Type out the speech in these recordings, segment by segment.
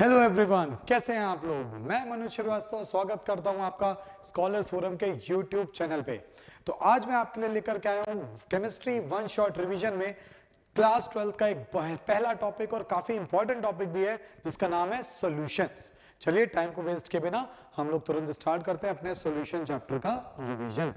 Hello everyone कैसे हैं आप लोग मैं मनोज श्रीवास्तव स्वागत करता हूं आपका स्कॉलर्स फोरम के यूट्यूब चैनल पे तो आज मैं आपके लिए लेकर के आया हूं केमिस्ट्री वन शॉट रिवीजन में क्लास ट्वेल्थ का एक पहला टॉपिक और काफी इंपॉर्टेंट टॉपिक भी है जिसका नाम है सॉल्यूशंस चलिए टाइम को वेस्ट के बिना हम लोग तुरंत स्टार्ट करते हैं अपने सोल्यूशन चैप्टर का रिविजन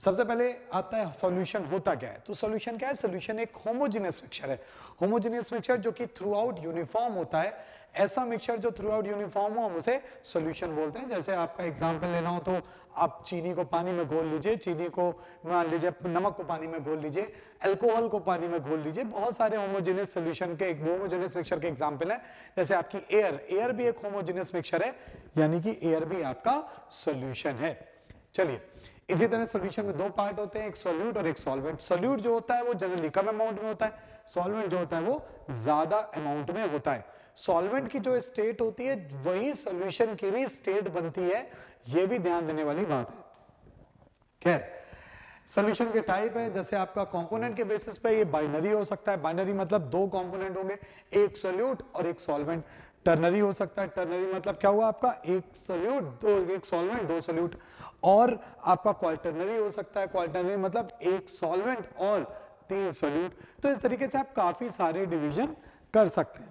सबसे पहले आता है सॉल्यूशन होता क्या है तो सॉल्यूशन क्या है सॉल्यूशन एक होमोजेनियस मिक्सचर है होमोजेनियस मिक्सचर जो कि थ्रू आउट यूनिफॉर्म होता है ऐसा मिक्सचर जो थ्रू आउट यूनिफॉर्म हो हम उसे सॉल्यूशन बोलते हैं जैसे आपका एग्जांपल लेना हो तो आप चीनी को पानी में घोल लीजिए चीनी को मान लीजिए नमक को पानी में घोल लीजिए अल्कोहल को पानी में घोल लीजिए बहुत सारे होमोजेनियस सोल्यूशन के होमोजेनियस मिक्सचर के एग्जाम्पल है जैसे आपकी एयर एयर भी एक होमोजेनियस मिक्सचर है यानी कि एयर भी आपका सोल्यूशन है चलिए इसी तरह सोल्यूशन में दो पार्ट होते हैं एक सोल्यूट और एक सॉल्वेंट सोल्यूट जो होता है वो जनरली कम अमाउंट में होता है सॉल्वेंट जो होता है वो ज्यादा अमाउंट में होता है सॉल्वेंट की जो स्टेट होती है वही सॉल्यूशन की भी स्टेट बनती है ये भी ध्यान देने वाली बात है खैर सॉल्यूशन के टाइप है जैसे आपका कंपोनेंट के बेसिस पे ये बाइनरी हो सकता है बाइनरी मतलब दो कंपोनेंट होंगे एक सॉल्यूट और एक सॉल्वेंट टर्नरी हो सकता है टर्नरी मतलब क्या हुआ आपका एक सोल्यूट दो एक सॉल्वेंट दो सोल्यूट और आपका क्वार्टनरी हो सकता है क्वार्टनरी मतलब एक सॉल्वेंट और तीन सोल्यूट तो इस तरीके से आप काफ़ी सारे डिविजन कर सकते हैं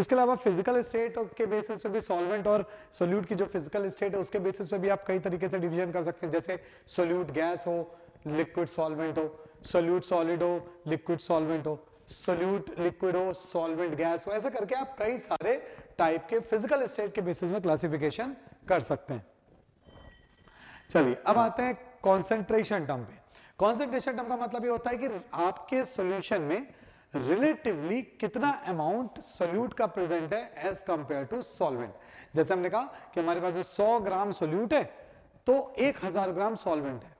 इसके अलावा फिजिकल स्टेट के बेसिस पे भी सॉल्वेंट और सोल्यूट की जो फिजिकल स्टेट है उसके बेसिस पे भी आप कई तरीके से डिवीजन कर सकते हैं जैसे सोल्यूट गैस हो लिक्विड सॉल्वेंट हो सोल्यूट सॉलिड हो लिक्विड सॉल्वेंट हो सोल्यूट लिक्विड हो सॉल्वेंट गैस हो ऐसा करके आप कई सारे टाइप के फिजिकल स्टेट के बेसिस में क्लासिफिकेशन कर सकते हैं चलिए अब हाँ। आते हैं कॉन्सेंट्रेशन टर्म पे कॉन्सेंट्रेशन टर्म का मतलब ये होता है कि आपके सोल्यूशन में रिलेटिवली कितना अमाउंट सोल्यूट का प्रेजेंट है एज कंपेयर टू सॉल्वेंट जैसे हमने कहा कि हमारे पास जो 100 ग्राम सोल्यूट है तो 1000 ग्राम सॉल्वेंट है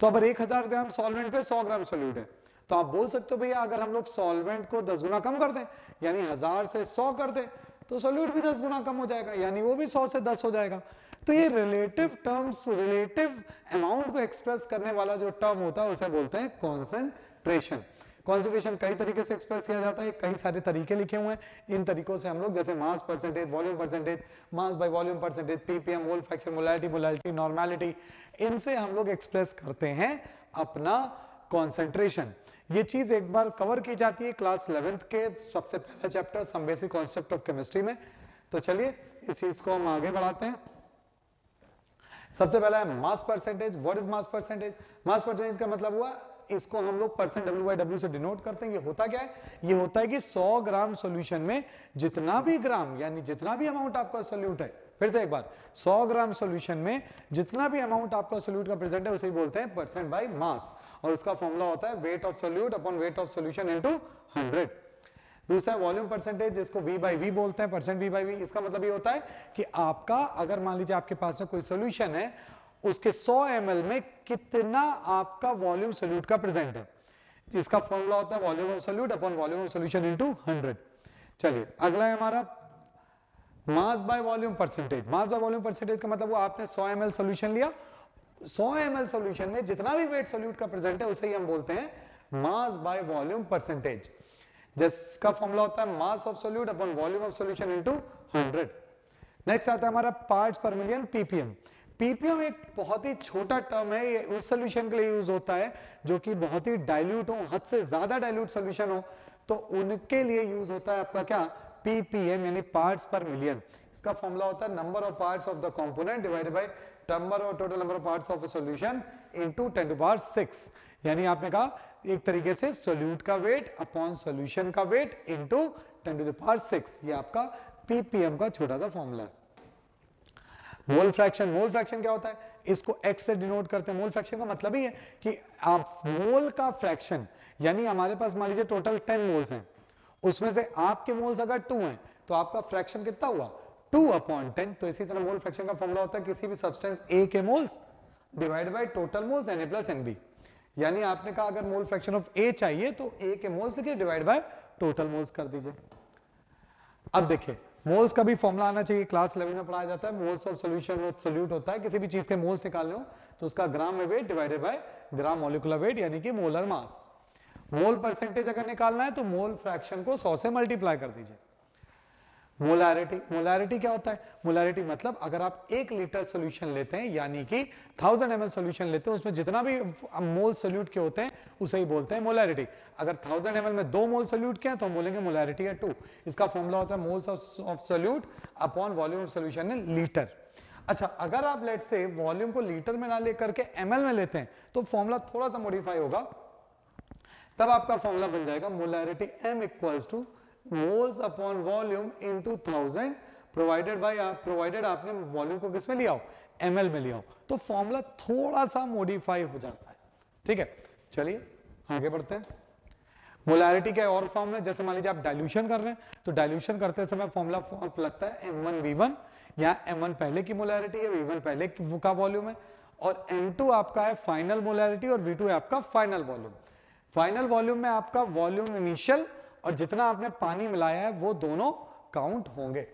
तो अगर 1000 ग्राम सॉल्वेंट पे 100 ग्राम सोल्यूट है तो आप बोल सकते हो भैया अगर हम लोग सॉल्वेंट को दस गुना कम कर दें यानी हजार से सौ कर दें तो सोल्यूट भी दस गुना कम हो जाएगा यानी वो भी सौ से दस हो जाएगा तो ये रिलेटिव टर्म्स रिलेटिव अमाउंट को एक्सप्रेस करने वाला जो टर्म होता है उसे बोलते हैं कॉन्सेंट्रेशन कॉन्सेंट्रेशन कई तरीके से एक्सप्रेस किया जाता है कई सारे तरीके लिखे हुए हैं इन तरीकों से हम लोग जैसे mass percentage volume percentage mass by volume percentage PPM mole fraction molality molality normality इनसे हम लोग एक्सप्रेस करते हैं अपना कॉन्सेंट्रेशन ये चीज एक बार कवर की जाती है क्लास इलेवेंथ के सबसे पहला chapter some basic concept of chemistry में तो चलिए इस चीज को हम आगे बढ़ाते हैं सबसे पहला है mass percentage what is mass percentage mass percentage का मतलब हुआ इसको हम लोग परसेंट डब्ल्यू बाई डब्ल्यू से डिनोट करते हैं ये होता क्या है ये होता है कि 100 ग्राम सॉल्यूशन में जितना भी ग्राम यानी जितना भी अमाउंट आपका सोल्यूट है फिर से एक बार 100 ग्राम सॉल्यूशन में जितना भी अमाउंट आपका सॉल्यूट का प्रेजेंट है उसे ही बोलते हैं परसेंट बाय मास और उसका फॉर्मूला होता है weight of solute upon weight of solution into hundred दूसरा वॉल्यूम परसेंटेज जिसको वी बाई वी बोलते हैं परसेंट वी बाई वी इसका मतलब ये होता है कि आपका अगर मान लीजिए आपके पास में कोई सोल्यूशन है उसके 100 एम में कितना आपका वॉल्यूम सोल्यूट का प्रेजेंट है जिसका फॉर्मूला होता है volume of solute upon volume of solution into hundred चलिए अगला है हमारा mass by volume percentage mass by volume percentage का मतलब वो आपने 100 ml सॉल्यूशन लिया 100 ml सॉल्यूशन में जितना भी वेट सॉल्यूट का प्रेजेंट है उसे ही हम बोलते हैं मास बाय वॉल्यूम परसेंटेज जिसका फॉर्मूला होता है mass of solute upon volume of solution into hundred next आता है हमारा पार्ट पर मिलियन पीपीएम पीपीएम एक बहुत ही छोटा टर्म है ये उस सोल्यूशन के लिए यूज होता है जो कि बहुत ही डाइल्यूट हो हद से ज्यादा डाइल्यूट सोल्यूशन हो तो उनके लिए यूज होता है आपका क्या पीपीएम यानी पार्ट्स पर मिलियन इसका फॉर्मूला होता है number of parts of the component divided by number और total number of parts of a solution into 10 to power 6 यानी आपने कहा एक तरीके से सोल्यूट का वेट अपॉन सोल्यूशन का weight into ten to power six ये आपका पीपीएम का छोटा सा फॉर्मूला है मोल फ्रैक्शन मोल फ्रैक्शन क्या होता है इसको x से डिनोट करते हैं मोल फ्रैक्शन का मतलब ही है कि आप मोल का फ्रैक्शन यानी हमारे पास मान लीजिए टोटल 10 मोल्स हैं उसमें से आपके मोल्स अगर टू हैं तो आपका फ्रैक्शन कितना हुआ टू अपॉन टेन तो इसी तरह मोल फ्रैक्शन का फॉर्मूला होता है किसी भी सब्सटेंस ए के moles divide by total moles N A plus N B यानी आपने कहा अगर मोल फ्रैक्शन ऑफ ए चाहिए तो ए के मोल्स लिखिए डिवाइड बाय टोटल मोल्स कर दीजिए अब देखिए मोल्स का भी फॉर्मुला आना चाहिए क्लास इलेवन में पढ़ाया जाता है मोल्स ऑफ सोल्यूशन सोल्यूट होता है किसी भी चीज के मोल्स निकालने हो तो उसका ग्राम में weight divided by gram molecular weight यानी कि मोलर मास मोल परसेंटेज अगर निकालना है तो मोल फ्रैक्शन को सौ से मल्टीप्लाई कर दीजिए मोलारिटी मोलारिटी क्या होता है मोलारिटी मतलब अगर आप एक लीटर सोल्यूशन लेते हैं यानी कि थाउजेंड एम सोल्यूशन लेते हैं उसमें जितना भी मोल सोल्यूट के होते हैं उसे ही बोलते हैं मोलारिटी अगर थाउजेंड एम में दो मोल सोल्यूट हैं तो हम बोलेंगे मोलारिटी है टू इसका फॉर्मूला होता है moles of solute upon volume of solution है लीटर अच्छा अगर आप लेट से वॉल्यूम को लीटर में ना लेकर के एम में लेते हैं तो फॉर्मूला थोड़ा सा मॉडिफाई होगा तब आपका फॉर्मूला बन जाएगा molarity M equals to moles upon volume in to thousand provided by provided आपने वॉल्यूम को किसमें लिया हो एम में लिया हो तो फॉर्मूला थोड़ा सा मोडिफाई हो जाता है ठीक है चलिए आगे बढ़ते हैं मोलारिटी का और फॉर्मूला जैसे मान लीजिए आप डाइल्यूशन कर रहे हैं तो डाइल्यूशन करते समय फॉर्मूला लगता है एम वन वी वन या एम वन पहले की मोलारिटी है वी वन पहले का वॉल्यूम है और एम टू आपका है फाइनल मोलारिटी और वी टू है आपका फाइनल वॉल्यूम फाइनल वॉल्यूम में आपका वॉल्यूम इनिशियल और जितना आपने पानी मिलाया है वो दोनों काउंट होंगे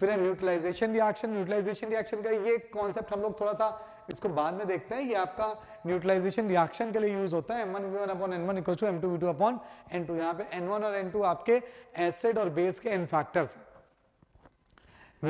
फिर है न्यूट्रलाइजेशन रिएक्शन न्यूट्रलाइजेशन रिएक्शन का ये कॉन्सेप्ट हम लोग थोड़ा सा इसको बाद में देखते हैं ये आपका न्यूट्रलाइजेशन रिएक्शन के लिए यूज होता है M1 one upon N one equal to M2 V2 upon N2 यहाँ पे N1 और N2 आपके एसिड और बेस के एन फैक्टर्स हैं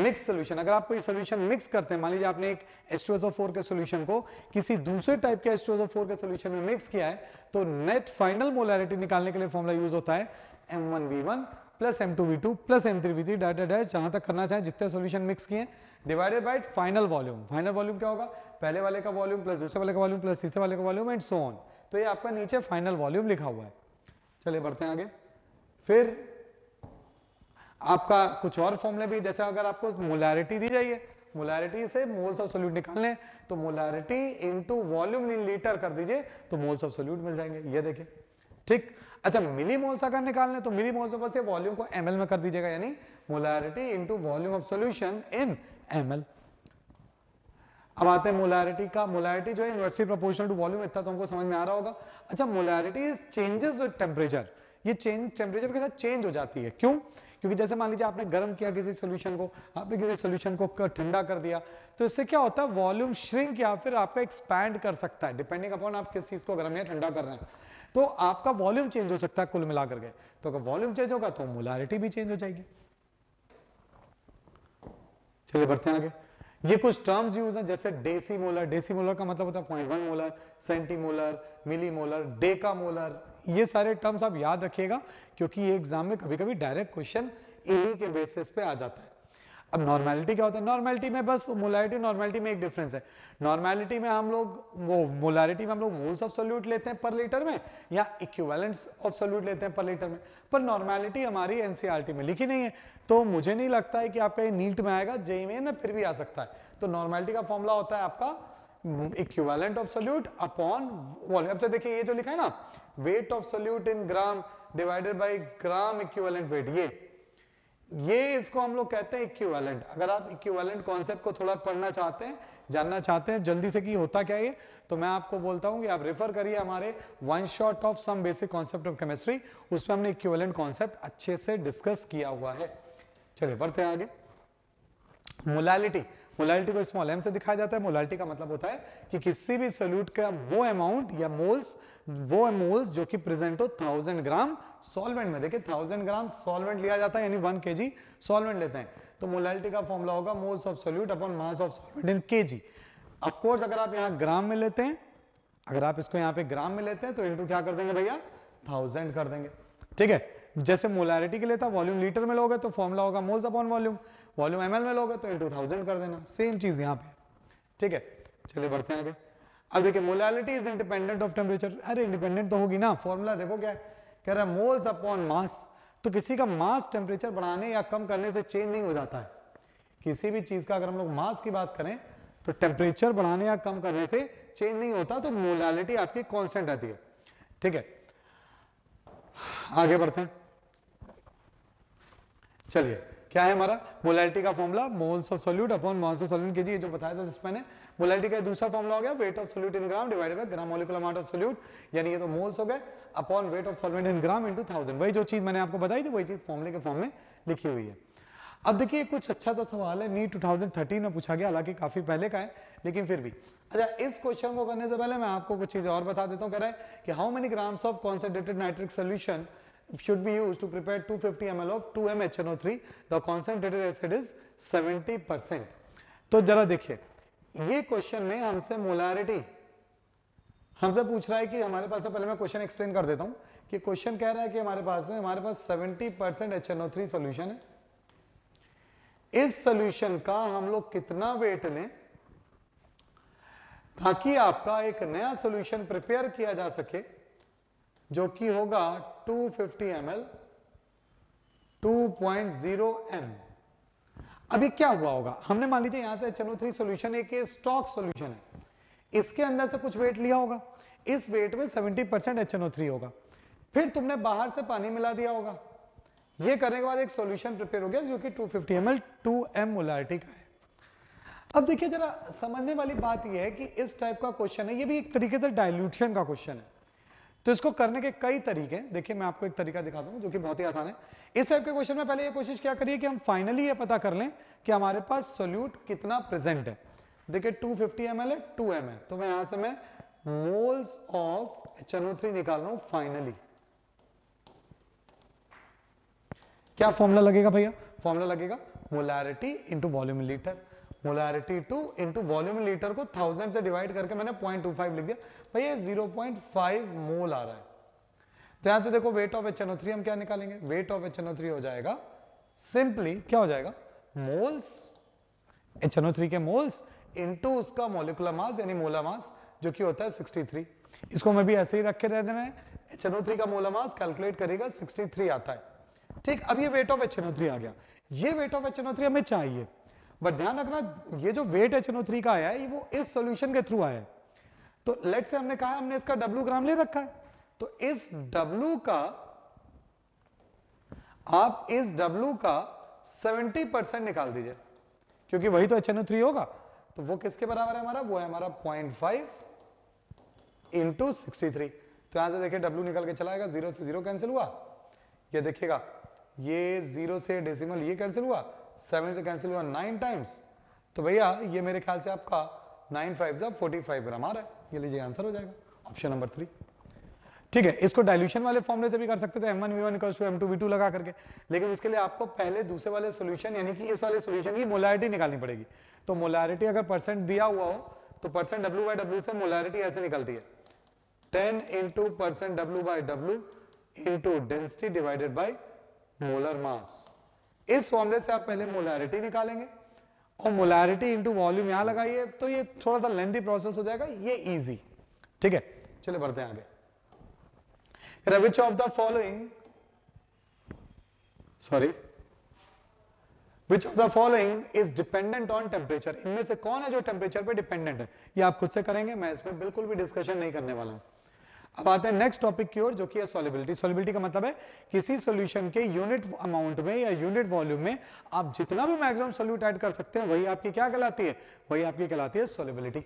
मिक्स सोल्यूशन अगर आपको ये सोल्यूशन मिक्स करते हैं मान लीजिए आपने एक H2SO4 के सोल्यूशन को किसी दूसरे टाइप के H2SO4 के सोल्यूशन में मिक्स किया है तो नेट फाइनल मोलैरिटी निकालने के लिए फॉर्मुला यूज होता है M one V one plus M two V two plus M three V three data dash जहां तक करना चाहे जितने सोल्यूशन मिक्स किए divided by final volume final volume क्या होगा पहले वाले का वॉल्यूम प्लस दूसरे वाले का वॉल्यूम प्लस तीसरे वाले का वॉल्यूम एंड सो ऑन तो ये आपका नीचे फाइनल वॉल्यूम लिखा हुआ है चले बढ़ते हैं आगे फिर आपका कुछ और फॉर्मूले भी जैसे अगर आपको मोलैरिटी दी जाइए मोलैरिटी से मोल्स ऑफ सोल्यूट निकालने तो molarity into volume in litre कर दीजिए तो मोल्स ऑफ सोल्यूट मिल जाएंगे ये देखिए ठीक अच्छा मिली मोल्स अगर निकालने तो मिली मोल्स से वॉल्यूम को एम में कर दीजिएगा यानी molarity into volume of solution in M अब आते हैं मोलारिटी का मोलारिटी जो है इन्वर्सली प्रोपोर्शनल टू वॉल्यूम इतना तो हमको समझ में आ रहा होगा अच्छा molarity is changes with temperature ये चेंज टेम्परेचर के साथ चेंज हो जाती है क्यों क्योंकि जैसे मान लीजिए आपने गर्म किया किसी सोल्यूशन को आपने किसी सोल्यूशन को ठंडा कर दिया तो इससे क्या होता है वॉल्यूम श्रिंक या फिर आपका एक्सपैंड कर सकता है डिपेंडिंग अपॉन आप किस चीज को गर्म या ठंडा कर रहे हैं तो आपका वॉल्यूम चेंज हो सकता है कुल मिलाकर के तो अगर वॉल्यूम चेंज होगा तो मोलारिटी भी चेंज हो जाएगी चलिए बढ़ते हैं आगे ये कुछ टर्म्स यूज हैं जैसे डेसी मोलर डेसी मोलर का मतलब होता है point one molar centi molar milli molar deca molar ये सारे टर्म्स आप याद रखिएगा क्योंकि ये एग्जाम में कभी कभी डायरेक्ट क्वेश्चन इन्हीं के बेसिस पे आ जाता है अब नॉर्मैलिटी क्या होता है नॉर्मैलिटी में बस मोलारिटी नॉर्मैलिटी में एक डिफरेंस है नॉर्मैलिटी में हम लोग वो मोलारिटी में हम लोग मोल्स ऑफ सोल्यूट लेते हैं पर लीटर में या इक्विवेलेंट्स ऑफ सोल्यूट लेते हैं पर लीटर में पर नॉर्मैलिटी हमारी एनसीईआरटी e में लिखी नहीं है तो मुझे नहीं लगता है कि आपका ये नीट में आएगा जेई में ना फिर भी आ सकता है तो नॉर्मैलिटी का फॉर्मूला होता है आपका equivalent of solute upon volume अब से देखिए ये जो लिखा है ना weight of solute in gram divided by gram equivalent weight ये ये इसको हम लोग कहते हैं इक्विवेलेंट अगर आप इक्विवेलेंट कॉन्सेप्ट को थोड़ा पढ़ना चाहते हैं जानना चाहते हैं जल्दी से कि होता क्या ये तो मैं आपको बोलता हूं कि आप रेफर करिए हमारे one shot of some basic concept of chemistry उसमें हमने इक्विवेलेंट कॉन्सेप्ट अच्छे से डिस्कस किया हुआ है चलिए बढ़ते हैं आगे मोलैलिटी मोलालिटी को स्मॉल एम से दिखाया जाता है मोलालिटी का मतलब होता है कि किसी भी सोल्यूट का वो अमाउंट या मोल्स वो मोल्स जो कि प्रेजेंट हो थाउजेंड ग्राम सॉल्वेंट में देखिए थाउजेंड ग्राम सॉल्वेंट लिया जाता है यानी वन के जी सॉल्वेंट लेते हैं तो मोलालिटी का फॉर्मूला होगा moles of solute upon mass of solvent in K G of course अगर आप यहाँ ग्राम में लेते हैं अगर आप इसको यहाँ पे ग्राम में लेते हैं तो इंटू क्या कर देंगे भैया थाउजेंड कर देंगे ठीक है जैसे मोलारिटी के लिए था वॉल्यूम लीटर में लोगे तो फॉर्मूला होगा moles upon volume volume M में लोगे तो इंटू थाउजेंड कर देना सेम चीज यहाँ पे ठीक है चलिए बढ़ते हैं आगे अब देखिए molarity is independent of temperature अरे इंडिपेंडेंट तो होगी ना फॉर्मूला देखो क्या है कह रहा है मोल्स अपॉन मास तो किसी का मास टेम्परेचर बढ़ाने या कम करने से चेंज नहीं हो जाता है किसी भी चीज का अगर हम लोग मास की बात करें तो टेम्परेचर बढ़ाने या कम करने से चेंज नहीं होता तो मोलालिटी आपकी कॉन्स्टेंट रहती है ठीक है आगे बढ़ते हैं चलिए क्या है हमारा मोलैरिटी का formula moles of solute upon moles of solute कीजिए जो बताया था जिसमें मोलैरिटी का दूसरा फॉर्मूला हो गया weight of solute in gram divided by gram molecular amount of solute यानी ये तो मोल्स हो गए upon weight of solvent in gram into 1000 वही जो चीज मैंने आपको बताई थी वही चीज फॉर्मूले के फॉर्म में लिखी हुई है अब देखिए कुछ अच्छा सा सवाल है नीट 2013 में पूछा गया हालांकि काफी पहले का है लेकिन फिर भी अच्छा इस क्वेश्चन को करने से पहले मैं आपको कुछ चीजें और बता देता हूँ कह रहा है कि how many grams of concentrated nitric solution should be used to prepare 250 ml of MHNO3. The concentrated acid is 70 तो जरा देखिए ये क्वेश्चन में हमसे मोलारिटी हमसे पूछ रहा है कि हमारे पास पहले मैं क्वेश्चन एक्सप्लेन कर देता हूं कि क्वेश्चन कह रहा है कि हमारे पास में हमारे पास 70 percent H N O three solution है इस सोल्यूशन का हम लोग कितना वेट लें ताकि आपका एक नया सोल्यूशन प्रिपेयर किया जा सके जो कि होगा 250 फिफ्टी एम एल टू अभी क्या हुआ होगा हमने मान लीजिए यहां से चलो थ्री सोल्यूशन एक स्टॉक सोल्यूशन है इसके अंदर से कुछ वेट लिया होगा इस वेट में 70 परसेंट एच होगा फिर तुमने बाहर से पानी मिला दिया होगा ये करने के बाद एक सॉल्यूशन प्रिपेयर हो गया जो कि 250 fifty M L two M molarity का है अब देखिए जरा समझने वाली बात यह है कि इस टाइप का क्वेश्चन है ये भी एक तरीके से डायल्यूशन का क्वेश्चन है तो इसको करने के कई तरीके देखिए मैं आपको एक तरीका दिखाता दूंगा जो कि बहुत ही आसान है इस टाइप के क्वेश्चन में पहले ये कोशिश क्या करिए कि हम फाइनली ये पता कर लें कि हमारे पास सोल्यूट कितना प्रेजेंट है देखिए 250 फिफ्टी एम है टू एम तो मैं यहां से मैं मोल्स ऑफ एच निकाल रहा हूं फाइनली क्या फॉर्मूला लगेगा भैया फॉर्मूला लगेगा molarity into volume litre molarity two into volume litre को थाउजेंड से डिवाइड करके मैंने पॉइंट टू फाइव लिख दिया भैया जीरो पॉइंट फाइव मोल आ रहा है तो यहां से देखो weight of H N O three हम क्या निकालेंगे weight of H N O three हो जाएगा सिंपली क्या हो जाएगा moles H N O three के मोल्स इंटू उसका मोलिकुलर मास यानी मोला मास जो कि होता है सिक्सटी थ्री इसको मैं भी ऐसे ही रख के रह देना है एच एन ओ थ्री का मोला मास कैलकुलेट करेगा सिक्सटी थ्री आता है ठीक अब ये weight of H N O three आ गया ये weight of H N O three हमें चाहिए बट ध्यान रखना ये जो वेट एच एनओ थ्री का आया है वो इस सोल्यूशन के थ्रू आया है तो लेट से हमने कहा हमने इसका डब्ल्यू ग्राम ले रखा है तो इस डब्ल्यू का आप इस डब्ल्यू का 70 परसेंट निकाल दीजिए क्योंकि वही तो एच एनओ थ्री होगा तो वो किसके बराबर है हमारा वो है हमारा point five into sixty three तो यहां से देखिए डब्ल्यू निकल के चलाएगा जीरो से जीरो कैंसिल हुआ ये देखिएगा ये जीरो से डेसिमल ये कैंसिल हुआ सेवन से कैंसिल हुआ नाइन टाइम्स तो भैया ये मेरे ख्याल से आपका नाइन फाइव सा फोर्टी फाइव ग्राम आ रहा है ये लीजिए आंसर हो जाएगा ऑप्शन नंबर थ्री ठीक है इसको डाइल्यूशन वाले फॉर्मुले से भी कर सकते थे M one V one to M two V two लगा करके लेकिन उसके लिए आपको पहले दूसरे वाले सोल्यूशन यानी कि इस वाले सोल्यूशन की मोलारिटी निकालनी पड़ेगी तो मोलारिटी अगर परसेंट दिया हुआ हो तो परसेंट डब्ल्यू बाई डब्ल्यू से मोलारिटी ऐसे निकलती है ten into percent W by W into density divided by molar mass इस फॉर्मुले से आप पहले मोलैरिटी निकालेंगे और मोलैरिटी इंटू वॉल्यूम यहां लगाइए तो ये थोड़ा सा लेंथी प्रोसेस हो जाएगा ये इजी ठीक है चले बढ़ते हैं आगे रविच of the following sorry which of the following is dependent on temperature इनमें से कौन है जो टेम्परेचर पे डिपेंडेंट है ये आप खुद से करेंगे मैं इसमें बिल्कुल भी डिस्कशन नहीं करने वाला हूं अब आते हैं नेक्स्ट टॉपिक की ओर जो कि है सॉलिबिलिटी सॉलिबिलिटी का मतलब है किसी सॉल्यूशन के यूनिट अमाउंट में या यूनिट वॉल्यूम में आप जितना भी मैक्सिमम सोल्यूट ऐड कर सकते हैं वही आपकी क्या कहलाती है वही आपकी कहलाती है सॉलिबिलिटी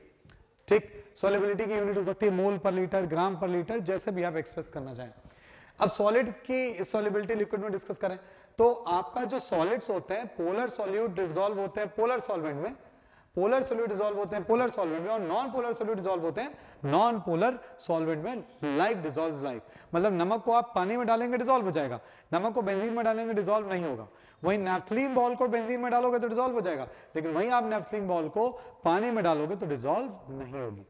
ठीक सॉलिबिलिटी की यूनिट हो सकती है मोल पर लीटर ग्राम पर लीटर जैसे भी आप एक्सप्रेस करना चाहें अब सॉलिड की सॉलिबिलिटी लिक्विड में डिस्कस करें तो आपका जो सॉलिड्स होते हैं पोलर सॉल्यूट डिजोल्व होते हैं पोलर सॉल्वेंट में पोलर सोल्यूट डिजोल्व होते हैं पोलर सॉल्वेंट में और नॉन पोलर सोल्यूट डिजोल्व होते हैं नॉन पोलर सॉल्वेंट में लाइक डिजोल्व लाइक मतलब नमक को आप पानी में डालेंगे डिजोल्व हो जाएगा नमक को बेंजीन में डालेंगे डिजोल्व नहीं होगा वही नेफ्थलीन बॉल को बेंजीन में डालोगे तो डिजोल्व हो जाएगा लेकिन वही आप नेफ्थलीन बॉल को पानी में डालोगे तो डिजोल्व नहीं होगी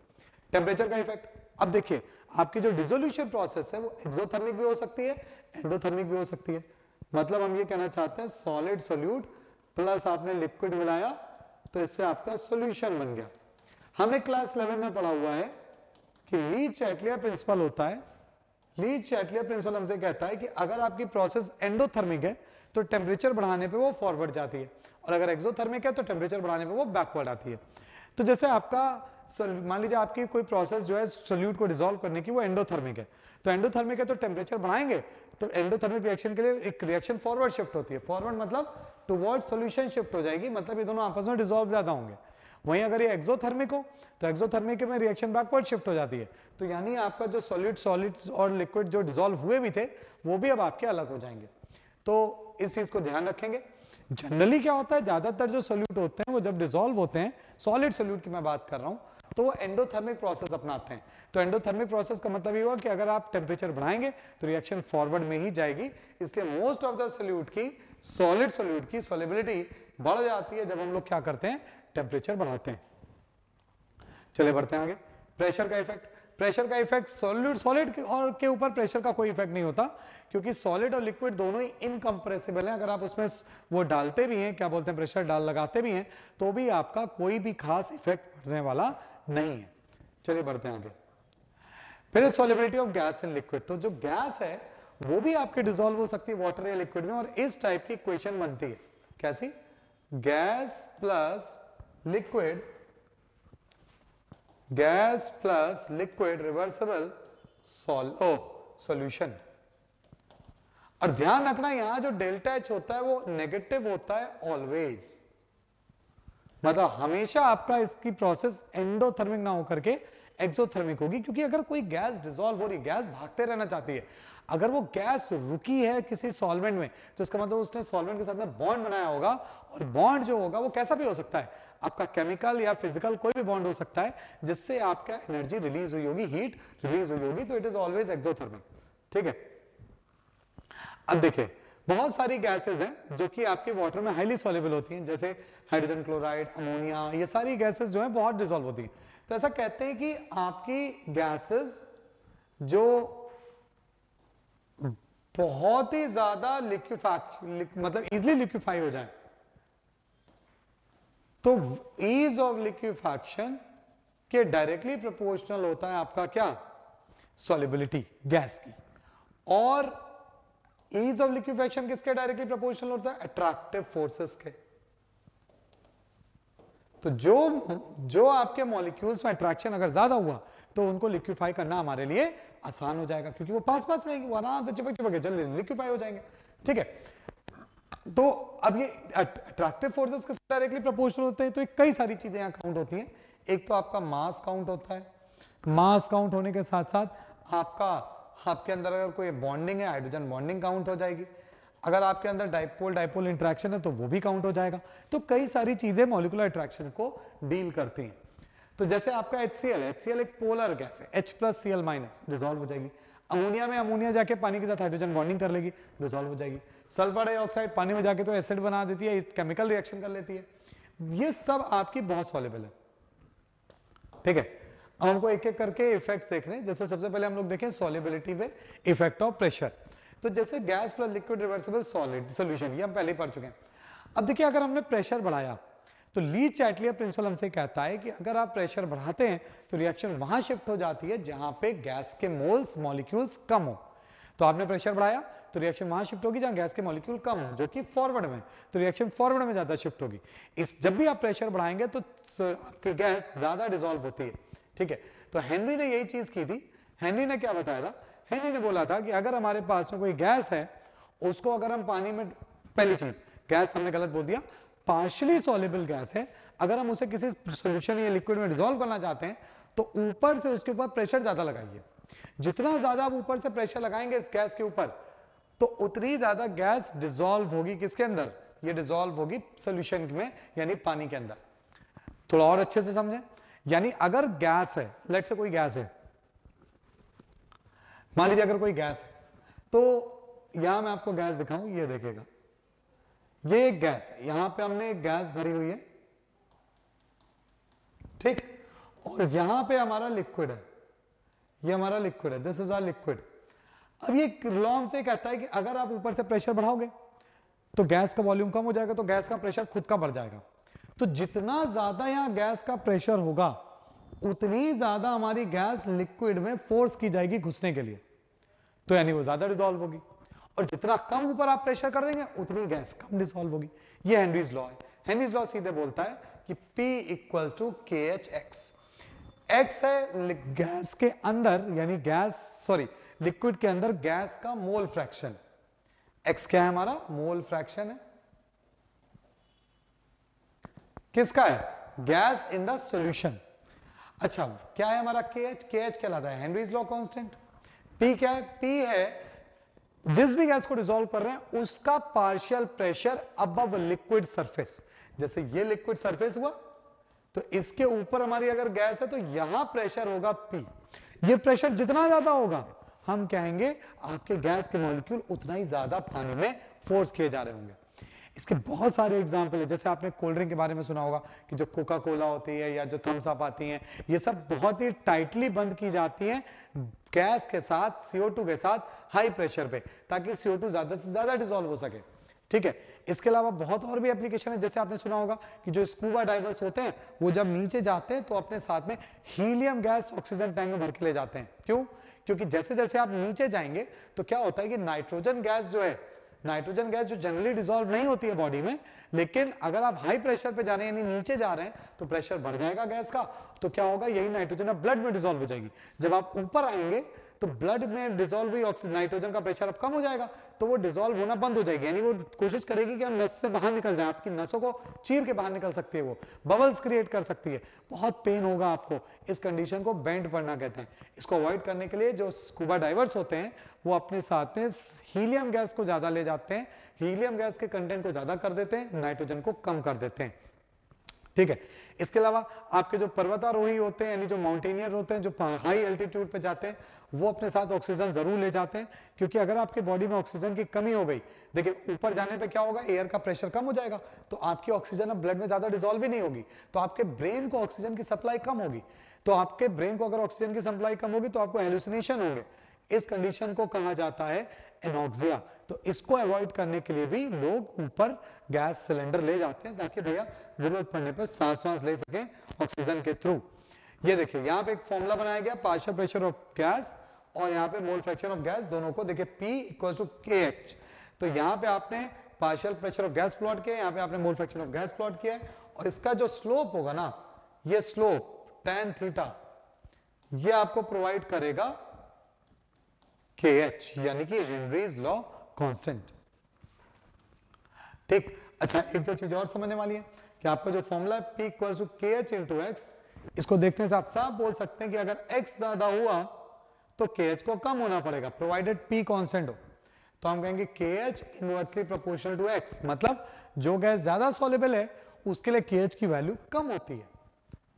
टेम्परेचर का इफेक्ट अब देखिए आपकी जो डिजोल्यूशन प्रोसेस है वो एक्सोथर्मिक भी हो सकती है एंडोथर्मिक भी हो सकती है मतलब हम ये कहना चाहते हैं सॉलिड सोल्यूट प्लस आपने लिक्विड मिलाया तो इससे आपका सोल्यूशन बन गया हमने क्लास इलेवन में पढ़ा हुआ है कि ली चैटलिया प्रिंसिपल होता है ली चैटलिया प्रिंसिपल हमसे कहता है कि अगर आपकी प्रोसेस एंडोथर्मिक है तो टेम्परेचर बढ़ाने पर वो फॉरवर्ड जाती है और अगर एक्सोथर्मिक है तो टेम्परेचर बढ़ाने पर वो बैकवर्ड आती है तो जैसे आपका मान लीजिए आपकी कोई प्रोसेस जो है सोल्यूट को डिजोल्व करने की वो एंडोथर्मिक है तो एंडोथर्मिक है तो टेम्परेचर बढ़ाएंगे तो एंडोथर्मिक रिएक्शन के लिए एक रिएक्शन फॉरवर्ड शिफ्ट होती है फॉरवर्ड मतलब टूवर्ड सोल्यूशन शिफ्ट हो जाएगी मतलब ये दोनों आपस में डिजोल्व ज्यादा होंगे वहीं अगर ये एक्सोथर्मिक हो तो एक्सोथर्मिक में रिएक्शन बैकवर्ड शिफ्ट हो जाती है तो यानी आपका जो सॉलिड सॉलिड और लिक्विड जो डिजोल्व हुए भी थे वो भी अब आपके अलग हो जाएंगे तो इस चीज को ध्यान रखेंगे जनरली क्या होता है ज्यादातर जो सोल्यूट होते हैं वो जब डिजोल्व होते हैं सॉलिड सोल्यूट की मैं बात कर रहा हूँ तो वो एंडोथर्मिक प्रोसेस अपनाते हैं तो एंडोथर्मिक प्रोसेस का मतलब ये हुआ कि अगर आप टेम्परेचर बढ़ाएंगे तो रिएक्शन फॉरवर्ड में ही जाएगी इसलिए मोस्ट ऑफ द सोल्यूट की सॉलिड सोल्यूट की सोलिबिलिटी बढ़ जाती है जब हम लोग क्या करते हैं टेम्परेचर बढ़ाते हैं चले बढ़ते हैं आगे प्रेशर का इफेक्ट प्रेशर का इफेक्ट सॉलिड सॉलिड और के ऊपर प्रेशर का कोई इफेक्ट नहीं होता क्योंकि सॉलिड और लिक्विड दोनों ही इनकम्प्रेसिबल हैं अगर आप उसमें वो डालते भी हैं क्या बोलते हैं प्रेशर डाल लगाते भी हैं तो भी आपका कोई भी खास इफेक्ट पड़ने वाला नहीं है चलिए बढ़ते हैं आगे फिर solubility of gas in liquid तो जो गैस है वो भी आपके डिजोल्व हो सकती है वाटर या लिक्विड में और इस टाइप की क्वेश्चन बनती है कैसी gas plus liquid gas plus liquid reversible solution और ध्यान रखना यहां जो डेल्टा एच होता है वो नेगेटिव होता है ऑलवेज मतलब हमेशा आपका इसकी प्रोसेस एंडोथर्मिक ना होकर के एक्सोथर्मिक होगी क्योंकि अगर कोई गैस डिजोल्व हो रही गैस भागते रहना चाहती है अगर वो गैस रुकी है किसी सॉल्वेंट में तो इसका मतलब उसने सॉल्वेंट के साथ में बॉन्ड बनाया होगा और बॉन्ड जो होगा वो कैसा भी हो सकता है आपका केमिकल या फिजिकल कोई भी बॉन्ड हो सकता है जिससे आपका एनर्जी रिलीज हुई होगी हीट रिलीज हुई होगी तो इट इज ऑलवेज एक्सोथर्मिक ठीक है अब देखिये बहुत सारी गैसेज हैं जो कि आपके वाटर में हाईली सॉलेबल होती हैं जैसे हाइड्रोजन क्लोराइड अमोनिया ये सारी गैसेस जो हैं बहुत डिजोल्व होती हैं तो ऐसा कहते हैं कि आपकी गैसेस जो बहुत ही ज्यादा लिक्विफैक्ट मतलब इजिली लिक्विफाई हो जाए तो ईज ऑफ लिक्विफैक्शन के डायरेक्टली प्रोपोर्शनल होता है आपका क्या सॉलिबिलिटी गैस की और ईज ऑफ लिक्विफेक्शन किसके डायरेक्टली प्रोपोर्शनल होता है अट्रैक्टिव फोर्सेस के तो जो जो आपके मॉलिक्यूल्स में अट्रैक्शन अगर ज्यादा हुआ तो उनको लिक्विफाई करना हमारे लिए आसान हो जाएगा क्योंकि वो पास पास रहेंगे वो आराम से चिपक चिपक जल्दी लिक्विफाई हो जाएंगे ठीक है तो अब ये अट्रैक्टिव फोर्सेस के डायरेक्टली प्रोपोर्शनल होते हैं तो कई सारी चीजें यहां काउंट होती है एक तो आपका मास काउंट होता है मास काउंट होने के साथ साथ आपका आपके अंदर अगर कोई बॉन्डिंग है हाइड्रोजन बॉन्डिंग काउंट हो जाएगी अगर आपके अंदर डाइपोल डाइपोल इंट्रैक्शन है तो वो भी काउंट हो जाएगा तो कई सारी चीजें मोलिकुलर अट्रैक्शन को डील करती हैं तो जैसे आपका H C L H C L एक पोलर गैस है H plus C L minus dissolve हो जाएगी अमोनिया में अमोनिया जाके पानी के साथ हाइड्रोजन बॉन्डिंग कर लेगी डिजोल्व हो जाएगी सल्फर डाइऑक्साइड पानी में जाके तो एसिड बना देती है केमिकल रिएक्शन कर लेती है ये सब आपकी बहुत सॉलेबल है ठीक है अब हमको एक एक करके इफेक्ट्स हैं जैसे सबसे पहले हम लोग देखें सोलिबिलिटी पे इफेक्ट ऑफ प्रेशर तो जैसे gas plus liquid reversible solid solution ये हम पहले ही पढ़ चुके हैं अब देखिए अगर हमने प्रेशर बढ़ाया तो ली चैटलिया प्रिंसिपल हमसे कहता है कि अगर आप प्रेशर बढ़ाते हैं तो रिएक्शन वहां शिफ्ट हो जाती है जहां पे गैस के मोल्स मॉलिक्यूल्स कम हो तो आपने प्रेशर बढ़ाया तो रिएक्शन वहां शिफ्ट होगी जहां गैस के मॉलिक्यूल कम हो जो कि फॉरवर्ड में तो रिएक्शन फॉरवर्ड में ज्यादा शिफ्ट होगी इस जब भी आप प्रेशर बढ़ाएंगे तो आपकी गैस ज्यादा डिजोल्व होती है ठीक है तो हेनरी ने यही चीज की थी हेनरी ने क्या बताया था हेनरी ने बोला था कि अगर हमारे पास में कोई गैस है उसको अगर हम पानी में पहली चीज गैस हमने गलत बोल दिया पार्शली सोलेबल गैस है अगर हम उसे किसी सोल्यूशन या लिक्विड में डिजोल्व करना चाहते हैं तो ऊपर से उसके ऊपर प्रेशर ज्यादा लगाइए जितना ज्यादा आप ऊपर से प्रेशर लगाएंगे इस गैस के ऊपर तो उतनी ज्यादा गैस डिजोल्व होगी किसके अंदर ये डिजोल्व होगी सोल्यूशन में यानी पानी के अंदर थोड़ा और अच्छे से समझें यानी अगर गैस है लेट से कोई गैस है मान लीजिए अगर कोई गैस है तो यहां मैं आपको गैस दिखाऊं ये देखेगा ये एक गैस है यहां पे हमने एक गैस भरी हुई है ठीक और यहां पे हमारा लिक्विड है ये हमारा लिक्विड है दिस इज आर लिक्विड अब ये लॉन्ग से कहता है कि अगर आप ऊपर से प्रेशर बढ़ाओगे तो गैस का वॉल्यूम कम हो जाएगा तो गैस का प्रेशर खुद का बढ़ जाएगा तो जितना ज्यादा यहां गैस का प्रेशर होगा उतनी ज्यादा हमारी गैस लिक्विड में फोर्स की जाएगी घुसने के लिए तो यानी वो ज्यादा डिजोल्व होगी और जितना कम ऊपर आप प्रेशर कर देंगे उतनी गैस कम डिजोल्व होगी ये हेनरीज लॉ है हेनरीज लॉ सीधे बोलता है कि P equals to K H x x है गैस के अंदर यानी गैस सॉरी लिक्विड के अंदर गैस का मोल फ्रैक्शन एक्स क्या है हमारा मोल फ्रैक्शन है किसका है गैस इन द सोल्यूशन अच्छा क्या है हमारा के एच के एच कहलाता है हेनरीज लॉ कॉन्स्टेंट पी क्या है पी है जिस भी गैस को डिजोल्व कर रहे हैं उसका partial pressure above liquid surface जैसे ये लिक्विड सरफेस हुआ तो इसके ऊपर हमारी अगर गैस है तो यहां प्रेशर होगा पी ये प्रेशर जितना ज्यादा होगा हम कहेंगे आपके गैस के मॉलिक्यूल उतना ही ज्यादा पानी में फोर्स किए जा रहे होंगे इसके बहुत सारे एग्जाम्पल है जैसे आपने कोल्ड ड्रिंक के बारे में सुना होगा कि जो कोका कोला होती है या जो थम्स अप आती हैं ये सब बहुत ही टाइटली बंद की जाती हैं गैस के साथ CO2 के साथ हाई प्रेशर पे ताकि CO2 ज़्यादा से ज़्यादा डिजोल्व हो सके ठीक है इसके अलावा बहुत और भी एप्लीकेशन है जैसे आपने सुना होगा कि जो स्कूबा डाइवर्स होते हैं वो जब नीचे जाते हैं तो अपने साथ में हीलियम गैस ऑक्सीजन टैंक में भर के ले जाते हैं क्यों क्योंकि जैसे जैसे आप नीचे जाएंगे तो क्या होता है कि नाइट्रोजन गैस जो है नाइट्रोजन गैस जो जनरली डिजोल्व नहीं होती है बॉडी में लेकिन अगर आप हाई प्रेशर पे जा रहे हैं यानी नीचे जा रहे हैं तो प्रेशर बढ़ जाएगा गैस का तो क्या होगा यही नाइट्रोजन अब ब्लड में डिजोल्व हो जाएगी जब आप ऊपर आएंगे तो ब्लड में डिजोल्व हुई ऑक्सीजन नाइट्रोजन का प्रेशर अब कम हो जाएगा तो वो डिजोल्व होना बंद हो जाएगी यानी वो कोशिश करेगी कि हम नस से बाहर निकल जाए आपकी नसों को चीर के बाहर निकल सकती है वो बबल्स क्रिएट कर सकती है बहुत पेन होगा आपको इस कंडीशन को बेंड पड़ना कहते हैं इसको अवॉइड करने के लिए जो स्कूबा डाइवर्स होते हैं वो अपने साथ में हीलियम गैस को ज़्यादा ले जाते हैं हीलियम गैस के कंटेंट को ज़्यादा कर देते हैं नाइट्रोजन को कम कर देते हैं ठीक है इसके अलावा आपके जो पर्वतारोही होते हैं यानी जो माउंटेनियर होते हैं जो हाई एल्टीट्यूड पे जाते हैं वो अपने साथ ऑक्सीजन जरूर ले जाते हैं क्योंकि अगर आपके बॉडी में ऑक्सीजन की कमी हो गई देखिए ऊपर जाने पे क्या होगा एयर का प्रेशर कम हो जाएगा तो आपकी ऑक्सीजन अब ब्लड में ज्यादा डिजोल्व ही नहीं होगी तो आपके ब्रेन को ऑक्सीजन की सप्लाई कम होगी तो आपके ब्रेन को अगर ऑक्सीजन की सप्लाई कम होगी तो आपको एलुसिनेशन होंगे इस कंडीशन को कहा जाता है एनोक्सिया तो इसको अवॉइड करने के लिए भी लोग ऊपर गैस सिलेंडर ले जाते हैं ताकि भैया जरूरत पड़ने पर सांस वांस ले सके ऑक्सीजन के थ्रू ये देखिए यहाँ पे एक फॉर्मूला बनाया गया पार्शल प्रेशर ऑफ गैस और यहाँ पे मोल फ्रैक्शन ऑफ गैस दोनों को देखिए P equal to K H तो यहाँ पे आपने partial pressure of gas plot किया यहाँ पे आपने mole fraction of gas plot किया और इसका जो स्लोप होगा ना ये स्लोप टेन थीटा ये आपको प्रोवाइड करेगा के एच यानी कि हेनरीज लॉ कॉन्स्टेंट ठीक अच्छा एक दो चीज और समझने वाली है कि आपका जो फॉर्मूला है P equal to K H into x इसको देखने से आप साफ बोल सकते हैं कि अगर x ज्यादा हुआ तो के एच को कम होना पड़ेगा प्रोवाइडेड p कॉन्स्टेंट हो तो हम कहेंगे K H inversely proportional to x मतलब जो गैस ज्यादा सोलेबल है उसके लिए के एच की वैल्यू कम होती है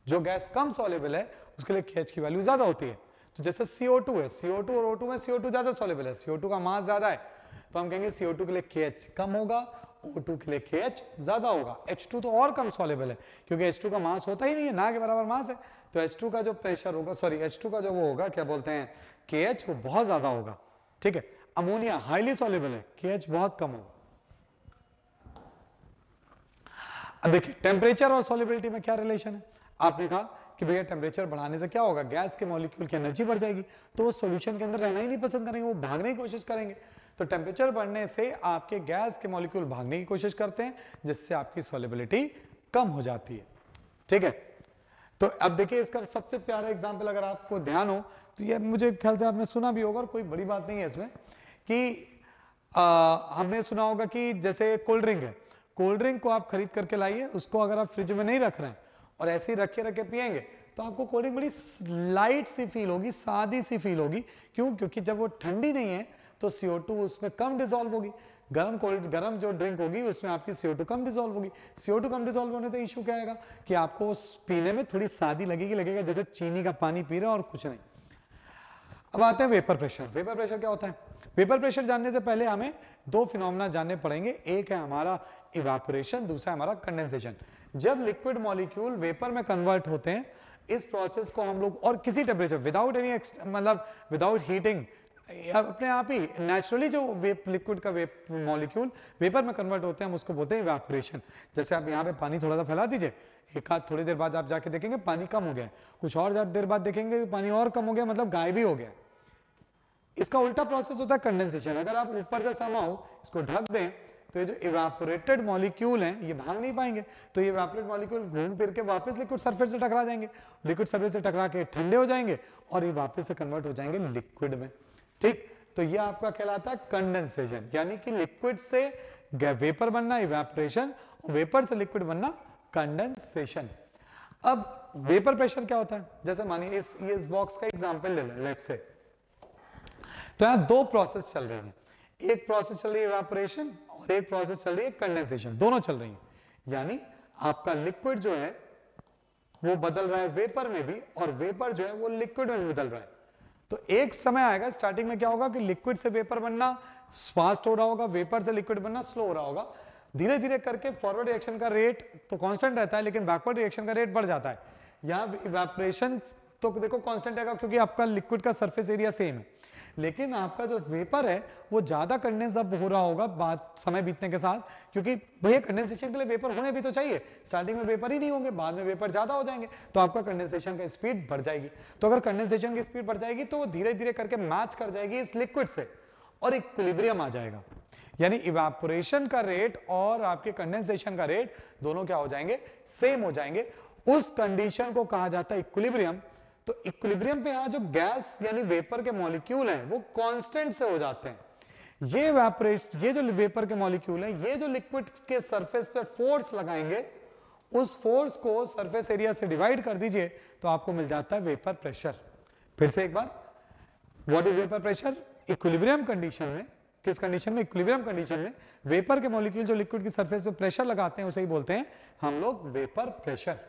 जो गैस कम सोलेबल है उसके लिए के एच की वैल्यू ज्यादा होती है तो जैसे CO2 है CO2 और O2 में CO2 ज्यादा सोलेबल है CO2 का मास ज्यादा है तो हम कहेंगे सीओ के लिए के कम होगा O2 के लिए के ज्यादा होगा H2 तो और कम सॉलेबल है क्योंकि H2 का मास होता ही नहीं है ना के बराबर मास है तो H2 का जो प्रेशर होगा सॉरी H2 का जो वो होगा क्या बोलते हैं के वो बहुत ज्यादा होगा ठीक है अमोनिया हाईली सॉलेबल है के बहुत कम होगा अब देखिए टेम्परेचर और सॉलिबिलिटी में क्या रिलेशन है आपने कहा कि भैया टेम्परेचर बढ़ाने से क्या होगा गैस के मॉलिक्यूल की एनर्जी बढ़ जाएगी तो वो सोल्यूशन के अंदर रहना ही नहीं पसंद करेंगे वो भागने की कोशिश करेंगे तो टेम्परेचर बढ़ने से आपके गैस के मॉलिक्यूल भागने की कोशिश करते हैं जिससे आपकी सोलेबिलिटी कम हो जाती है ठीक है तो अब देखिए इसका सबसे प्यारा एग्जाम्पल अगर आपको ध्यान हो तो ये मुझे ख्याल से आपने सुना भी होगा और कोई बड़ी बात नहीं है इसमें कि आ, हमने सुना होगा कि जैसे कोल्ड ड्रिंक है कोल्ड ड्रिंक को आप खरीद करके लाइए उसको अगर आप फ्रिज में नहीं रख रहे हैं और ऐसे ही रखे रखे पियेंगे तो आपको कोल्ड ड्रिंक बड़ी लाइट सी फील होगी सादी सी फील होगी क्यों क्योंकि जब वो ठंडी नहीं है तो CO2 उसमें कम डिजोल्व होगी गर्म कोल्ड गर्म जो ड्रिंक होगी उसमें आपकी CO2 कम डिजोल्व होगी CO2 कम डिजोल्व होने से इशू क्या आएगा कि आपको पीने में थोड़ी सादी लगेगी लगेगा जैसे चीनी का पानी पी रहे और कुछ नहीं अब आते हैं वेपर प्रेशर वेपर प्रेशर क्या होता है वेपर प्रेशर जानने से पहले हमें दो फिनोमेना जानने पड़ेंगे एक है हमारा इवेपोरेशन दूसरा है हमारा कंडेंसेशन जब लिक्विड मॉलिक्यूल वेपर में कन्वर्ट होते हैं इस प्रोसेस को हम लोग और किसी टेम्परेचर विदाउट एनी मतलब विदाउट हीटिंग अपने आप ही नेचुरली जो वेप लिक्विड का वेप मॉलिक्यूल वेपर में कन्वर्ट होते हैं हम उसको बोलते हैं इवेपोरेशन जैसे आप यहाँ पे पानी थोड़ा सा फैला दीजिए एक हाथ थोड़ी देर बाद आप जाके देखेंगे पानी कम हो गया कुछ और देर बाद देखेंगे तो पानी और कम हो गया मतलब गाय भी हो गया इसका उल्टा प्रोसेस होता है कंडेंसेशन अगर आप ऊपर से समाओ इसको ढक दें तो ये जो इवेपोरेटेड मॉलिक्यूल हैं ये भाग नहीं पाएंगे तो ये इवेपोरेट मॉलिक्यूल घूम फिर के वापस लिक्विड सरफेस से टकरा जाएंगे लिक्विड सरफेस से टकरा के ठंडे हो जाएंगे और ये वापस से कन्वर्ट हो जाएंगे लिक्विड में ठीक तो ये आपका कहलाता है कंडेंसेशन यानी कि लिक्विड से वेपर बनना इवेपोरेशन वेपर से लिक्विड बनना कंडेंसेशन अब वेपर प्रेशर क्या होता है जैसे मानिए इस इस बॉक्स का एग्जांपल ले लें लेट से तो यहां दो प्रोसेस चल रही हैं एक प्रोसेस चल रही है इवेपरेशन और एक प्रोसेस चल रही है कंडेंसेशन दोनों चल रही है यानी आपका लिक्विड जो है वो बदल रहा है वेपर में भी और वेपर जो है वो लिक्विड में भी बदल रहा है तो एक समय आएगा स्टार्टिंग में क्या होगा कि लिक्विड से वेपर बनना फास्ट हो रहा होगा वेपर से लिक्विड बनना स्लो हो रहा होगा धीरे धीरे करके फॉरवर्ड रिएक्शन का रेट तो कांस्टेंट रहता है लेकिन बैकवर्ड रिएक्शन का रेट बढ़ जाता है यहाँ इवेपोरेशन तो देखो कांस्टेंट रहेगा क्योंकि आपका लिक्विड का सरफेस एरिया सेम है लेकिन आपका जो वेपर है वो ज़्यादा कंडेंस अब हो रहा होगा बाद समय बीतने के साथ क्योंकि भैया कंडेंसेशन के लिए वेपर होने भी तो चाहिए स्टार्टिंग में वेपर ही नहीं होंगे बाद में वेपर ज़्यादा हो जाएंगे तो आपका कंडेंसेशन का स्पीड बढ़ जाएगी तो अगर कंडेंसेशन की स्पीड बढ़ जाएगी तो वो धीरे धीरे करके मैच कर जाएगी इस लिक्विड से और इक्विलिब्रियम आ जाएगा यानी इवेपोरेशन का रेट और आपके कंडेंसेशन का रेट दोनों क्या हो जाएंगे सेम हो जाएंगे उस कंडीशन को कहा जाता है इक्विलिब्रियम तो इक्विलिब्रियम पे यहां जो गैस यानी वेपर के मॉलिक्यूल हैं वो कांस्टेंट से हो जाते हैं ये वेपरेश ये जो वेपर के मॉलिक्यूल हैं ये जो लिक्विड के सरफेस पे फोर्स लगाएंगे उस फोर्स को सरफेस एरिया से डिवाइड कर दीजिए तो आपको मिल जाता है वेपर प्रेशर फिर से एक बार what is vapour pressure equilibrium condition में किस कंडीशन में इक्विलिब्रियम कंडीशन में वेपर के मॉलिक्यूल जो लिक्विड की सरफेस पे प्रेशर लगाते हैं उसे ही बोलते हैं हम लोग वेपर प्रेशर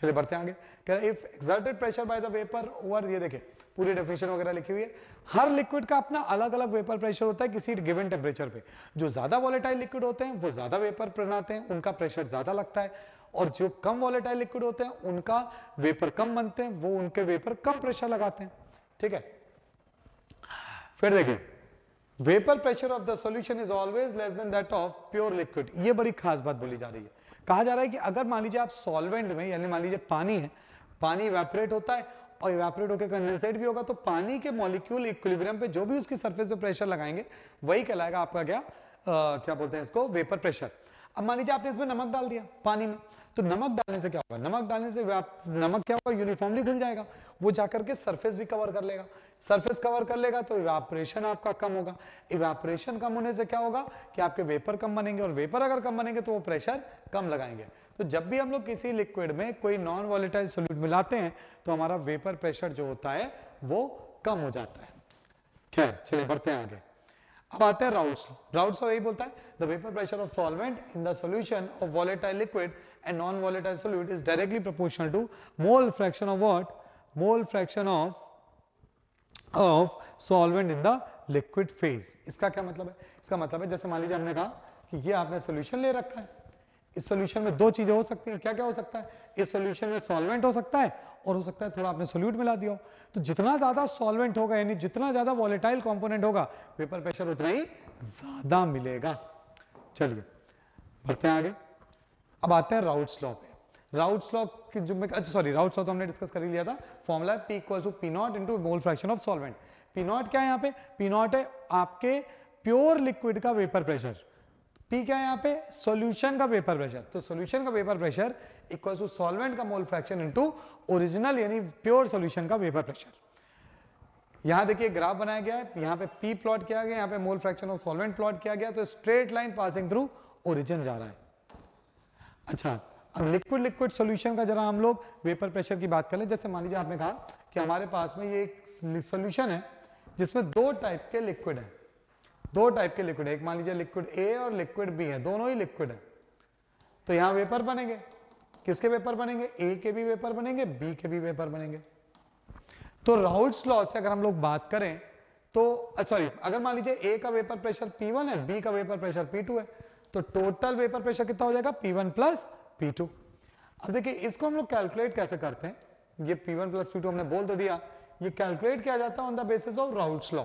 चलिए बढ़ते आगे कह रहे if exerted pressure by the vapour over ये देखे पूरी डेफिनेशन वगैरह लिखी हुई है हर लिक्विड का अपना अलग अलग वेपर प्रेशर होता है किसी गिवन टेम्परेचर पे जो ज़्यादा वॉलेटाइल लिक्विड होते हैं वो ज़्यादा वेपर बनाते हैं उनका प्रेशर ज़्यादा लगता है और जो कम वॉलेटाइल लिक्विड होते हैं उनका वेपर कम बनते हैं वो उनके वेपर कम प्रेशर लगाते हैं ठीक है फिर देखिए vapour pressure of the solution is always less than that of pure liquid ये बड़ी खास बात बोली जा रही है कहा जा रहा है कि अगर मान लीजिए आप सॉल्वेंट में यानी मान लीजिए पानी है पानी इवेपोरेट होता है और इवेपरेट होकर कंडेंसेट भी होगा तो पानी के मॉलिक्यूल इक्विलिब्रियम पे जो भी उसकी सरफेस पे प्रेशर लगाएंगे वही कहलाएगा आपका क्या आ, क्या बोलते हैं इसको वेपर प्रेशर अब मान लीजिए आपने इसमें नमक डाल दिया पानी में तो नमक डालने से क्या होगा नमक डालने से नमक क्या होगा यूनिफॉर्मली घुल जाएगा वो जाकर के सरफेस भी कवर कर लेगा सरफेस कवर कर लेगा तो इवेपोरेशन आपका कम होगा इवेपोरेशन कम होने से क्या होगा कि आपके वेपर कम बनेंगे और वेपर अगर कम बनेंगे तो वो प्रेशर कम लगाएंगे तो जब भी हम लोग किसी लिक्विड में कोई नॉन वॉलेटाइल सोल्यूट मिलाते हैं तो हमारा वेपर प्रेशर जो होता है वो कम हो जाता है खैर चलिए बढ़ते हैं आगे अब आते हैं राउट्स राउट्स का यही बोलता है the vapour pressure of solvent in the solution of volatile liquid and non volatile solute is directly proportional to mole fraction of what mole fraction of of solvent in the liquid phase इसका क्या मतलब है इसका मतलब है जैसे मान लीजिए हमने कहा कि ये आपने सोल्यूशन ले रखा है इस सोल्यूशन में दो चीजें हो सकती हैं क्या क्या हो सकता है इस सोल्यूशन में सॉल्वेंट हो सकता है और हो सकता है थोड़ा आपने सोल्यूट मिला दिया तो जितना ज़्यादा सॉल्वेंट होगा यानी जितना ज़्यादा वॉलेटाइल कॉम्पोनेंट होगा पेपर प्रेशर उतना ही ज़्यादा मिलेगा चलिए बढ़ते हैं आगे अब आते हैं राउट स्लॉप राउट स्लॉक की जो मैं अच्छा सॉरी राउट स्लॉक तो हमने डिस्कस कर ही लिया था formula P equal to P naught into mole fraction of solvent P naught क्या है यहाँ पे पी नॉट है आपके प्योर लिक्विड का वेपर प्रेशर पी क्या है यहाँ पे सॉल्यूशन का वेपर प्रेशर तो सॉल्यूशन का vapour pressure equal to solvent का मोल फ्रैक्शन इनटू ओरिजिनल यानी प्योर सॉल्यूशन का वेपर प्रेशर यहां देखिए ग्राफ बनाया गया है यहां पे पी प्लॉट किया गया यहां पे mole fraction of solvent plot किया गया तो straight line passing through origin जा रहा है अच्छा अब लिक्विड लिक्विड सोल्यूशन का जरा हम लोग वेपर प्रेशर की बात कर ले जैसे मान लीजिए आपने कहा कि हमारे पास में ये एक सोल्यूशन है जिसमें दो टाइप के लिक्विड है दो टाइप के लिक्विड है एक मान लीजिए लिक्विड ए और लिक्विड बी है दोनों ही लिक्विड है तो यहां वेपर बनेंगे किसके पेपर बनेंगे ए के भी पेपर बनेंगे बी के भी पेपर बनेंगे तो राहुल्स लॉ से अगर हम लोग बात करें तो सॉरी अगर मान लीजिए ए का वेपर प्रेशर P1 है बी का वेपर प्रेशर P2 है तो टोटल वेपर प्रेशर कितना हो जाएगा P1 वन प्लस पी अब देखिए इसको हम लोग कैलकुलेट कैसे करते हैं ये P1 वन प्लस हमने बोल तो दिया ये कैलकुलेट किया जाता है on the basis of Raoult law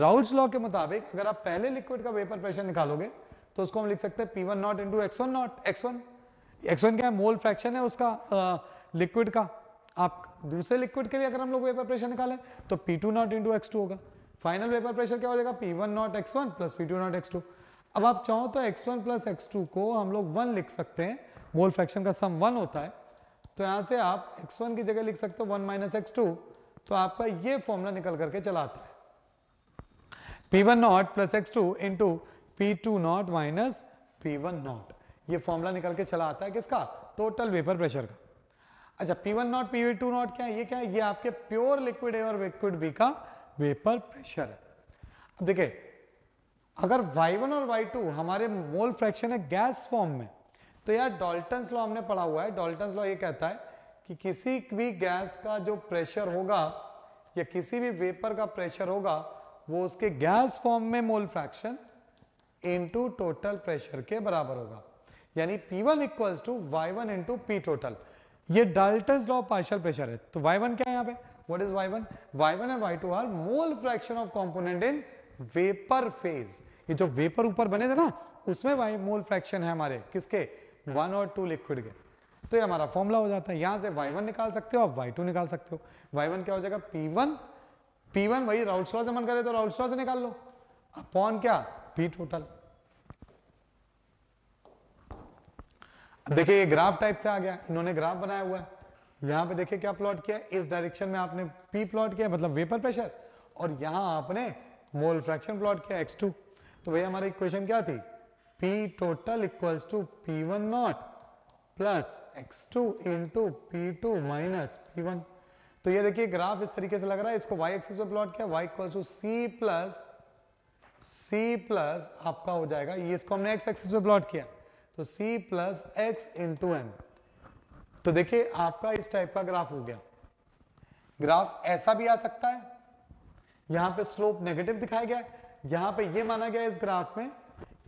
Raoult law के मुताबिक अगर आप पहले लिक्विड का वेपर प्रेशर निकालोगे तो उसको हम लिख सकते हैं P one naught into x one naught x one x one क्या है मोल फ्रैक्शन है उसका लिक्विड का आप दूसरे लिक्विड के लिए अगर हम लोग वेपर प्रेशर निकालें तो P two naught into x two होगा फाइनल वेपर प्रेशर क्या हो जाएगा P one naught x one plus P two naught x two अब आप चाहो तो x one plus x two को हम लोग वन लिख सकते हैं मोल फ्रैक्शन का सम वन होता है तो यहाँ से आप एक्स वन की जगह लिख सकते हो वन माइनस एक्स टू तो आपका ये फॉर्मूला निकल करके चला आता है P one naught plus x two into P two naught minus P one naught ये फॉर्मूला निकल के चला आता है किसका टोटल वेपर प्रेशर का अच्छा P one naught P V two naught क्या है ये क्या है ये आपके प्योर लिक्विड ए और लिक्विड बी का वेपर प्रेशर है अब देखिए अगर वाई वन और वाई टू हमारे मोल फ्रैक्शन है गैस फॉर्म में तो यार डॉल्टन लॉ हमने पढ़ा हुआ है डॉल्टन लॉ ये कहता है कि किसी भी गैस का जो प्रेशर होगा या किसी भी वेपर का प्रेशर होगा वो उसके गैस फॉर्म में mole fraction into total pressure के बराबर होगा यानी P1 one equals to Y one into P total ये डाल्टन लॉ पार्शियल प्रेशर है तो Y1 क्या है यहाँ पे what is Y1 Y1 and Y2 are mole fraction of component in vapour phase ये जो वेपर ऊपर बने थे ना उसमें वाई मोल फ्रैक्शन है हमारे किसके वन और टू लिक्विड के तो ये हमारा फॉर्मूला हो जाता है यहां से y1 निकाल सकते हो आप y2 निकाल सकते हो y1 क्या हो जाएगा p1 p1 वही राउल्स लॉ से मन करे तो राउल्स लॉ से निकाल लो अपॉन क्या p टोटल देखिए ये ग्राफ टाइप से आ गया इन्होंने ग्राफ बनाया हुआ है यहाँ पे देखिए क्या प्लॉट किया इस डायरेक्शन में आपने पी प्लॉट किया मतलब वेपर प्रेशर और यहाँ आपने मोल फ्रैक्शन प्लॉट किया एक्स टू तो भैया हमारी इक्वेशन क्या थी P total equals to P one naught plus x two into P two minus P one तो ये देखिए ग्राफ इस तरीके से लग रहा है इसको y एक्सिस पे प्लॉट किया y equals to C plus C plus आपका हो जाएगा ये इसको हमने x एक्सिस पे प्लॉट किया तो c plus x into M तो देखिए आपका इस टाइप का ग्राफ हो गया ग्राफ ऐसा भी आ सकता है यहां पे स्लोप नेगेटिव दिखाया गया है यहां पे ये माना गया इस ग्राफ में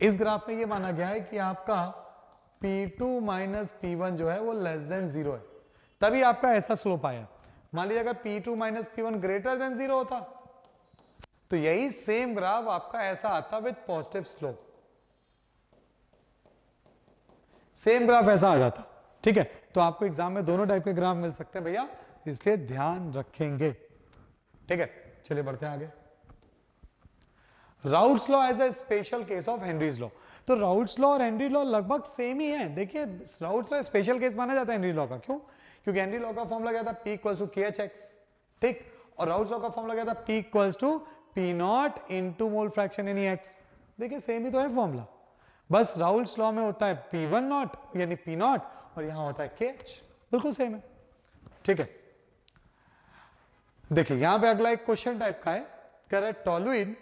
इस ग्राफ में ये माना गया है कि आपका P2 टू माइनस पी जो है वो लेस देन जीरो है तभी आपका ऐसा स्लोप आया मान लीजिए अगर P2 two minus P greater than zero होता तो यही सेम ग्राफ आपका ऐसा आता with positive slope same graph ऐसा आ जाता ठीक है तो आपको एग्जाम में दोनों टाइप के ग्राफ मिल सकते हैं भैया इसलिए ध्यान रखेंगे ठीक है चलिए बढ़ते हैं आगे Raoult's law as a special case of Henry's law तो राउट्स लॉ और हेनरी लॉ लगभग सेम ही है देखिए राउट्स लॉ स्पेशल केस माना जाता है हेनरी लॉ का क्यों क्योंकि हेनरी लॉ का फॉर्म लगा था P equals to K H x ठीक और राउट्स लॉ का फॉर्म लगा था P equals to P naught in mole fraction in x देखिए सेम ही तो है फॉर्मूला बस राउल्स लॉ में होता है पी वन नॉट यानी पी नॉट और यहां होता है के एच बिल्कुल सेम है ठीक है देखिए यहां पे अगला एक क्वेश्चन टाइप का है कह रहा है toluene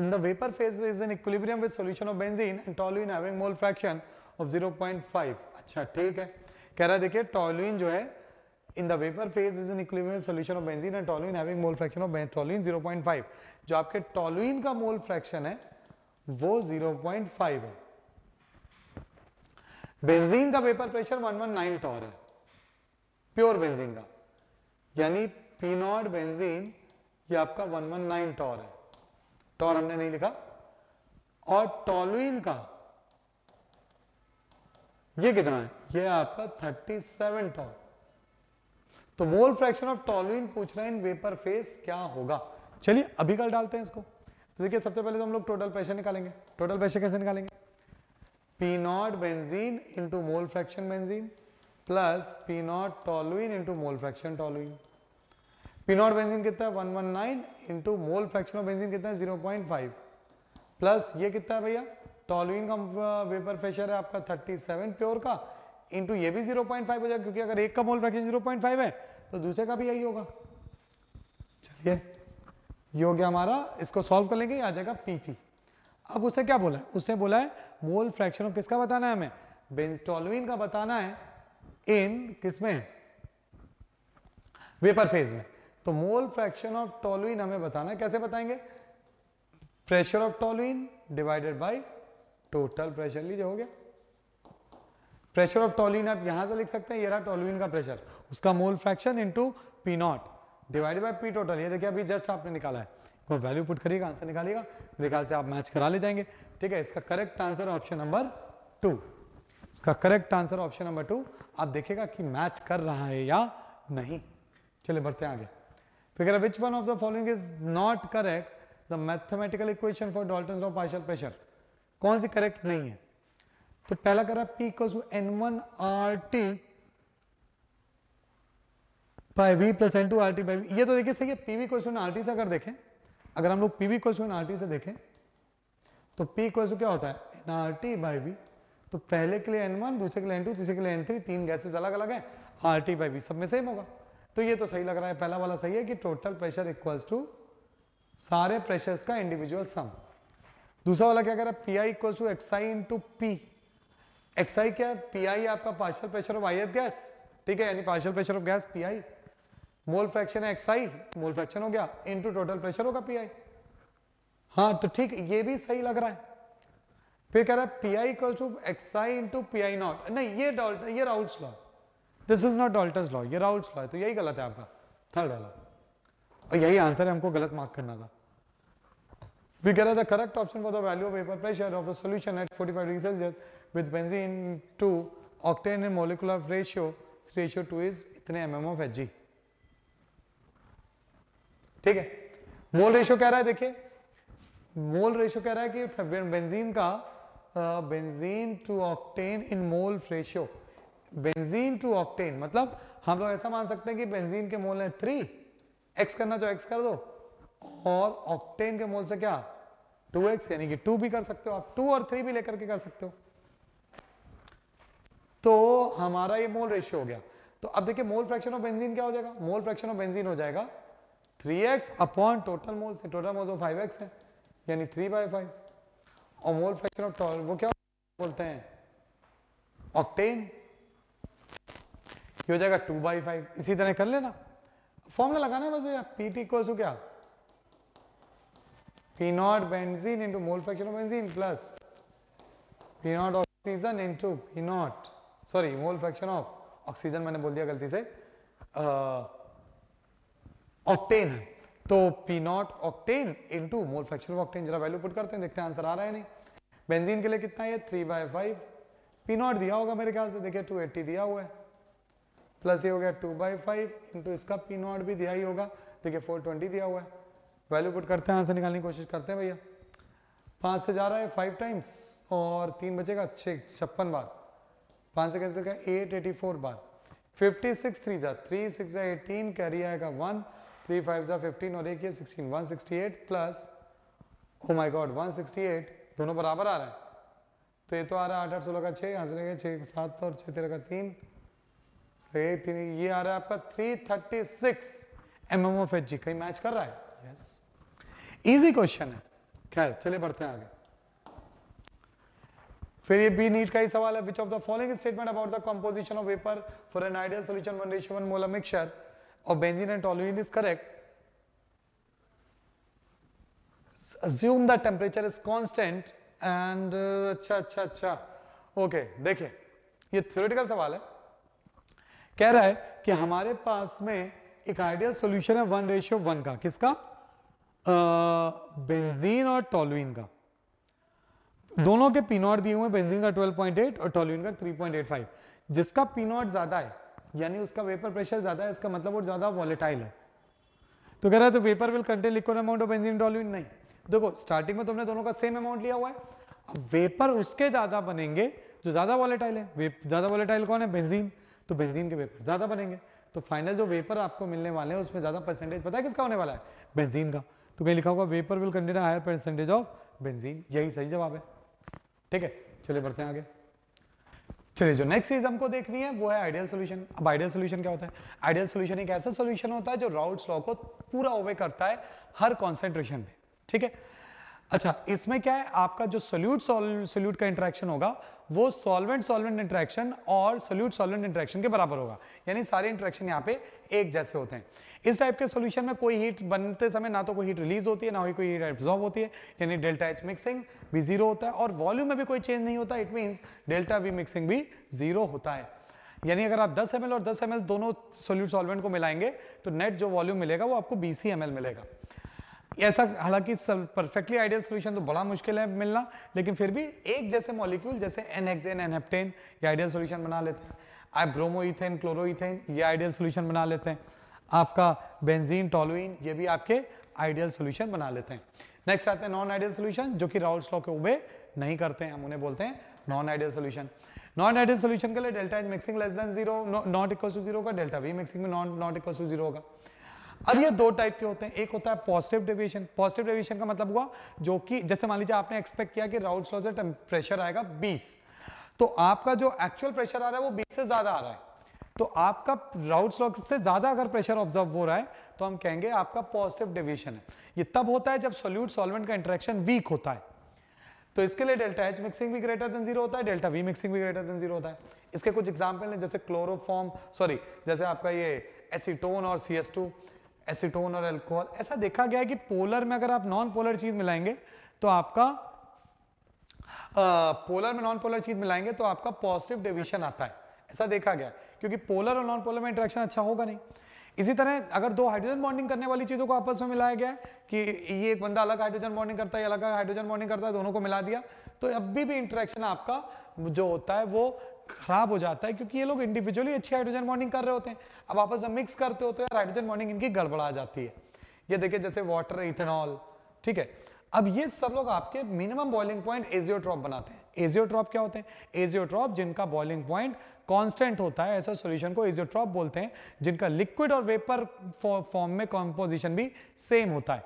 in the vapor phase is in equilibrium with solution of benzene and toluene having mole fraction of 0.5 अच्छा ठीक है कह रहा है देखिए टॉलुइन जो है in the vapour phase is in equilibrium with solution of benzene and toluene having mole fraction of toluene 0.5 जो आपके टॉलुइन का मोल फ्रैक्शन है वो 0.5 है बेंजीन का पेपर प्रेशर 119 टॉर है प्योर बेंजीन का यानी पीनॉट बेंजीन ये आपका 119 टॉर है टॉर हमने नहीं लिखा और टॉलुइन का ये कितना है ये आपका 37 टॉर तो मोल फ्रैक्शन ऑफ टॉलुइन पूछ रहा है इन वेपर फेस क्या होगा चलिए अभी कल डालते हैं इसको तो देखिए सबसे पहले तो हम लोग टोटल प्रेशर निकालेंगे टोटल प्रेशर कैसे निकालेंगे P naught benzene into mole fraction benzene plus P naught toluene into mole fraction toluene P naught benzene कितना है 119 one nine into mole fraction of benzene कितना है 0.5 प्लस ये कितना है भैया टॉलुइन का वेपर प्रेशर है आपका 37 प्योर का इंटू ये भी 0.5 हो जाएगा क्योंकि अगर एक का मोल फ्रैक्शन 0.5 है तो दूसरे का भी यही होगा चलिए ये हो गया हमारा इसको सॉल्व कर लेंगे आ जाएगा पीटी अब उसने क्या बोला है उसने बोला है मोल फ्रैक्शन ऑफ किसका बताना है हमें बेंटोलविन का बताना है इन किसमें वेपर फेज में तो मोल फ्रैक्शन ऑफ टोलुइन हमें बताना है कैसे बताएंगे pressure of toluene divided by total pressure लीजिए हो गया प्रेशर ऑफ टोलुइन आप यहां से लिख सकते हैं ये रहा टोलुइन का प्रेशर उसका mole fraction into P naught divide by P total ये देखिए अभी जस्ट आपने निकाला है कोई वैल्यू पुट करिएगा आंसर निकालिएगा मेरे ख्याल से आप मैच करा ले जाएंगे ठीक है इसका correct answer option number two इसका correct answer option number two आप देखेगा कि मैच कर रहा है या नहीं चलिए बढ़ते हैं आगे figure which one of the following is not correct the mathematical equation for Dalton of partial pressure कौन सी करेक्ट नहीं है तो पहला कर रहा है P equal to N one R T by V plus L two R T by ये तो देखिए सही है P V question R T से अगर देखें अगर हम लोग P V question R T से देखें तो पी क्वेश्चन क्या होता है N R T by V तो पहले के लिए एन वन दूसरे के लिए एन टू तीसरे के लिए एन थ्री तीन गैसेज अलग अलग हैं आर टी बाई वी सब में सेम होगा तो ये तो सही लग रहा है पहला वाला सही है कि टोटल प्रेशर इक्वल्स टू सारे प्रेशर्स का इंडिविजुअल सम दूसरा वाला क्या कह रहा है P I equal to X I into P X I क्या है पी आई आपका partial pressure of I gas ठीक है यानी partial pressure of gas P I mole fraction है एक्साई मोल फ्रैक्शन हो गया इनटू टोटल प्रेशर होगा पी आई हाँ तो ठीक ये भी सही लग रहा है फिर कह रहा है P I equal to x i into P I naught नहीं ये डॉल्ट ये Raoult's law this is not Dalton's law ये राउल्स लॉ है तो यही गलत है आपका थर्ड वाला और यही आंसर है हमको गलत मार्क करना था We get the correct option for the value of vapor pressure of the solution at 45 degrees Celsius with benzene 2 octane and molecular molecular ratio ratio two is इतने M M of H G ठीक है mole ratio कह रहा है देखिए mole ratio कह रहा है कि बेंजीन का benzene to octane in mole ratio benzene to octane मतलब हम लोग ऐसा मान सकते हैं कि बेंजीन के मोल है थ्री एक्स करना चाहो एक्स कर दो और ऑक्टेन के मोल से क्या टू एक्स यानी कि टू भी कर सकते हो आप टू और थ्री भी लेकर के कर सकते हो तो हमारा ये मोल रेशियो हो गया तो अब देखिए मोल फ्रैक्शन ऑफ बेंजीन क्या हो जाएगा मोल फ्रैक्शन ऑफ बेंजीन हो जाएगा three X upon total mole से टोटल मोल तो फाइव एक्स है यानी थ्री बाई फाइव और मोल फ्रैक्शन ऑफ टॉल वो क्या बोलते हैं ऑक्टेन ये हो जाएगा टू बाई फाइव इसी तरह कर लेना फॉर्मूला लगाना है बस यार पी टी को टू क्या P naught benzene into mole fraction of benzene plus P naught oxygen into P naught sorry mole fraction of oxygen मैंने बोल दिया गलती से uh, ऑक्टेन है तो P naught octane into mole fraction of octane जरा value put करते हैं देखते हैं आंसर आ रहा है नहीं बेंजीन के लिए कितना है three by five P naught दिया होगा मेरे ख्याल से देखिए टू एट्टी दिया हुआ है प्लस ये हो गया टू बाई फाइव इंटू इसका पी नॉट भी दिया ही होगा देखिए फोर ट्वेंटी दिया हुआ है वैल्यू पुट करते हैं आंसर निकालने की कोशिश करते हैं भैया पाँच से जा रहा है फाइव टाइम्स और तीन बचेगा छः छप्पन बार पाँच से कैसे एट एटी फोर बार फिफ्टी सिक्स थ्री जा थ्री सिक्स एटीन कैरी आएगा वन थ्री फाइव ज़ा फिफ्टीन और एक ये sixteen one sixty eight plus oh my god one sixty eight दोनों बराबर आ रहे हैं तो ये तो आ रहा है आठ आठ सोलह का छः यहाँ से लगे छः सात और छः तेरह का तीन एक तीन ये आ रहा है आपका three thirty six M M of H G कहीं मैच कर रहा है यस ईजी क्वेश्चन है खैर चले बढ़ते हैं आगे फिर ये बी नीट का ही सवाल है which of the following statement about the composition of vapour for an ideal solution one ratio one molar mixture of benzene and toluene is correct, assume the temperature is constant and uh, अच्छा अच्छा अच्छा okay देखिए ये theoretical सवाल है कह रहा है कि हमारे पास में एक आइडियल सॉल्यूशन है वन रेशियो वन का किसका बेंजीन और टॉलुइन का दोनों के पी नॉट दिए हुए बेंजीन का 12.8 और टॉलुइन का 3.85 जिसका पी नॉट ज्यादा है यानी उसका वेपर प्रेशर ज़्यादा है इसका मतलब वो ज़्यादा वॉलेटाइल है तो कह रहा है तो vapour will contain liquid amount of benzene toluene नहीं देखो स्टार्टिंग में तुमने दोनों का सेम अमाउंट लिया हुआ है अब वेपर उसके ज़्यादा बनेंगे जो ज़्यादा वॉलेटाइल है ज़्यादा वॉलेटाइल कौन है बेंजीन तो बेंजीन के वेपर ज़्यादा बनेंगे तो फाइनल जो वेपर आपको मिलने वाले हैं उसमें ज़्यादा परसेंटेज पता है किसका होने वाला है बेंजीन का तो कहीं लिखा होगा vapour will contain higher percentage of benzene यही सही जवाब है ठीक है चलिए बढ़ते हैं आगे चलिए जो नेक्स्ट चीज हमको देखनी है वो है आइडियल सोल्यूशन अब आइडियल सोल्यूशन क्या होता है आइडियल सोल्यूशन एक ऐसा सोल्यूशन होता है जो राउट लॉ को पूरा ओवे करता है हर कॉन्सेंट्रेशन पे ठीक है अच्छा इसमें क्या है आपका जो सोल्यूट सोल्यूट का इंट्रैक्शन होगा वो सॉल्वेंट सॉल्वेंट इंट्रैक्शन और सोल्यूट सॉल्वेंट इंट्रैक्शन के बराबर होगा यानी सारे इंट्रैक्शन यहाँ पे एक जैसे होते हैं इस टाइप के सोल्यूशन में कोई हीट बनते समय ना तो कोई हीट रिलीज होती है ना ही कोई हीट एब्जॉर्ब होती है यानी डेल्टा एच मिक्सिंग भी जीरो होता है और वॉल्यूम में भी कोई चेंज नहीं होता it means delta V mixing भी जीरो होता है यानी अगर आप 10 एम और 10 एम दोनों सोल्यूट सॉल्वेंट को मिलाएंगे तो नेट जो वॉल्यूम मिलेगा वो आपको 20 एम मिलेगा ऐसा हालांकि परफेक्टली आइडियल सोल्यूशन तो बड़ा मुश्किल है मिलना लेकिन फिर भी एक जैसे मॉलिक्यूल जैसे एन हेक्सेन एन हेप्टेन ये आइडियल सोल्यूशन बना लेते हैं आप ब्रोमोइथेन क्लोरोइथेन ये आइडियल सोल्यूशन बना लेते हैं आपका बेंजीन टोलोइन ये भी आपके आइडियल सोल्यूशन बना लेते हैं नेक्स्ट आते हैं नॉन आइडियल सोल्यूशन जो कि राउल्स लॉ के उबे नहीं करते हैं हम उन्हें बोलते हैं non ideal solution non ideal solution के लिए delta is mixing less than zero not equal to zero का डेल्टा वी मिक्सिंग में not not equal to zero होगा अब ये दो टाइप के होते हैं एक होता है पॉजिटिव डेविएशन पॉजिटिव डेविएशन का मतलब हुआ जो कि जैसे मान लीजिए आपने एक्सपेक्ट किया कि राउट लॉ से प्रेशर आएगा 20 तो आपका जो एक्चुअल प्रेशर आ रहा है वो 20 से ज्यादा आ रहा है तो आपका राउट लॉ से ज्यादा अगर प्रेशर ऑब्जर्व हो रहा है तो हम कहेंगे आपका पॉजिटिव डेविएशन है ये तब होता है जब सोल्यूट सॉल्वेंट का इंटरेक्शन वीक होता है तो इसके लिए डेल्टा एच मिक्सिंग भी ग्रेटर देन जीरो होता है डेल्टा वी मिक्सिंग भी ग्रेटर देन जीरो होता है इसके कुछ एग्जाम्पल हैं जैसे क्लोरोफॉर्म सॉरी जैसे आपका ये एसीटोन और सी एस टू एसीटोन और एल्कोहल ऐसा देखा गया है कि पोलर में अगर आप नॉन पोलर चीज मिलाएंगे तो आपका आ, पोलर में नॉन पोलर चीज मिलाएंगे तो आपका पॉजिटिव डिविशन आता है ऐसा देखा गया क्योंकि पोलर और नॉन पोलर में इंट्रेक्शन अच्छा होगा नहीं इसी तरह अगर दो हाइड्रोजन बॉन्डिंग करने वाली चीज़ों को आपस में मिलाया गया कि ये एक बंदा अलग हाइड्रोजन बॉन्डिंग करता है अलग हाइड्रोजन बॉन्डिंग करता है दोनों को मिला दिया तो अभी भी इंट्रैक्शन आपका जो होता है वो खराब हो जाता है क्योंकि ये लोग इंडिविजुअली अच्छी हाइड्रोजन बॉन्डिंग कर रहे होते हैं अब आपस में मिक्स करते होते हैं हाइड्रोजन बॉन्डिंग इनकी गड़बड़ा जाती है ये देखिए जैसे वाटर इथेनॉल ठीक है अब ये सब लोग आपके मिनिमम बॉइलिंग पॉइंट एजियोट्रॉप बनाते हैं एजियोट्रॉप क्या होते हैं एजियोट्रॉप जिनका बॉइलिंग पॉइंट कांस्टेंट होता है ऐसा सॉल्यूशन को एजियोट्रॉप बोलते हैं जिनका लिक्विड और वेपर फॉर्म में कॉम्पोजिशन भी सेम होता है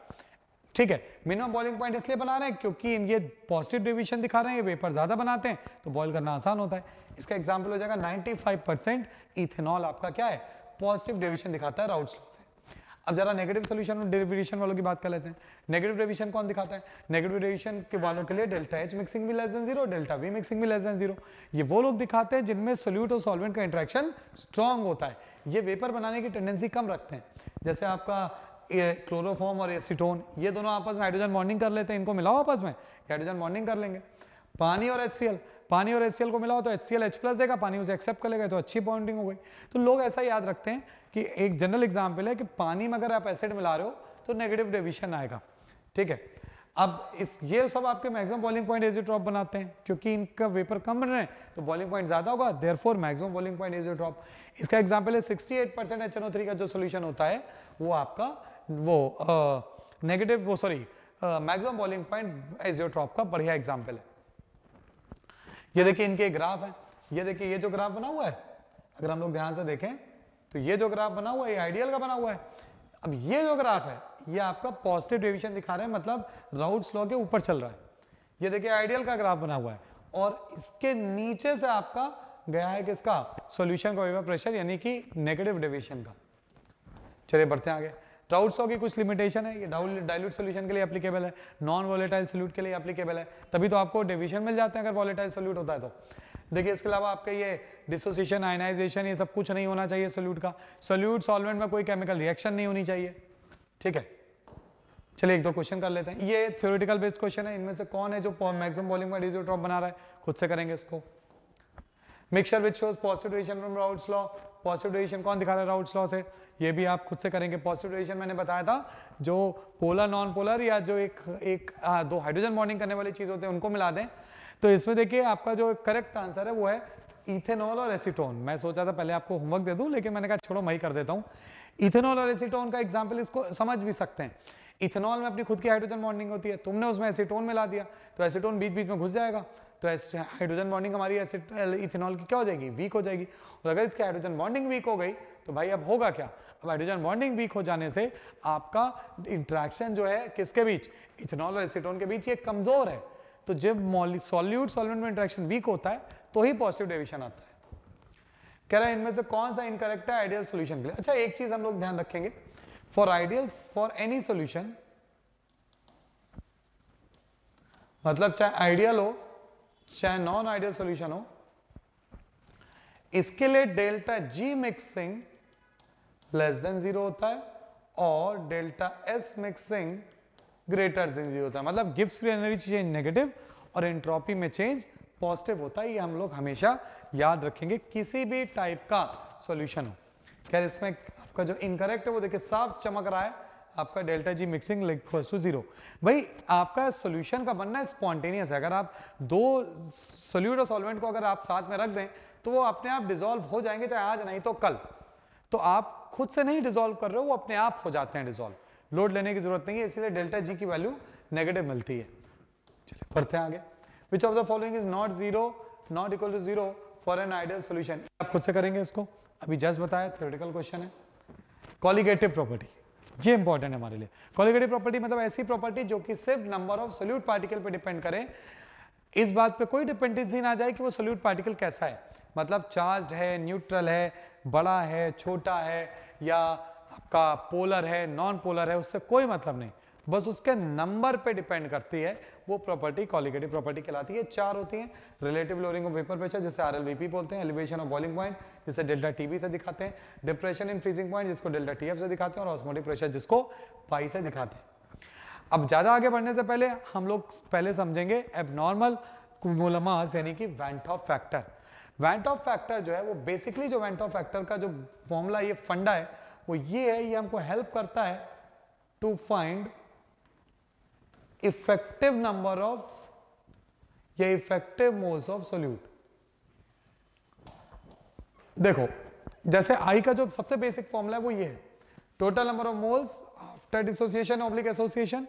ठीक है मिनिमम बॉइलिंग पॉइंट इसलिए बना रहे हैं क्योंकि ये पॉजिटिव डिविजन दिखा रहे हैं ये वेपर ज़्यादा बनाते हैं तो बॉईल करना आसान होता है इसका एग्जाम्पल हो जाएगा 95 परसेंट इथेनॉल आपका क्या है पॉजिटिव डिविजन दिखाता है राउट से अब जरा नेगेटिव सोल्यूशन और डेरिवेशन वालों की बात कर लेते हैं नेगेटिव डिविजन कौन दिखाता है नेगेटिव डिविजन के वालों के लिए डेल्टा एच मिक्सिंग भी less than zero delta V mixing भी लेस देन जीरो ये वो लोग दिखाते हैं जिनमें सोल्यूट और सॉल्वेंट का इंट्रैक्शन स्ट्रांग होता है ये वेपर बनाने की टेंडेंसी कम रखते हैं जैसे आपका ये क्लोरोफॉर्म और एसीटोन ये दोनों आपस में हाइड्रोजन बॉन्डिंग कर लेते हैं इनको मिलाओ आपस में हाइड्रोजन बॉन्डिंग कर लेंगे पानी और एच पानी और एच को मिलाओ तो एच सी प्लस देगा पानी उसे एक्सेप्ट कर लेगा तो अच्छी बॉन्डिंग हो गई तो लोग ऐसा याद रखते हैं कि एक जनरल एग्जाम्पल है कि पानी में अगर आप एसिड मिला रहे हो तो नेगेटिव डिविशन आएगा ठीक है अब इस ये सब आपके मैक्सिमम बॉलिंग पॉइंट एजियोट्रॉप बनाते हैं क्योंकि इनका वेपर कम बन रहे हैं तो बॉलिंग पॉइंट ज्यादा होगा therefore maximum boiling point azeotrope इसका एग्जाम्पल है 68 परसेंट एच का जो सोल्यूशन होता है वो आपका वो नेगेटिव वो sorry maximum boiling point azeotrope का बढ़िया एग्जाम्पल है ये देखिए इनके ग्राफ है ये देखिए ये जो ग्राफ बना हुआ है अगर हम लोग ध्यान से देखें तो ये जो ग्राफ बना हुआ है ये आइडियल का बना हुआ है अब ये जो ग्राफ है ये आपका पॉजिटिव डिविशन दिखा रहे हैं मतलब राउट स्लो के ऊपर चल रहा है ये देखिए आइडियल का ग्राफ बना हुआ है और इसके नीचे से आपका गया है किसका सॉल्यूशन का प्रेशर यानी कि नेगेटिव डिविशन का चलिए बढ़ते आगे ट्राउट सॉ की कुछ लिमिटेशन है ये डाइल्यूट सोल्यूशन के लिए एप्लीकेबल है नॉन वॉलेटाइल सोल्यूट के लिए एप्लीकेबल है तभी तो आपको डेविशन मिल जाते हैं अगर वॉलेटाइल सोल्यूट होता है तो देखिए इसके अलावा आपका ये डिसोसिएशन आयनाइजेशन ये सब कुछ नहीं होना चाहिए सोल्यूट का सोल्यूट सॉल्वेंट में कोई केमिकल रिएक्शन नहीं होनी चाहिए ठीक है चलिए एक दो क्वेश्चन कर लेते हैं ये थ्योरेटिकल बेस्ड क्वेश्चन है इनमें से कौन है जो मैक्सिमम बॉलिंग का डिजो बना रहा है खुद से करेंगे इसको mixture which shows positive from Raoult's law positive deviation कौन दिखा रहा है राउट्स लॉ से ये भी आप खुद से करेंगे पॉजिटिव रेडिएशन मैंने बताया था जो पोलर नॉन पोलर या जो एक एक आ, दो हाइड्रोजन बॉन्डिंग करने वाली चीज़ होते हैं उनको मिला दें तो इसमें देखिए आपका जो करेक्ट आंसर है वो है इथेनॉल और एसीटोन मैं सोचा था पहले आपको होमवर्क दे दूं लेकिन मैंने कहा छोड़ो मैं ही कर देता हूं इथेनॉल और एसीटोन का एग्जाम्पल इसको समझ भी सकते हैं इथेनॉल में अपनी खुद की हाइड्रोजन बॉन्डिंग होती है तुमने उसमें एसीटोन मिला दिया तो एसीटोन बीच बीच में घुस जाएगा तो हाइड्रोजन बॉन्डिंग हमारी एसिड इथेनॉल की क्या हो जाएगी वीक हो जाएगी और अगर इसकी हाइड्रोजन बॉन्डिंग वीक हो गई तो भाई अब होगा क्या अब हाइड्रोजन बॉन्डिंग वीक हो जाने से आपका इंट्रैक्शन जो है किसके बीच इथेनॉल और एसिटोन के बीच ये कमजोर है तो जब सॉल्यूट सॉल्वेंट में इंट्रैक्शन वीक होता है तो ही पॉजिटिव डेविशन आता है कह रहा है इनमें से कौन सा इनकरेक्ट है आइडियल सोल्यूशन के लिए अच्छा एक चीज हम लोग ध्यान रखेंगे for ideals for any solution मतलब चाहे आइडियल हो चाहे नॉन आइडियल सॉल्यूशन हो इसके लिए delta G mixing less than zero होता है और delta S mixing greater than zero होता है मतलब Gibbs free energy change negative और एंट्रोपी में चेंज पॉजिटिव होता है ये हम लोग हमेशा याद रखेंगे किसी भी टाइप का सॉल्यूशन हो खैर इसमें आपका जो इनकरेक्ट है वो देखिए साफ चमक रहा है आपका delta G mixing equal to zero भाई आपका सोल्यूशन का बनना स्पॉन्टेनियस है अगर आप दो सोल्यूट और सॉल्वेंट को अगर आप साथ में रख दें तो वो अपने आप डिजोल्व हो जाएंगे चाहे आज नहीं तो कल तो आप खुद से नहीं डिजोल्व कर रहे हो वो अपने आप हो जाते हैं डिजोल्व लोड लेने की जरूरत नहीं है इसीलिए डेल्टा जी की वैल्यू नेगेटिव मिलती है चलिए पढ़ते हैं आगे which of the following is not zero not equal to zero for an ideal solution आप खुद से करेंगे इसको अभी जस्ट बताया थियोरिटिकल क्वेश्चन है कॉलीगेटिव प्रॉपर्टी ये इंपॉर्टेंट है हमारे लिए कॉलिगेटिव प्रॉपर्टी मतलब ऐसी प्रॉपर्टी जो कि सिर्फ नंबर ऑफ सोल्यूट पार्टिकल पर डिपेंड करे इस बात पर कोई डिपेंडेंसी ना जाए कि वो सोल्यूट पार्टिकल कैसा है मतलब चार्ज है न्यूट्रल है बड़ा है छोटा है या आपका पोलर है नॉन पोलर है उससे कोई मतलब नहीं बस उसके नंबर पे डिपेंड करती है वो प्रॉपर्टी कॉलिगेटिव प्रॉपर्टी कहलाती है चार होती हैं relative lowering of vapour pressure जिसे आर बोलते हैं एलिवेशन ऑफ बॉलिंग पॉइंट जिसे डेल्टा टीबी से दिखाते हैं डिप्रेशन इन फ्रीजिंग पॉइंट जिसको डेल्टा टीएफ से दिखाते हैं और ऑस्मोटिक प्रेशर जिसको पाई से दिखाते हैं अब ज़्यादा आगे बढ़ने से पहले हम लोग पहले समझेंगे एबनॉर्मल कुमुलमास यानी कि ऑफ फैक्टर ऑफ फैक्टर जो है वो बेसिकली जो ऑफ फैक्टर का जो फॉर्मूला ये फंडा है वो ये है ये हमको हेल्प करता है to find effective number of या इफेक्टिव मोल्स ऑफ सोल्यूट देखो जैसे आई का जो सबसे बेसिक फॉर्मूला है वो ये है total number of moles after dissociation oblique association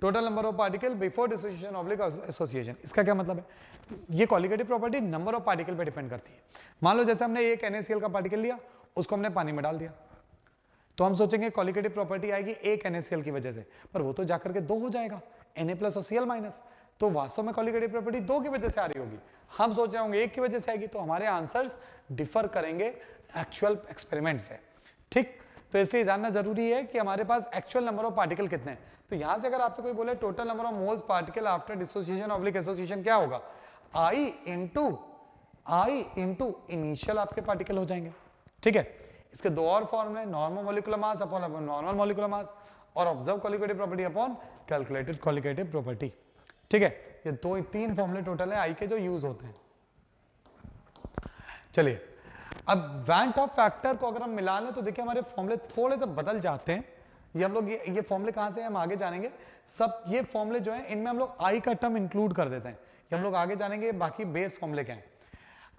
total number of particle before dissociation oblique association इसका क्या मतलब है ये colligative property number of particle पे डिपेंड करती है मान लो जैसे हमने एक एनएसीएल का पार्टिकल लिया उसको हमने पानी में डाल दिया तो हम सोचेंगे कॉलिगेटिव प्रॉपर्टी आएगी एक एनएसीएल की वजह से पर वो तो जाकर के दो हो जाएगा एन ए प्लस और सी एल माइनस तो वास्तव में कॉलिगेटिव प्रॉपर्टी दो की वजह से आ रही होगी हम सोच रहे होंगे एक की वजह से आएगी तो हमारे आंसर्स डिफर करेंगे एक्चुअल एक्सपेरिमेंट से ठीक तो इसलिए जानना जरूरी है कि हमारे पास एक्चुअल नंबर ऑफ पार्टिकल कितने हैं तो यहां से अगर आपसे कोई बोले total number of moles particle after dissociation oblique association क्या होगा I into I into initial आपके पार्टिकल हो जाएंगे ठीक है इसके दो और फॉर्म है normal molecular mass upon normal molecular mass और observe colligative property upon calculated colligative property ठीक है ये दो तो तीन फॉर्मुले टोटल है आई के जो यूज होते हैं चलिए अब वैंट ऑफ फैक्टर को अगर हम मिला लें तो देखिए हमारे फॉर्मुले थोड़े से बदल जाते हैं ये हम लोग ये ये फॉर्मुले कहां से हम आगे जानेंगे सब ये फॉर्मुले जो है इनमें हम लोग आई का टर्म इंक्लूड कर देते हैं ये हम लोग आगे जानेंगे बाकी बेस फॉर्मुले क्या है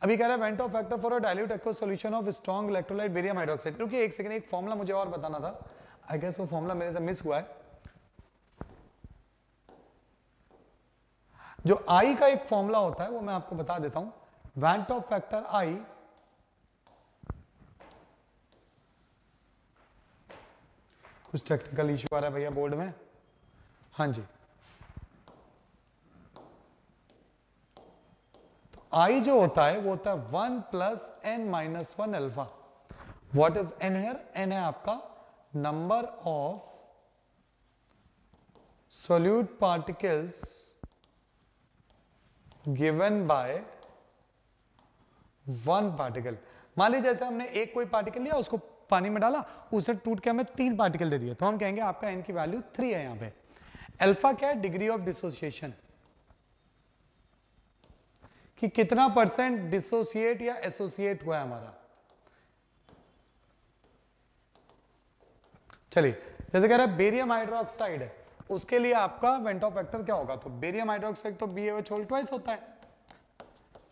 अभी कह रहा है van't Hoff factor for a dilute aqueous solution of strong electrolyte barium hydroxide क्योंकि एक सेकंड एक फॉर्मुला मुझे और बताना था आई गेस वो फॉर्मूला मेरे से मिस हुआ है जो आई का एक फॉर्मूला होता है वो मैं आपको बता देता हूं वैंट ऑफ फैक्टर आई कुछ टेक्निकल इश्यू आ रहा है भैया बोर्ड में हां जी तो आई जो होता है वो होता है one plus N minus one alpha what is N here N है आपका number of solute particles given by one particle मान लीजिए जैसे हमने एक कोई पार्टिकल लिया उसको पानी में डाला उसे टूट के हमें तीन पार्टिकल दे दिए तो हम कहेंगे आपका एन की वैल्यू थ्री है यहां पे अल्फा क्या है डिग्री ऑफ डिसोसिएशन कि कितना परसेंट डिसोसिएट या एसोसिएट हुआ है हमारा चलिए जैसे कह रहा है बेरियम हाइड्रोक्साइड है उसके लिए आपका वेंट ऑफ वेक्टर क्या होगा तो बेरियम हाइड्रोक्साइड तो बी एच होल ट्वाइस होता है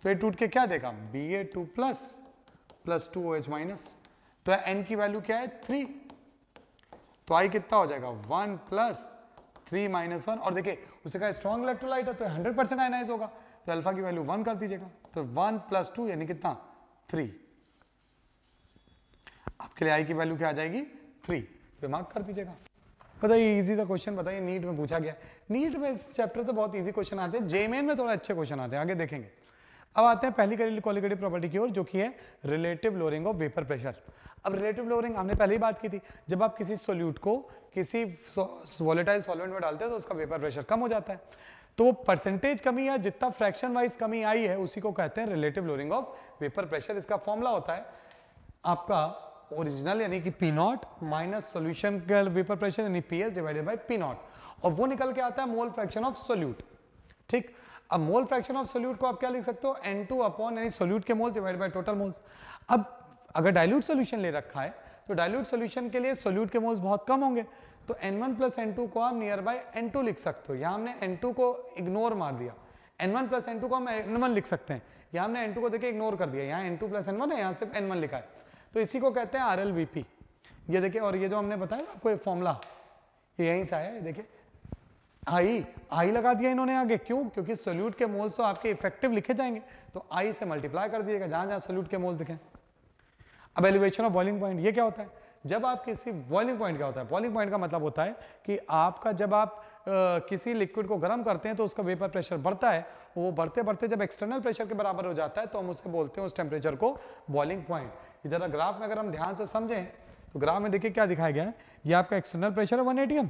तो ये टूट के क्या देगा B A two plus plus two O H minus तो एन की वैल्यू क्या है थ्री तो आई कितना हो जाएगा one plus three minus one और देखिए उसे कहा स्ट्रॉन्ग इलेक्ट्रोलाइट है तो हंड्रेड परसेंट आइनाइज होगा तो अल्फा की वैल्यू वन कर दीजिएगा तो वन प्लस टू यानी कितना थ्री आपके लिए आई की वैल्यू क्या आ जाएगी थ्री तो मार्क कर दीजिएगा बताइए इजी सा क्वेश्चन बताइए नीट में पूछा गया नीट में इस चैप्टर से बहुत इजी क्वेश्चन आते हैं जेमेन में थोड़ा अच्छे क्वेश्चन आते हैं आगे देखेंगे अब आते हैं पहली क्वालिकेटिव प्रॉपर्टी की ओर जो कि है relative lowering of vapour pressure अब रिलेटिव लोअरिंग हमने पहले ही बात की थी जब आप किसी सोल्यूट को किसी वॉलेटाइल सॉल्वेंट में डालते हैं तो उसका वेपर प्रेशर कम हो जाता है तो वो परसेंटेज कमी या जितना फ्रैक्शन वाइज कमी आई है उसी को कहते हैं relative lowering of vapour pressure इसका फॉर्मूला होता है आपका ओरिजिनल यानी कि P not minus solution vapour pressure यानी P S divided by P naught और वो निकल के आता है मोल फ्रैक्शन ऑफ सोल्यूट ठीक अब मोल फ्रैक्शन ऑफ सोल्यूट को आप क्या लिख सकते हो एन टू अपॉन यानी सोल्यूट के moles divide by total moles अब अगर डायल्यूट सोल्यूशन ले रखा है तो डायल्यूट सोल्यूशन के लिए सोल्यूट के मोल्स बहुत कम होंगे तो N one plus N two को आप नियर बाई एन टू लिख सकते हो यहाँ हमने एन टू को इग्नोर मार दिया N one plus N two को हम एन वन लिख सकते हैं यहाँ हमने एन टू को देखिए इग्नोर कर दिया यहाँ N two plus N one है यहाँ सिर्फ एन वन लिखा है तो इसी को कहते हैं आर एल पी ये देखिए और ये जो हमने बताया ना आपको फॉर्मूला ये यहीं से आया ये देखिए आई आई लगा दिया इन्होंने आगे क्यों क्योंकि सोल्यूट के मोल्स तो आपके इफेक्टिव लिखे जाएंगे तो आई से मल्टीप्लाई कर दिएगा जहां जहां सोल्यूट के मोल्स दिखें अब एलिवेशन ऑफ बॉइलिंग पॉइंट ये क्या होता है जब आप किसी बॉइलिंग पॉइंट क्या होता है बॉइलिंग पॉइंट का मतलब होता है कि आपका जब आप आ, किसी लिक्विड को गर्म करते हैं तो उसका वेपर प्रेशर बढ़ता है वो बढ़ते बढ़ते जब एक्सटर्नल प्रेशर के बराबर हो जाता है तो हम उसको बोलते हैं उस टेम्परेचर को बॉइलिंग पॉइंट जरा ग्राफ में अगर हम ध्यान से समझें तो ग्राफ में देखिए क्या दिखाया गया है ये आपका एक्सटर्नल प्रेशर है वन एटीएम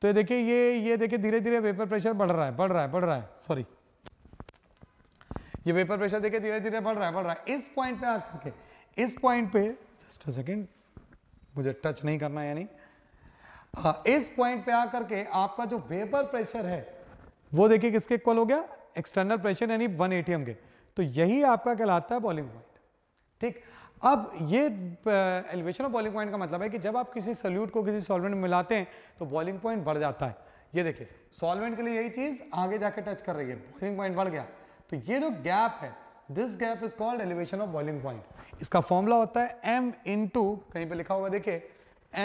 तो ये देखिए ये ये देखिए धीरे धीरे वेपर प्रेशर बढ़ रहा है बढ़ रहा है बढ़ रहा है सॉरी ये वेपर प्रेशर देखिए धीरे धीरे बढ़ रहा है बढ़ रहा है इस पॉइंट पे आकर के इस पॉइंट पे जस्ट अ सेकेंड मुझे टच नहीं करना यानी हाँ, इस पॉइंट पे आकर के आपका जो वेपर प्रेशर है वो देखिए किसके इक्वल हो गया एक्सटर्नल प्रेशर यानी वन एटीएम के तो यही आपका कहलाता है बॉलिंग पॉइंट ठीक अब ये एलिवेशन ऑफ बॉलिंग पॉइंट का मतलब है कि जब आप किसी सोल्यूट को किसी सॉल्वेंट में मिलाते हैं तो बॉइलिंग पॉइंट बढ़ जाता है ये देखिए सॉल्वेंट के लिए यही चीज़ आगे जाके टच कर रही है बॉइलिंग पॉइंट बढ़ गया तो ये जो गैप है this gap is called elevation of boiling point इसका फॉर्मूला होता है एम इंटू कहीं पर लिखा होगा देखिए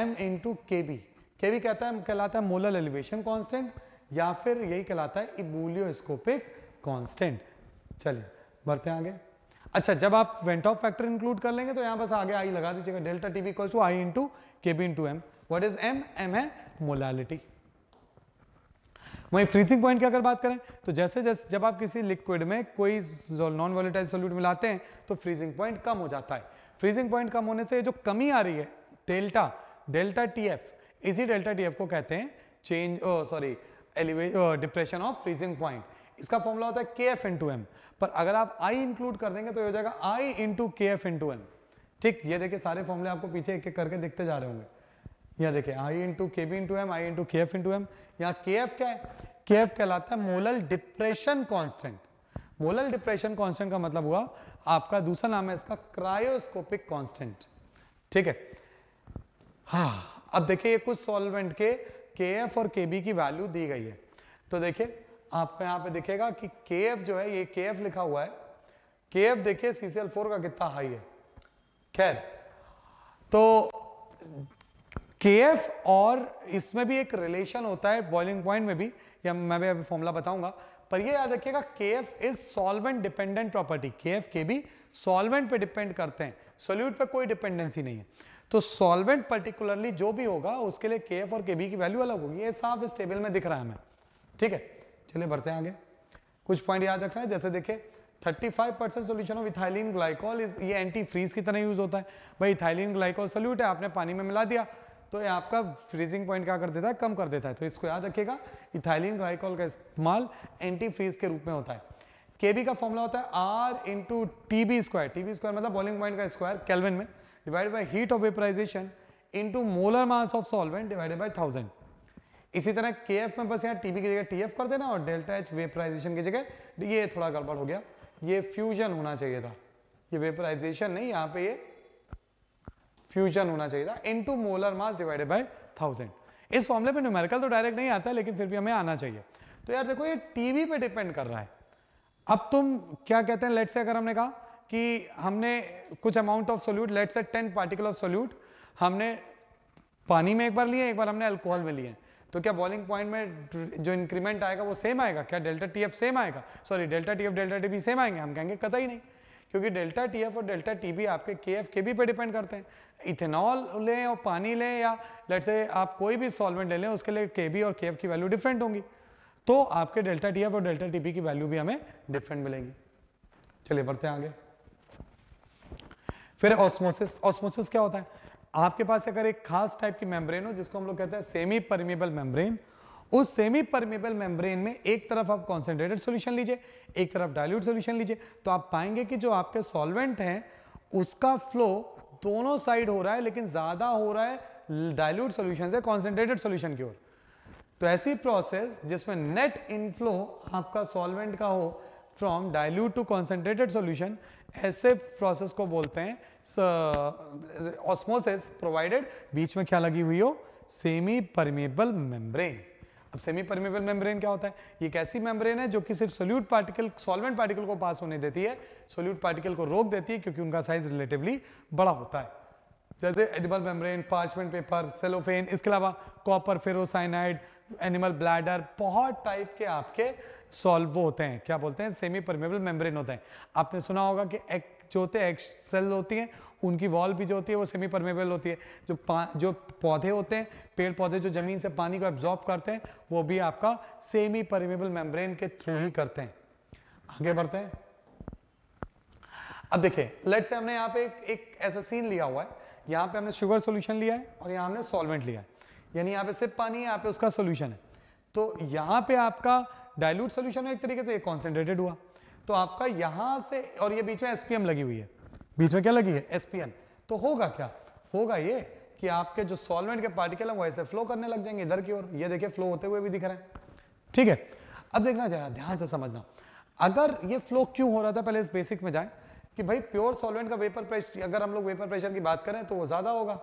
M into K B K B कहता है कहलाता है मोलर एलिवेशन कॉन्स्टेंट या फिर यही कहलाता है इबूलियोस्कोपिक कॉन्स्टेंट चलिए बढ़ते हैं आगे अच्छा जब आप वेंट ऑफ फैक्टर इंक्लूड कर लेंगे तो यहाँ बस आगे आई लगा दीजिएगा delta T B to I into K B into M what is M M है मोलालिटी वहीं फ्रीजिंग पॉइंट की अगर बात करें तो जैसे जैसे जब आप किसी लिक्विड में कोई नॉन वोलेटाइल सोल्यूट मिलाते हैं तो फ्रीजिंग पॉइंट कम हो जाता है फ्रीजिंग पॉइंट कम होने से जो कमी आ रही है डेल्टा डेल्टा टी एफ इसी डेल्टा टी एफ को कहते हैं चेंज सॉरी एलिवे डिप्रेशन ऑफ फ्रीजिंग पॉइंट इसका फॉर्मूला होता है के एफ इंटू एम पर अगर आप आई इंक्लूड कर देंगे तो ये हो जाएगा I into K F into M ठीक ये देखिए सारे फॉर्मूले आपको पीछे एक एक करके दिखते जा रहे होंगे यहाँ देखिए I into K V into M I into K F into M यहाँ के एफ क्या है के एफ कहलाता है molal depression constant molal depression constant का मतलब हुआ आपका दूसरा नाम है इसका क्रायोस्कोपिक कॉन्स्टेंट ठीक है हाँ अब देखिए ये कुछ सॉल्वेंट के के एफ और के बी की वैल्यू दी गई है तो देखिये आपको यहां पे दिखेगा कि के जो है ये के लिखा हुआ है के एफ देखिए सी का कितना हाई है खैर तो के और इसमें भी एक रिलेशन होता है बॉइलिंग पॉइंट में भी या मैं भी अभी फॉर्मूला बताऊंगा पर ये याद रखिएगा K F is solvent dependent property K F के भी सॉल्वेंट पे डिपेंड करते हैं सोल्यूट पे कोई डिपेंडेंसी नहीं है तो सॉल्वेंट पर्टिकुलरली जो भी होगा उसके लिए के एफ और के बी की वैल्यू अलग होगी ये साफ इस टेबल में दिख रहा है हमें ठीक है चलिए बढ़ते हैं आगे कुछ पॉइंट याद रखना है जैसे देखिए 35 percent solution of ethylene glycol इस ये एंटी फ्रीज की तरह यूज होता है भाई इथाइलिन ग्लाइकोल सोल्यूट है आपने पानी में मिला दिया तो ये आपका फ्रीजिंग पॉइंट क्या कर देता है कम कर देता है तो इसको याद रखिएगा इथाइलिन ग्लाइकोल का इस्तेमाल एंटी फ्रीज के रूप में होता है केबी का फॉर्मूला होता है R into T B square T B square मतलब बॉलिंग पॉइंट का स्क्वायर कैलविन में divide by heat of vaporisation into molar mass of solvent divided by thousand इसी तरह के एफ में बस यहाँ टीबी की जगह एफ कर देना और डेल्टा एच वेपराइजेशन की जगह ये थोड़ा गड़बड़ हो गया ये फ्यूजन होना चाहिए था ये वेपराइजेशन नहीं यहाँ पे ये फ्यूजन होना चाहिए था to molar mass divided by thousand इस फॉर्मले में न्यूमेरिकल तो डायरेक्ट नहीं आता लेकिन फिर भी हमें आना चाहिए तो यार देखो ये टीवी पे डिपेंड कर रहा है अब तुम क्या कहते हैं लेट से अगर हमने कहा कि हमने कुछ अमाउंट ऑफ सोल्यूट लेट से टेन पार्टिकल ऑफ सोल्यूट हमने पानी में एक बार लिए एक बार हमने अल्कोहल में लिए तो क्या बॉलिंग पॉइंट में जो इंक्रीमेंट आएगा वो सेम आएगा क्या डेल्टा टी एफ सेम आएगा sorry delta T F delta T B same आएंगे हम कहेंगे कतई ही नहीं क्योंकि डेल्टा टी एफ और डेल्टा टी बी आपके के एफ के बी पर डिपेंड करते हैं इथेनॉल लें और पानी लें या लेट से आप कोई भी सॉल्वेंट ले लें उसके लिए के बी और के एफ की वैल्यू डिफरेंट होंगी तो आपके डेल्टा टी एफ और डेल्टा टी बी की वैल्यू भी हमें डिफरेंट मिलेगी चलिए बढ़ते हैं आगे फिर ऑस्मोसिस ऑस्मोसिस क्या होता है आपके पास अगर एक खास टाइप की मेम्ब्रेन हो जिसको हम लोग कहते हैं सेमी परमिबल मेम्ब्रेन उस सेमी परमिबल मेम्ब्रेन में एक तरफ आप कॉन्सेंट्रेटेड सोल्यूशन लीजिए एक तरफ डायल्यूट सोल्यूशन लीजिए तो आप पाएंगे कि जो आपके सॉल्वेंट हैं उसका फ्लो दोनों साइड हो रहा है लेकिन ज़्यादा हो रहा है डायल्यूट सोल्यूशन से कॉन्सेंट्रेटेड सोल्यूशन की ओर तो ऐसी प्रोसेस जिसमें नेट इनफ्लो आपका सॉल्वेंट का हो from dilute to concentrated solution ऐसे प्रोसेस को बोलते हैं ऑस्मोसिस प्रोवाइडेड बीच में क्या लगी हुई हो सेमी परमेबल मेम्ब्रेन अब सेमी परमेबल मेम्ब्रेन क्या होता है ये एक ऐसी मेम्ब्रेन है जो कि सिर्फ सोल्यूट पार्टिकल सॉल्वेंट पार्टिकल को पास होने देती है सोल्यूट पार्टिकल को रोक देती है क्योंकि उनका साइज रिलेटिवली बड़ा होता है जैसे edible membrane parchment paper cellophane इसके अलावा कॉपर फेरोसाइनाइड एनिमल ब्लैडर बहुत टाइप के आपके सॉल्व वो होते हैं क्या बोलते हैं सेमी परमेबल मेम्ब्रेन होते हैं आपने सुना होगा कि एक जो होते हैं एक्सेल होती हैं उनकी वॉल भी जो होती है वो सेमी परमेबल होती है जो जो पौधे होते हैं पेड़ पौधे जो जमीन से पानी को एब्जॉर्ब करते हैं वो भी आपका सेमी परमेबल मेम्ब्रेन के थ्रू ही करते हैं आगे बढ़ते हैं अब देखिए लेट से हमने यहाँ पे एक, एक ऐसा सीन लिया हुआ है यहाँ पे हमने शुगर सोल्यूशन लिया है और यहाँ हमने सॉल्वेंट लिया है यानी यहाँ पे सिर्फ पानी है यहाँ पे उसका सोल्यूशन है तो यहाँ पे आपका डायलूट सोल्यूशन एक तरीके से एक कॉन्सेंट्रेटेड हुआ तो आपका यहां से और ये बीच में एसपीएम लगी हुई है बीच में क्या लगी है एसपीएम तो होगा क्या होगा ये कि आपके जो सॉल्वेंट के पार्टिकल हैं वो ऐसे फ्लो करने लग जाएंगे इधर की ओर ये देखिए फ्लो होते हुए भी दिख रहे हैं ठीक है अब देखना जरा ध्यान से समझना अगर ये फ्लो क्यों हो रहा था पहले इस बेसिक में जाए कि भाई प्योर सॉल्वेंट का वेपर प्रेशर अगर हम लोग वेपर प्रेशर की बात करें तो वो ज्यादा होगा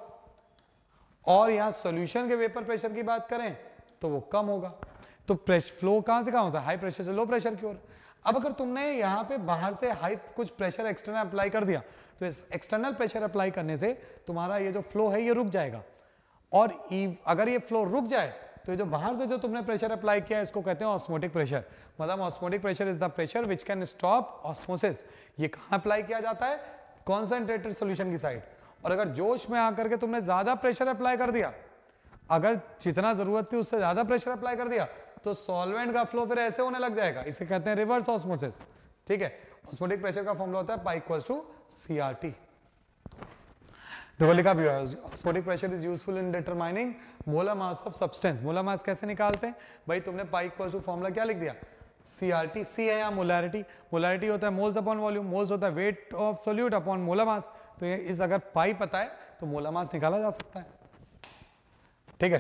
और यहां सॉल्यूशन के वेपर प्रेशर की बात करें तो वो कम होगा तो प्रेशर फ्लो कहां से कहां होता है हाई प्रेशर से लो प्रेशर की ओर अब अगर तुमने यहां पे बाहर से हाई कुछ प्रेशर एक्सटर्नल अप्लाई कर दिया तो इस एक्सटर्नल प्रेशर अप्लाई करने से तुम्हारा ये जो फ्लो है ये रुक जाएगा और अगर ये फ्लो रुक जाए तो जो बाहर से जो तुमने प्रेशर अप्लाई किया इसको कहते हैं ऑस्मोटिक प्रेशर मतलब osmotic pressure is the pressure which can stop osmosis ये कहां अप्लाई किया जाता है कॉन्सेंट्रेटेड सोल्यूशन की साइड और अगर जोश में आकर के तुमने ज्यादा प्रेशर अप्लाई कर दिया अगर जितना जरूरत थी उससे ज्यादा प्रेशर अप्लाई कर दिया तो सॉल्वेंट का फ्लो फिर ऐसे होने लग जाएगा इसे कहते हैं रिवर्स ऑस्मोसिस ठीक है ऑस्मोटिक प्रेशर का फॉर्मूला होता है pi equals to C R T देखो लिखा भी osmotic pressure is useful in determining molar mass of substance मोला मास कैसे निकालते हैं भाई तुमने पाई इक्वल्स टू फॉर्मूला क्या लिख दिया सी आर सी है या मोलैरिटी मोलैरिटी होता है मोल्स अपॉन वॉल्यूम मोल्स होता है weight of solute upon molar mass तो ये इस अगर पाई पता है तो मोला मास निकाला जा सकता है ठीक है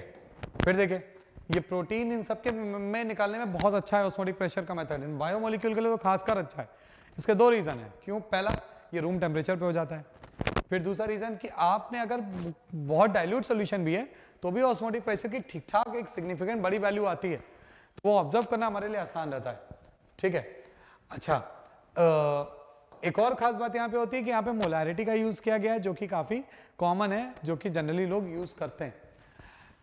फिर देखिए ये प्रोटीन इन सब के में निकालने में बहुत अच्छा है ऑस्मोटिक प्रेशर का मेथड इन बायोमोलिक्यूल के लिए तो खासकर अच्छा है इसके दो रीज़न है क्यों पहला ये रूम टेम्परेचर पे हो जाता है फिर दूसरा रीज़न कि आपने अगर बहुत डाइल्यूट सोल्यूशन भी है तो भी ऑस्मोटिक प्रेशर की ठीक ठाक एक सिग्निफिकेंट बड़ी वैल्यू आती है तो वो ऑब्जर्व करना हमारे लिए आसान रहता है ठीक है अच्छा एक और खास बात यहाँ पे होती है कि यहाँ पे मोलैरिटी का यूज़ किया गया है जो कि काफ़ी कॉमन है जो कि जनरली लोग यूज़ करते हैं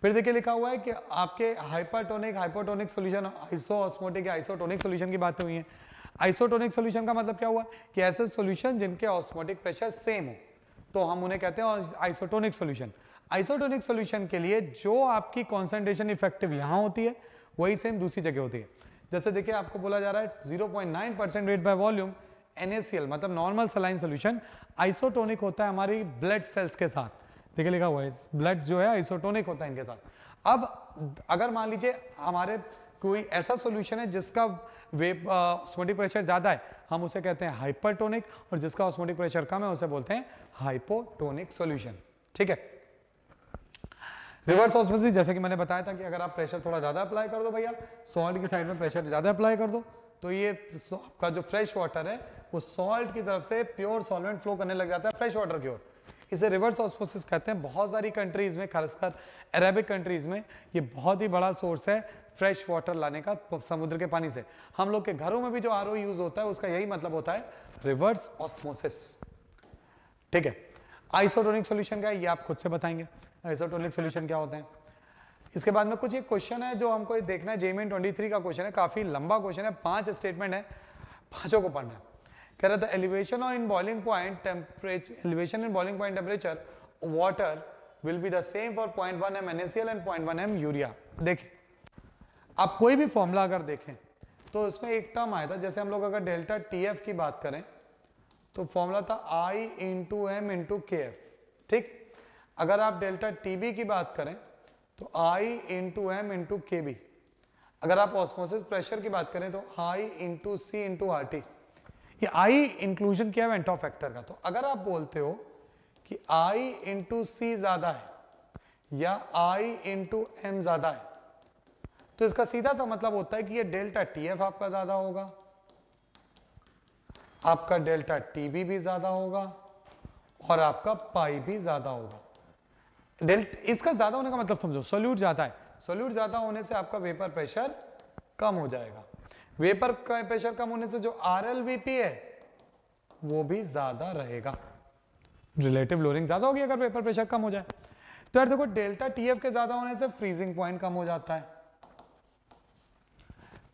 फिर देखिए लिखा हुआ है कि आपके हाइपरटोनिक हाइपोटोनिक सोल्यूशन आइसोऑस्मोटिक या आइसोटोनिक सोल्यूशन की बातें हुई हैं आइसोटोनिक सोल्यूशन का मतलब क्या हुआ कि ऐसे सोल्यूशन जिनके ऑस्मोटिक प्रेशर सेम हो तो हम उन्हें कहते हैं आइसोटोनिक सोल्यूशन आइसोटोनिक सोल्यूशन के लिए जो आपकी कॉन्सेंट्रेशन इफेक्टिव यहाँ होती है वही सेम दूसरी जगह होती है जैसे देखिए आपको बोला जा रहा है nine percent weight by volume NaCl मतलब नॉर्मल सलाइन सोल्यूशन आइसोटोनिक होता है हमारी ब्लड सेल्स के साथ देखिए लिखा हुआ है ब्लड जो है आइसोटोनिक होता है इनके साथ अब अगर मान लीजिए हमारे कोई ऐसा सोल्यूशन है जिसका वेप ऑस्मोटिक प्रेशर ज़्यादा है हम उसे कहते हैं हाइपरटोनिक और जिसका ऑस्मोटिक प्रेशर कम है उसे बोलते हैं हाइपोटोनिक सोल्यूशन ठीक है रिवर्स ऑस्मोसिस जैसे कि मैंने बताया था कि अगर आप प्रेशर थोड़ा ज़्यादा अप्लाई कर दो भैया सॉल्ट की साइड में प्रेशर ज़्यादा अप्लाई कर दो तो ये आपका जो फ्रेश वाटर है वो सॉल्ट की तरफ से प्योर सॉल्वेंट फ्लो करने लग जाता है फ्रेश वाटर की ओर इसे रिवर्स ऑस्मोसिस कहते हैं बहुत सारी कंट्रीज़ में खासकर अरेबिक कंट्रीज़ में ये बहुत ही बड़ा सोर्स है फ्रेश वाटर लाने का समुद्र के पानी से हम लोग के घरों में भी जो आर यूज़ होता है उसका यही मतलब होता है रिवर्स ऑस्मोसिस ठीक है आइसोटोनिक सोल्यूशन क्या है ये आप खुद से बताएंगे आइसोटोनिक सोल्यूशन क्या होते हैं इसके बाद में कुछ एक क्वेश्चन है जो हमको देखना है जेमेन ट्वेंटी का क्वेश्चन है काफ़ी लंबा क्वेश्चन है पांच स्टेटमेंट है पांचों को पढ़ना है कह रहा था in boiling point temperature elevation in boiling point temperature water will be the same for point one M NSL and point one M urea देखिए आप कोई भी फॉर्मूला अगर देखें तो उसमें एक टर्म आया था जैसे हम लोग अगर डेल्टा टी एफ की बात करें तो फॉर्मूला था I into M into K F ठीक अगर आप डेल्टा टी बी की बात करें तो I into M into K B अगर आप ऑस्मोसिस प्रेशर की बात करें तो I into C into R T ये आई इंक्लूजन किया एंटॉप फैक्टर का तो अगर आप बोलते हो कि आई इंटू सी ज्यादा है या आई इंटू एम ज्यादा है तो इसका सीधा सा मतलब होता है कि ये डेल्टा टी एफ आपका ज्यादा होगा आपका डेल्टा टी बी भी ज्यादा होगा और आपका पाई भी ज्यादा होगा डेल्टा इसका ज्यादा होने का मतलब समझो सोल्यूट ज्यादा है सोल्यूट ज्यादा होने से आपका वेपर प्रेशर कम हो जाएगा वेपर प्रेशर कम होने से जो आर है वो भी ज्यादा रहेगा रिलेटिव लोरिंग ज्यादा होगी अगर वेपर प्रेशर कम हो जाए तो यार देखो डेल्टा टीएफ के ज्यादा होने से फ्रीजिंग पॉइंट कम हो जाता है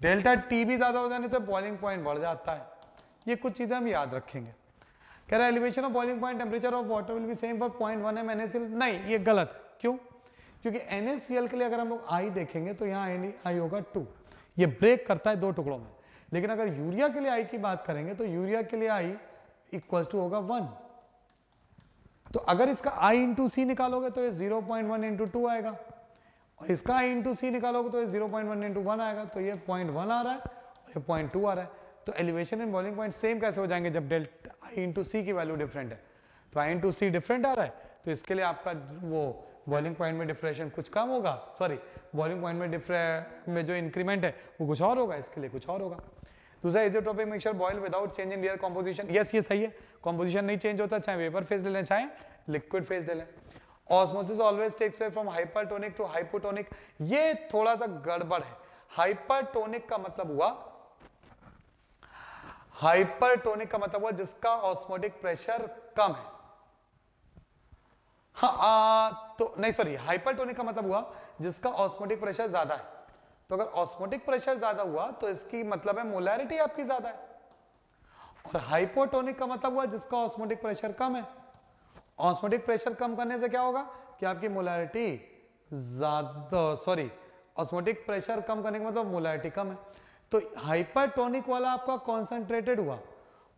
डेल्टा टी भी ज्यादा हो जाने से बॉइलिंग पॉइंट बढ़ जाता है ये कुछ चीजें हम याद रखेंगे कह रहा है elevation of boiling point temperature of water will be same for point one M NSL नहीं ये गलत क्यों क्योंकि एनएससीएल के लिए अगर हम लोग आई देखेंगे तो यहाँ आई होगा टू ये ब्रेक करता है दो टुकड़ों में लेकिन अगर यूरिया के लिए आई की बात करेंगे तो यूरिया के लिए आई इक्वल टू होगा वन तो अगर इसका आई इंटू सी निकालोगे तो ये zero point one into two आएगा और इसका आई इंटू सी निकालोगे तो ये zero point one into one आएगा तो ये पॉइंट वन आ रहा है और ये पॉइंट टू आ रहा है तो elevation and boiling point same कैसे हो जाएंगे जब डेल्ट आई इंटू सी की वैल्यू डिफरेंट है तो आई इंटू सी डिफरेंट आ रहा है तो इसके लिए आपका वो बॉइलिंग पॉइंट में डिफरेंशन कुछ कम होगा सॉरी वॉल्यूम पॉइंट में डिफर में जो इंक्रीमेंट है वो कुछ और होगा इसके लिए कुछ और होगा दूसरा azeotropic mixture boil without change in their composition yes ये सही है कॉम्पोजिशन नहीं चेंज होता चाहे वेपर फेज ले लें चाहे लिक्विड फेज ले लें osmosis always takes way from hypertonic to hypotonic ये थोड़ा सा गड़बड़ है हाइपरटोनिक का मतलब हुआ हाइपरटोनिक का मतलब हुआ जिसका ऑस्मोटिक प्रेशर कम है हाँ आ, तो नहीं सॉरी हाइपरटोनिक का मतलब हुआ जिसका ऑस्मोटिक प्रेशर ज्यादा है तो अगर ऑस्मोटिक प्रेशर ज्यादा हुआ तो इसकी मतलब है मोलैरिटी आपकी ज्यादा है और हाइपोटोनिक का मतलब हुआ जिसका ऑस्मोटिक प्रेशर कम है ऑस्मोटिक प्रेशर कम करने से क्या होगा कि आपकी मोलैरिटी ज्यादा सॉरी ऑस्मोटिक प्रेशर कम करने का मतलब मोलैरिटी कम है तो हाइपरटोनिक वाला आपका कॉन्सेंट्रेटेड हुआ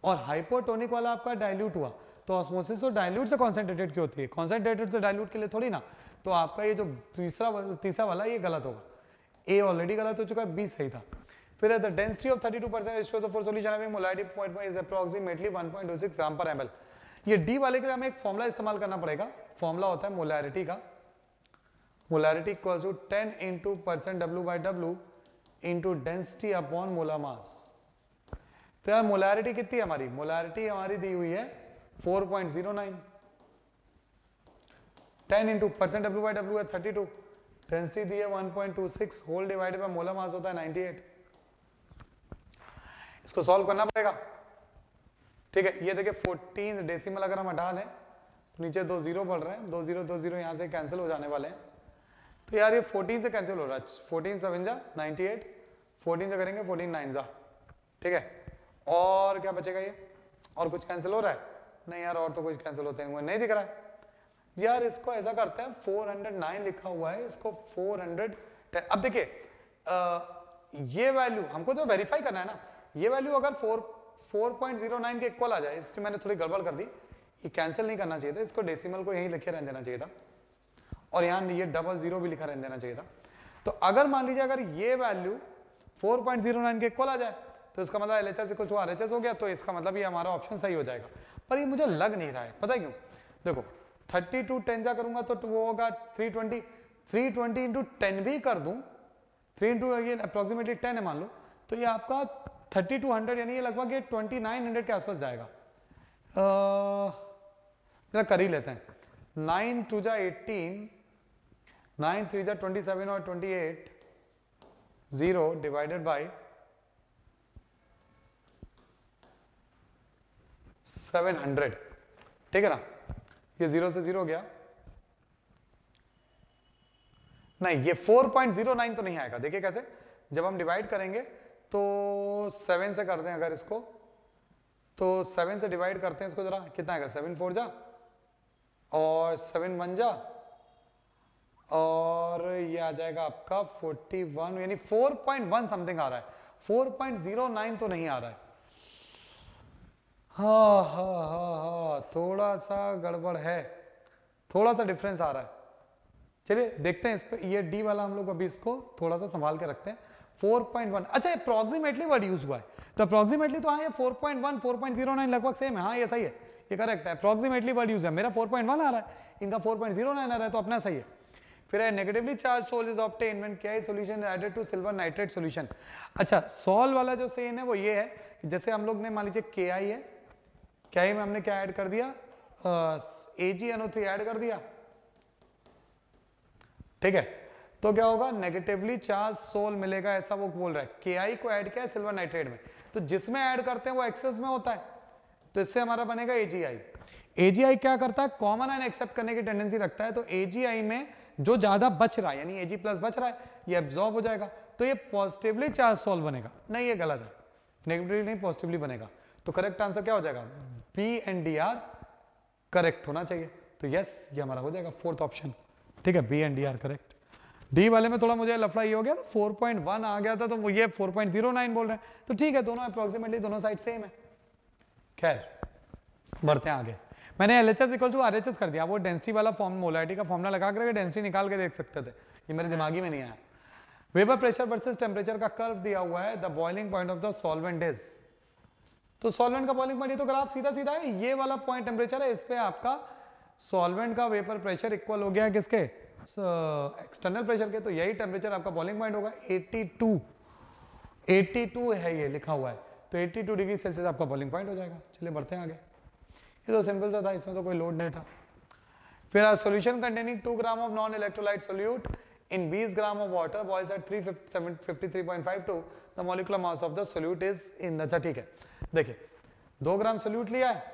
और हाइपोटोनिक वाला आपका डायल्यूट हुआ तो ऑस्मोसिस और डायल्यूट से कॉन्सेंट्रेटेड क्यों होती है कॉन्सेंट्रेटेड से डायल्यूट के लिए थोड़ी ना तो आपका ये जो तीसरा तीसरा वाला ये गलत होगा ए ऑलरेडी गलत हो चुका है बी सही था फिर the density of 32 percent is for solution having molarity point is approximately 1.26 gram per mL ये डी वाले के लिए हमें एक फॉर्मूला इस्तेमाल करना पड़ेगा फॉर्मूला होता है मोलारिटी का molarity equal to 10 into percent W by W into density upon molar mass तो यार मोलारिटी कितनी हमारी मोलारिटी हमारी दी हुई है 4.09 ten into percent W by W है थर्टी टू डेंसिटी दी है one point two six whole divided by molar mass होता है नाइनटी एट इसको सॉल्व करना पड़ेगा ठीक है ये देखिए फोर्टीन डेसिमल अगर हम हटा दें तो नीचे दो जीरो बढ़ रहे हैं दो जीरो दो जीरो यहाँ से कैंसिल हो जाने वाले हैं तो यार ये फोर्टीन से कैंसिल हो रहा है फोर्टीन सेवन जा नाइन्टी एट फोर्टीन से करेंगे फोर्टीन नाइन जा ठीक है और क्या बचेगा ये और कुछ कैंसिल हो रहा है नहीं यार और तो कुछ कैंसिल होते हैं नहीं दिख रहा है यार इसको ऐसा करते हैं 409 लिखा हुआ है इसको 410 अब देखिए ये वैल्यू हमको तो वेरीफाई करना है ना ये वैल्यू अगर 4 4.09 के इक्वल आ जाए इसकी मैंने थोड़ी गड़बड़ कर दी ये कैंसिल नहीं करना चाहिए था इसको डेसिमल को यहीं लिखे रहने देना चाहिए था और यहाँ ये डबल जीरो भी लिखा रहने देना चाहिए था तो अगर मान लीजिए अगर ये वैल्यू 4.09 के इक्वल आ जाए तो इसका मतलब एल एच एस हो गया तो इसका मतलब ये हमारा ऑप्शन सही हो जाएगा पर ये मुझे लग नहीं रहा है पता है क्यों देखो थर्टी टू टेन जा करूंगा तो वो होगा three twenty three twenty into ten भी कर दूं थ्री इंटू अप्रोक्सीमेटली टेन है मान लो तो ये आपका थर्टी टू हंड्रेड यानी ये लगभग ये ट्वेंटी नाइन हंड्रेड के आसपास जाएगा जरा कर ही लेते हैं नाइन टू जा एटीन नाइन थ्री जा ट्वेंटी सेवन और twenty eight zero divided by seven hundred ठीक है ना ये जीरो से जीरो गया नहीं ये 4.09 तो नहीं आएगा देखिए कैसे जब हम डिवाइड करेंगे तो सेवन से कर दें अगर इसको तो सेवन से डिवाइड करते हैं इसको जरा कितना आएगा सेवन फोर जा और सेवन वन जा और ये आ जाएगा आपका 41 यानी 4.1 समथिंग आ रहा है 4.09 तो नहीं आ रहा है हा हा हा हा थोड़ा सा गड़बड़ है थोड़ा सा डिफरेंस आ रहा है चलिए देखते हैं इस पर ये डी वाला हम लोग अभी इसको थोड़ा सा संभाल के रखते हैं 4.1 अच्छा अप्रोक्सीमेटली वर्ड यूज हुआ है तो अप्रोक्सीमेटली तो हाँ ये 4.1 4.09 लगभग सेम है हाँ ये सही है ये करेक्ट है अप्रोक्सीमेटली वर्ड यूज है मेरा 4.1 आ रहा है इनका 4.09 आ रहा है तो अपना सही है फिर है negatively charge sol is obtained when K solution added to silver nitrate solution अच्छा सोल वाला जो सेन है वो ये है जैसे हम लोग ने मान लीजिए के है क्या ही में हमने क्या ऐड कर दिया A G N O three add कर दिया ठीक है तो क्या होगा नेगेटिवली चार्ज सोल मिलेगा ऐसा वो बोल रहा है के आई को ऐड किया है सिल्वर नाइट्रेट में तो जिसमें ऐड करते हैं वो एक्सेस में होता है तो इससे हमारा बनेगा एजीआई एजीआई क्या करता है कॉमन आइन एक्सेप्ट करने की टेंडेंसी रखता है तो एजीआई में जो ज्यादा बच रहा है यानी एजी प्लस बच रहा है ये एब्जॉर्ब हो जाएगा तो ये पॉजिटिवली चार्ज सोल्व बनेगा नहीं ये गलत है नेगेटिवली नहीं पॉजिटिवली बनेगा तो करेक्ट आंसर क्या हो जाएगा P and D are correct होना चाहिए तो यस ये हमारा हो जाएगा फोर्थ ऑप्शन ठीक है B and D are correct D वाले में थोड़ा मुझे लफड़ा ये हो गया था 4.1 आ गया था तो ये 4.09 बोल रहे हैं तो ठीक है दोनों अप्रोक्सीमेटली दोनों साइड सेम है खैर बढ़ते हैं आगे मैंने L H S equal to R H S कर दिया वो डेंसिटी वाला फॉर्म मोलाइटी का फॉर्मला लगा करके डेंसिटी निकाल के देख सकते थे ये मेरे दिमागी में नहीं आया वेपर प्रेशर वर्सेस टेम्परेचर का कर्व दिया हुआ है the boiling point of the solvent is तो सॉल्वेंट का बॉइलिंग पॉइंट ये तो ग्राफ सीधा सीधा है ये वाला पॉइंट टेम्परेचर है इस पर आपका सॉल्वेंट का वेपर प्रेशर इक्वल हो गया किसके एक्सटर्नल so, प्रेशर के तो यही टेम्परेचर आपका बॉइलिंग पॉइंट होगा 82 82 है ये लिखा हुआ है तो 82 डिग्री सेल्सियस आपका बॉइलिंग पॉइंट हो जाएगा चलिए बढ़ते हैं आगे ये तो सिंपल सा था इसमें तो कोई लोड नहीं था फिर solution containing two gram of non electrolyte solute in 20 three fifty three point five two the molecular mass of the solute is in अच्छा ठीक है देखिए दो ग्राम सोल्यूट लिया है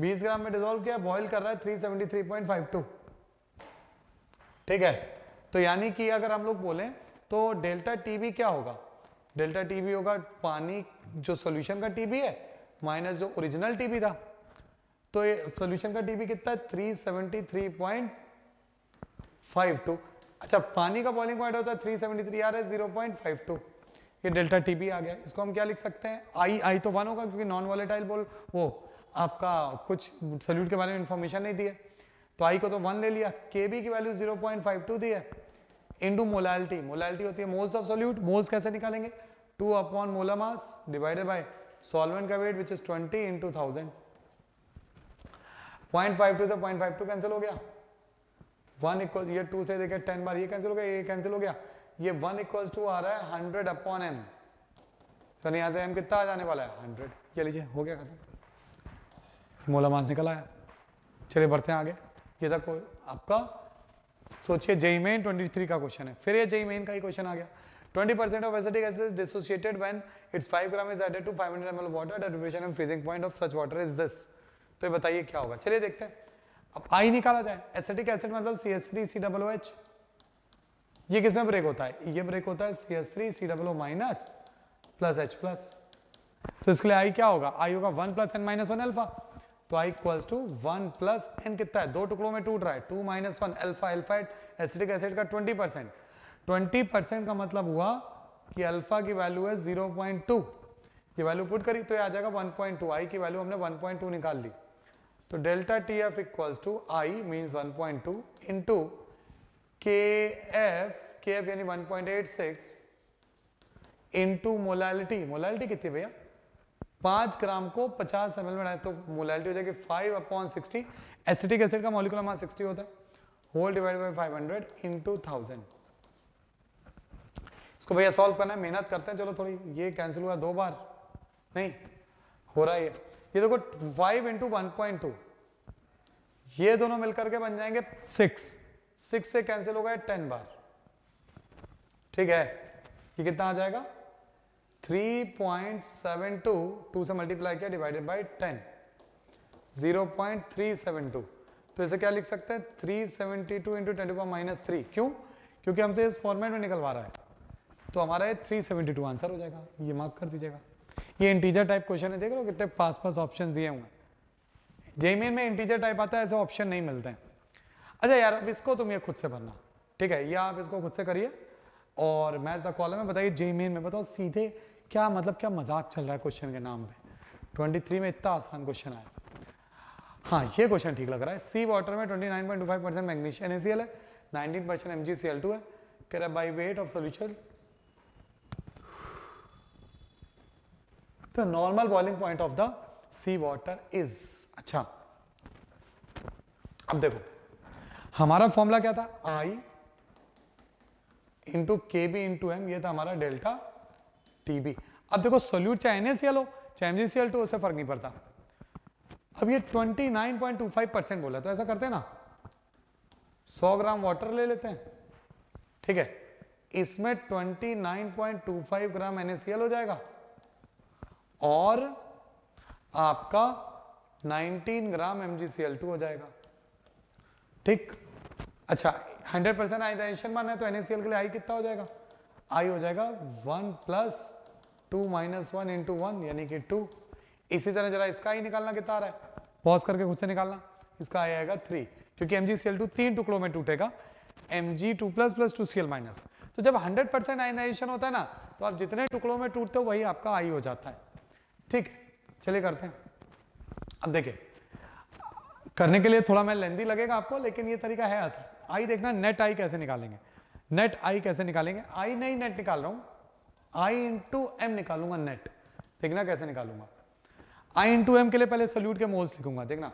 बीस ग्राम में डिजोल्व किया बॉइल कर रहा है three seventy three point five two ठीक है तो यानी कि अगर हम लोग बोलें तो डेल्टा टी बी क्या होगा डेल्टा टी बी होगा पानी जो सोल्यूशन का टी बी है माइनस जो ओरिजिनल टी बी था तो ये सोल्यूशन का टी बी कितना है three seventy three point five two अच्छा पानी का बॉइलिंग पॉइंट होता है थ्री सेवेंटी थ्री आ रहा है जीरो पॉइंट फाइव टू ये डेल्टा टी भी आ गया इसको हम क्या लिख सकते हैं आई आई तो वन होगा क्योंकि नॉन वॉलेटाइल बोल वो आपका कुछ सल्यूट के बारे में इंफॉर्मेशन नहीं दी है तो आई को तो वन ले लिया के बी की value zero point five two दी है इंटू मोलैलिटी मोलैलिटी होती है मोल्स ऑफ सोल्यूट मोल्स कैसे निकालेंगे two upon molar mass divided by solvent का weight which is twenty in to thousand point five two से point five two cancel हो गया वन इक्वल ये टू से देखे टेन बार ये कैंसिल हो गया ये कैंसिल हो गया ये वन इक्वल टू आ रहा है हंड्रेड अपॉन एम सर यहाँ से एम कितना आ जाने वाला है हंड्रेड ये लीजिए हो गया खत्म मोला मास निकल आया चलिए बढ़ते हैं आगे ये था आपका सोचिए जई मेन 23 का क्वेश्चन है फिर ये जई मेन e का ही क्वेश्चन आ गया 20% percent of acidic acid is dissociated when its 5 gram is added to 500 hundred M water derivation and freezing point of such water is this तो ये बताइए क्या होगा चलिए देखते हैं अब आई निकाला जाए एसिटिक एसिड मतलब C S D C W H ये किसमें ब्रेक होता है ये ब्रेक होता है C S three C W minus plus H plus तो इसके लिए आई क्या होगा आई होगा one plus N minus one alpha तो I equals to one plus N कितना है दो टुकड़ों में टूट रहा है two minus one alpha alpha at acidic acid का ट्वेंटी परसेंट ट्वेंटी परसेंट का मतलब हुआ कि अल्फा की वैल्यू है जीरो पॉइंट टू ये वैल्यू पुट करी तो ये आ जाएगा वन पॉइंट टू आई की वैल्यू हमने वन पॉइंट टू निकाल ली तो delta T F equals to I means one point two into K F K F यानी 1.86 point eight six into molality molality कितनी भैया पांच ग्राम को पचास एम में डाले तो मोलालिटी हो जाएगी five upon sixty acetic acid का मॉलिकुलर मास 60 होता है whole divide by five hundred into thousand इसको भैया सॉल्व करना है मेहनत करते हैं चलो थोड़ी ये कैंसिल हुआ दो बार नहीं हो रहा है ये देखो five into one point two ये दोनों मिलकर के बन जाएंगे सिक्स सिक्स से कैंसिल हो गया टेन बार ठीक है ये कितना आ जाएगा पॉइंट सेवन टू टू से मल्टीप्लाई किया डिवाइडेड थ्री सेवन टू तो इसे क्या लिख सकते हैं 372 seventy two into twenty minus three क्यों क्योंकि हमसे इस फॉर्मेट में निकलवा रहा है तो हमारा ये 372 आंसर हो जाएगा ये मार्क कर दीजिएगा ये इंटीजर टाइप क्वेश्चन है देख लो कितने पास पास ऑप्शन दिए हुए जेमेन में इंटीजर टाइप आता है ऐसे ऑप्शन नहीं मिलते हैं अच्छा यार अब इसको तुम ये खुद से भरना ठीक है या आप इसको खुद से करिए और मैच द कॉलम में बताइए जे मेन में बताओ सीधे क्या मतलब क्या मजाक चल रहा है क्वेश्चन के नाम पे 23 में इतना आसान क्वेश्चन आया हाँ ये क्वेश्चन ठीक लग रहा है सी वाटर में 29.25 परसेंट मैग्नीशियम एनएसीएल है 19 परसेंट एम जी है कह रहा बाई वेट ऑफ सोल्यूशन तो normal boiling point of the sea water is अच्छा अब देखो हमारा फॉर्मूला क्या था I into K B into M ये था हमारा डेल्टा टी बी अब देखो सोल्यूट चाहे एन हो चाहे एमजीसीएल टू उसे फर्क नहीं पड़ता अब ये 29.25 परसेंट बोला तो ऐसा करते हैं ना 100 ग्राम वाटर ले लेते हैं ठीक है इसमें 29.25 ग्राम एन हो जाएगा और आपका 19 ग्राम एम हो जाएगा ठीक अच्छा 100 परसेंट आइडाइजेशन माना है तो NaCl के लिए आई कितना हो जाएगा आई हो जाएगा one plus two minus one into one यानी कि टू इसी तरह जरा इसका आई निकालना कितना आ रहा है पॉज करके खुद से निकालना इसका आई आएगा थ्री क्योंकि एम जी तीन टुकड़ों में टूटेगा M G two plus plus two C L minus तो जब हंड्रेड परसेंट आइनाइजेशन होता है ना तो आप जितने टुकड़ों में टूटते हो वही आपका आई हो जाता है ठीक चलिए करते हैं अब देखिए करने के लिए थोड़ा मैं लेंदी लगेगा आपको लेकिन ये तरीका है आसान आई देखना नेट आई कैसे निकालेंगे नेट आई कैसे निकालेंगे आई नहीं नेट निकाल रहा हूं आई इंटू एम निकालूंगा नेट देखना कैसे निकालूंगा आई इंटू एम के लिए पहले सोल्यूट के मोल्स लिखूंगा देखना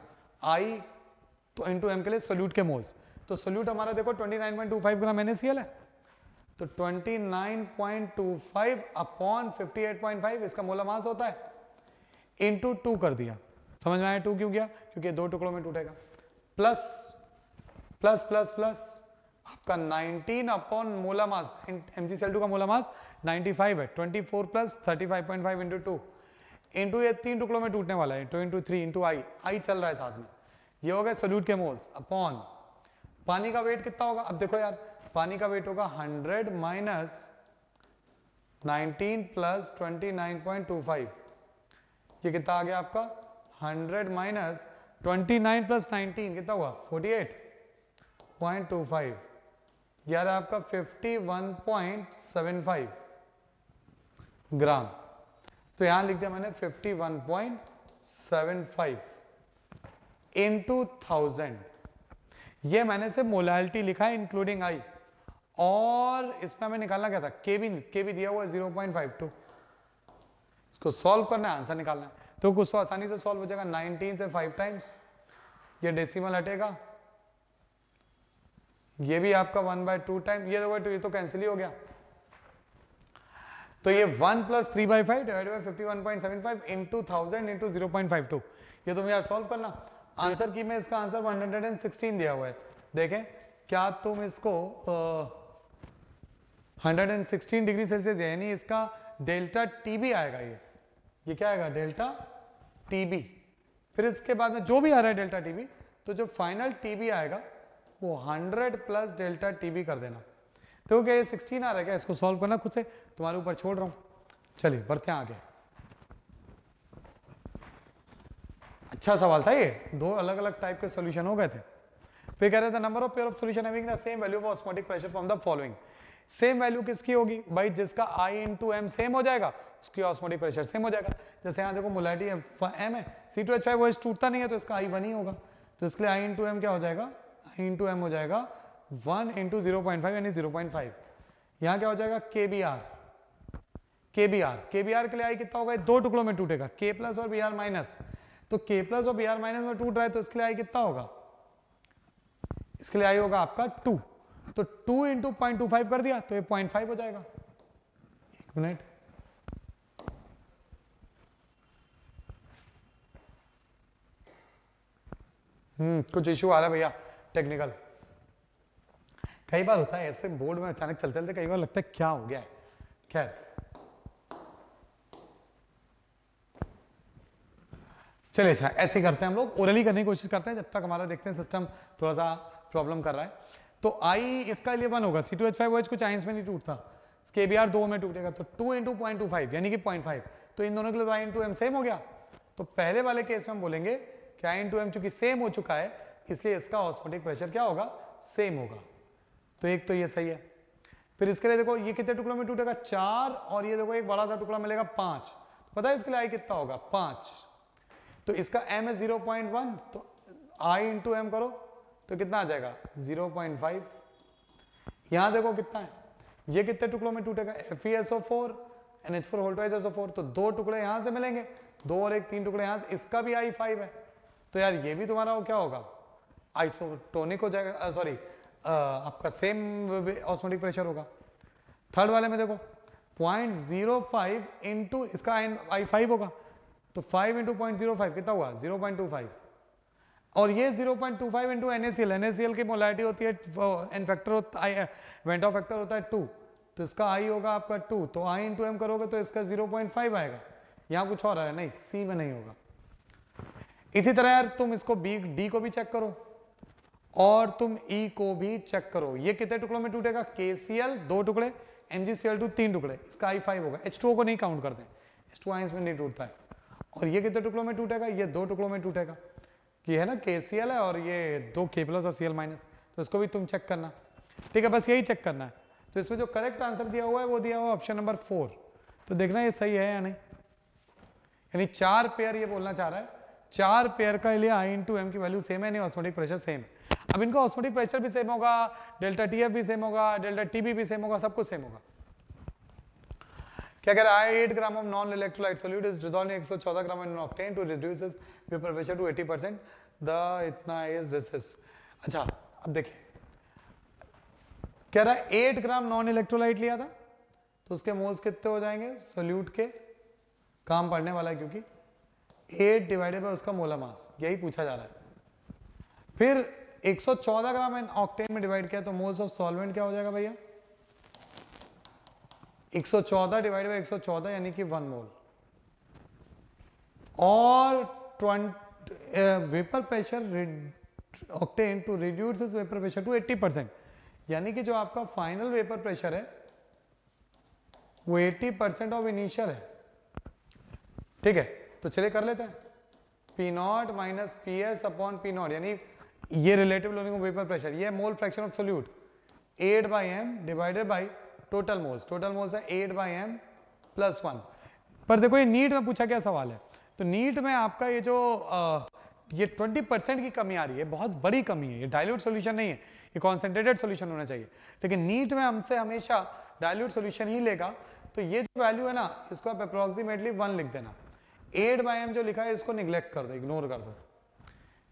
आई तो इंटू एम के लिए सोल्यूट के मोल्स तो सोल्यूट हमारा देखो 29.25 ग्राम एन है तो 29.25 अपॉन 58.5 इसका मोला मास होता है इंटू टू कर दिया समझ में आया टू क्यों गया क्योंकि दो टुकड़ों में टूटेगा प्लस प्लस प्लस प्लस आपका 19 अपॉन मोला मास एम जी का मोला मास 95 है 24 प्लस 35.5 इंटू टू इंटू ये तीन टुकड़ों में टूटने वाला है two into three into I I चल रहा है साथ में ये हो गया सोल्यूट के मोल्स अपॉन पानी का वेट कितना होगा अब देखो यार पानी का वेट होगा 100 माइनस नाइनटीन प्लस 29.25 ये कितना आ गया आपका hundred minus twenty nine plus nineteen कितना हुआ forty eight point two five यार आपका fifty one point seven five gram तो यहां लिख दिया मैंने fifty one point seven five in to thousand ये मैंने सिर्फ मोलैलिटी लिखा है इंक्लूडिंग आई और इसमें हमें निकालना क्या था के भी के भी दिया हुआ जीरो पॉइंट फाइव टू इसको सॉल्व करना है आंसर निकालना है तो कुछ तो आसानी से सॉल्व हो जाएगा नाइनटीन से फाइव टाइम्स ये डेसिमल हटेगा ये भी आपका वन बाय टू टाइम ये देखो ये तो कैंसिल ही हो गया तो ये one plus three by five divide by fifty one point seven five into thousand into zero point five two ये तुम यार सॉल्व करना आंसर की में इसका answer one hundred and sixteen दिया हुआ है देखें क्या तुम इसको hundred and sixteen degree Celsius यानी इसका डेल्टा टी भी आएगा ये ये क्या आएगा डेल्टा टीबी फिर इसके बाद में जो भी आ रहा है डेल्टा टीबी तो जो फाइनल टीबी आएगा वो 100 प्लस डेल्टा टीबी कर देना देखो क्या ये 16 आ रहा है क्या इसको सॉल्व करना खुद से तुम्हारे ऊपर छोड़ रहा हूं चलिए बढ़ते हैं आगे अच्छा सवाल था ये दो अलग अलग टाइप के सोल्यूशन हो गए थे फिर कह रहे थे number of pair of solution the same value of osmotic pressure from the following same value किसकी होगी भाई जिसका i into m same हो जाएगा उसकी ऑस्मोटिक प्रेशर सेम हो जाएगा जैसे यहाँ देखो मोलाइटी एम है सी टू एच फाइव वो टूटता नहीं है तो इसका आई वन ही होगा तो इसके लिए आई इन टू एम क्या हो जाएगा आई इन टू एम हो जाएगा one into zero point five यानी जीरो पॉइंट फाइव यहाँ क्या हो जाएगा K B R K B R K B R के लिए आई कितना होगा दो टुकड़ों में टूटेगा के प्लस और बी आर माइनस तो के प्लस और बी आर माइनस में टूट रहा है तो इसके लिए आई कितना होगा इसके लिए आई होगा आपका टू तो two into point two five कर दिया तो ये पॉइंट फाइव हो जाएगा एक मिनट हम्म कुछ इश्यू आ रहा है भैया टेक्निकल कई बार होता है ऐसे बोर्ड में अचानक चलते चलते कई बार लगता है क्या हो गया है खैर चलिए अच्छा ऐसे करते हैं हम लोग ओरली करने की कोशिश करते हैं जब तक हमारा देखते हैं सिस्टम थोड़ा सा प्रॉब्लम कर रहा है तो आई इसका इलेवन होगा सी टू एच फाइव कुछ आइंस में नहीं टूटता के बी आर दो में टूटेगा तो two into point two five यानी कि पॉइंट फाइव तो इन दोनों के लिए आई इंटू एम सेम हो गया तो पहले वाले केस में हम बोलेंगे कि आई इंटू एम चूंकि सेम हो चुका है इसलिए इसका ऑस्मोटिक प्रेशर क्या होगा सेम होगा तो एक तो ये सही है फिर इसके लिए देखो ये कितने टुकड़ों में टूटेगा चार और ये देखो एक बड़ा सा टुकड़ा मिलेगा पांच तो पता है इसके लिए आई कितना होगा पांच तो इसका एम है जीरो पॉइंट वन तो आई इंटू एम करो तो कितना आ जाएगा 0.5 यहां देखो कितना है ये कितने टुकड़ों में टूटेगा F E S four N H four होल्टो एच फोर तो दो टुकड़े यहां से मिलेंगे दो और एक तीन टुकड़े यहां से इसका भी आई फाइव है तो यार ये भी तुम्हारा हो क्या होगा आइसोटोनिक हो जाएगा सॉरी आपका सेम ऑस्मोटिक प्रेशर होगा थर्ड वाले में देखो पॉइंट जीरो फाइव इंटू इसका आई फाइव होगा तो five into point zero five कितना हुआ जीरो पॉइंट टू फाइव और ये 0.25 point two five into N की मोलाइटी होती है एन फैक्टर होता है वेंटा फैक्टर होता है टू तो इसका आई होगा आपका टू तो आई इंटू एम करोगे तो इसका 0.5 आएगा यहाँ कुछ और आ रहा है नहीं सी में नहीं होगा इसी तरह यार तुम इसको बी डी को भी चेक करो और तुम ई e को भी चेक करो ये कितने टुकड़ों में टूटेगा के दो टुकड़े एम तीन टुकड़े इसका आई फाइव होगा एच को नहीं काउंट करते एच टू आइंस में नहीं टूटता है और ये कितने टुकड़ों में टूटेगा ये दो टुकड़ों में टूटेगा ये है ना के सी एल है और ये दो के प्लस और सी एल माइनस तो इसको भी तुम चेक करना ठीक है बस यही चेक करना है तो इसमें जो करेक्ट आंसर दिया हुआ है वो दिया हुआ ऑप्शन नंबर फोर तो देखना ये सही है या नहीं यानी चार पेयर ये बोलना चाह रहा है चार पेयर का लिए आई टू एम की वैल्यू सेम है नहीं ऑस्मोटिक प्रेशर सेम अब इनका ऑस्मोटिक प्रेशर भी सेम होगा डेल्टा टी एफ भी सेम होगा डेल्टा टी बी भी सेम होगा सब कुछ सेम होगा क्या कह रहा है 8 gram of non electrolyte solute is dissolve in 114 gram in octane to reduce is vapour pressure to 80 percent the इतना इज दिस इज अच्छा अब देखिए कह रहा है 8 ग्राम नॉन इलेक्ट्रोलाइट लिया था तो उसके मोल्स कितने हो जाएंगे सोल्यूट के काम पड़ने वाला है क्योंकि 8 डिवाइडेड बाय उसका मोला मास यही पूछा जा रहा है फिर 114 ग्राम एन ऑक्टेन में डिवाइड किया तो मोल्स ऑफ सॉल्वेंट क्या हो जाएगा भैया 114 डिवाइड बाय 114 यानी कि वन मोल और vapour pressure octane to reduce is vapour pressure to 80 percent यानी कि जो आपका फाइनल वेपर प्रेशर है वो 80 परसेंट ऑफ इनिशियल है ठीक है तो चलिए कर लेते हैं P not minus P S upon P naught यानी ये रिलेटिव लोनिंग वेपर प्रेशर ये mole fraction of solute 8 by M divided by total moles total moles है eight by M plus one पर देखो ये नीट में पूछा क्या सवाल है तो नीट में आपका ये जो आ, ये 20 परसेंट की कमी आ रही है बहुत बड़ी कमी है ये डायल्यूट सॉल्यूशन नहीं है ये कॉन्सेंट्रेटेड सॉल्यूशन होना चाहिए लेकिन नीट में हमसे हमेशा डायल्यूट सॉल्यूशन ही लेगा तो ये जो वैल्यू है ना इसको आप अप्रोक्सीमेटली वन लिख देना एट बाई एम जो लिखा है इसको निग्लेक्ट कर दो इग्नोर कर दो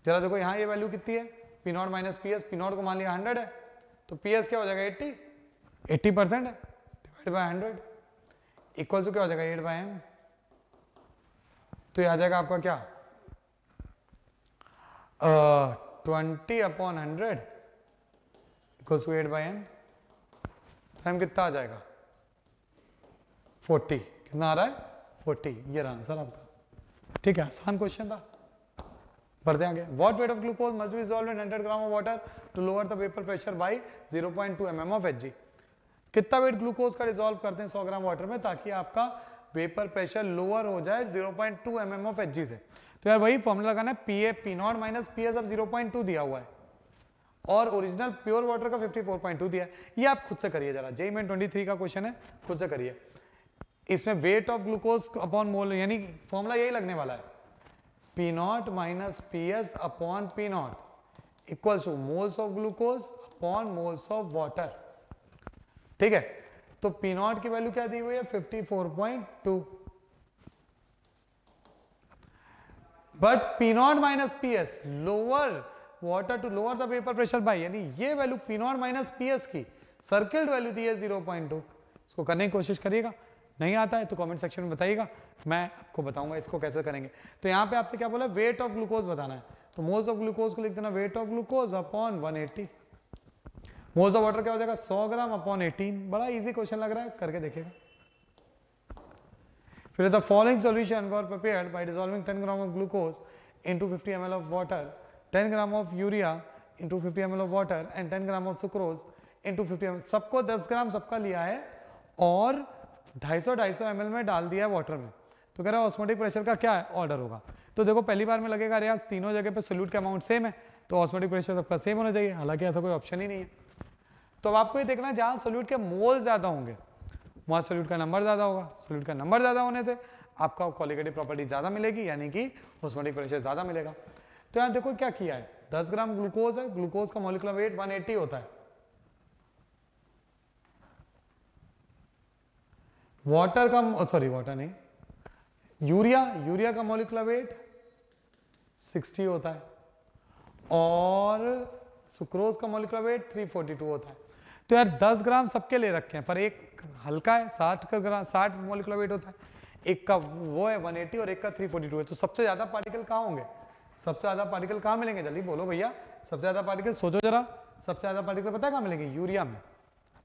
जरा देखो यहाँ ये वैल्यू कितनी है P not minus P S P naught को मान लिया हंड्रेड है तो पी एस क्या हो जाएगा एट्टी एट्टी परसेंट है divide by hundred equal to क्या हो जाएगा एट बाय एम तो यह आ जाएगा आपका क्या twenty upon hundred equal to eight by M तो एम कितना आ जाएगा फोर्टी कितना आ रहा है फोर्टी ये रहा आंसर आपका ठीक है आसान क्वेश्चन था बढ़ते आगे what weight of glucose must be solve in hundred gram of water to lower the paper pressure by zero point two M M of H G कितना वेट ग्लूकोज का डिजोल्व करते हैं 100 ग्राम वाटर में ताकि आपका vapour pressure lower हो जाए 0.2 point mm of H से तो यार वही फॉर्मूला लगाना है P A P not minus P S दिया हुआ है और ओरिजिनल प्योर वाटर का 54.2 दिया है ये आप खुद से करिए जरा जेई ट्वेंटी थ्री का क्वेश्चन है खुद से करिए इसमें weight of glucose upon mole यानी फॉर्मूला यही लगने वाला है P not minus P S upon P naught equals to moles of glucose upon moles of water ठीक है तो P नॉट की वैल्यू क्या दी हुई है 54.2 but P not minus P S lower water to lower the paper pressure by यानी ये value P naught minus P S की सर्किल्ड वैल्यू दी है 0.2 इसको करने की कोशिश करिएगा नहीं आता है तो कमेंट सेक्शन में बताइएगा मैं आपको बताऊंगा इसको कैसे करेंगे तो यहां पे आपसे क्या बोला वेट ऑफ ग्लूकोज बताना है तो मोस्ट ऑफ ग्लूकोज को लिख देना वेट ऑफ ग्लूकोज अपॉन 180 मोज ऑफ वाटर क्या हो जाएगा 100 ग्राम अपॉन 18 बड़ा इजी क्वेश्चन लग रहा है करके देखिएगा फिर the following solution were prepared by dissolving 10 gram of glucose into 50 ml of water 10 gram of urea into 50 L of water and 10 gram of sucrose into 50 ml सबको 10 ग्राम सबका लिया है और 250 250 एल में डाल दिया है वाटर में तो कह रहा है ऑस्मोटिक प्रेशर का क्या है ऑर्डर होगा तो देखो पहली बार में लगेगा अरे यार तीनों जगह पे सोल्यूट का अमाउंट सेम है तो ऑस्मोटिक प्रेशर सबका सेम होना चाहिए हालांकि ऐसा कोई ऑप्शन ही नहीं है तो अब आपको ये देखना है जहाँ सोल्यूट के मोल ज़्यादा होंगे वहाँ सोल्यूट का नंबर ज़्यादा होगा सोल्यूट का नंबर ज़्यादा होने से आपका क्वालिकेटिव प्रॉपर्टी ज़्यादा मिलेगी यानी कि ऑस्मोटिक प्रेशर ज़्यादा मिलेगा तो यहाँ देखो क्या किया है दस ग्राम ग्लूकोज है ग्लूकोज का मोलिकुलर वेट वन होता है वाटर का सॉरी oh, वाटर नहीं यूरिया यूरिया का मोलिकुलर वेट 60 होता है और सुक्रोज का मोलिकुलर वेट 342 होता है तो यार 10 ग्राम सबके ले रखे हैं पर एक हल्का है 60 का ग्राम साठ मोलिकुलर वेट होता है एक का वो है 180 और एक का 342 है तो सबसे ज़्यादा पार्टिकल कहाँ होंगे सबसे ज़्यादा पार्टिकल कहाँ मिलेंगे जल्दी बोलो भैया सबसे ज़्यादा पार्टिकल सोचो जरा सबसे ज़्यादा पार्टिकल पता है कहाँ मिलेंगे यूरिया में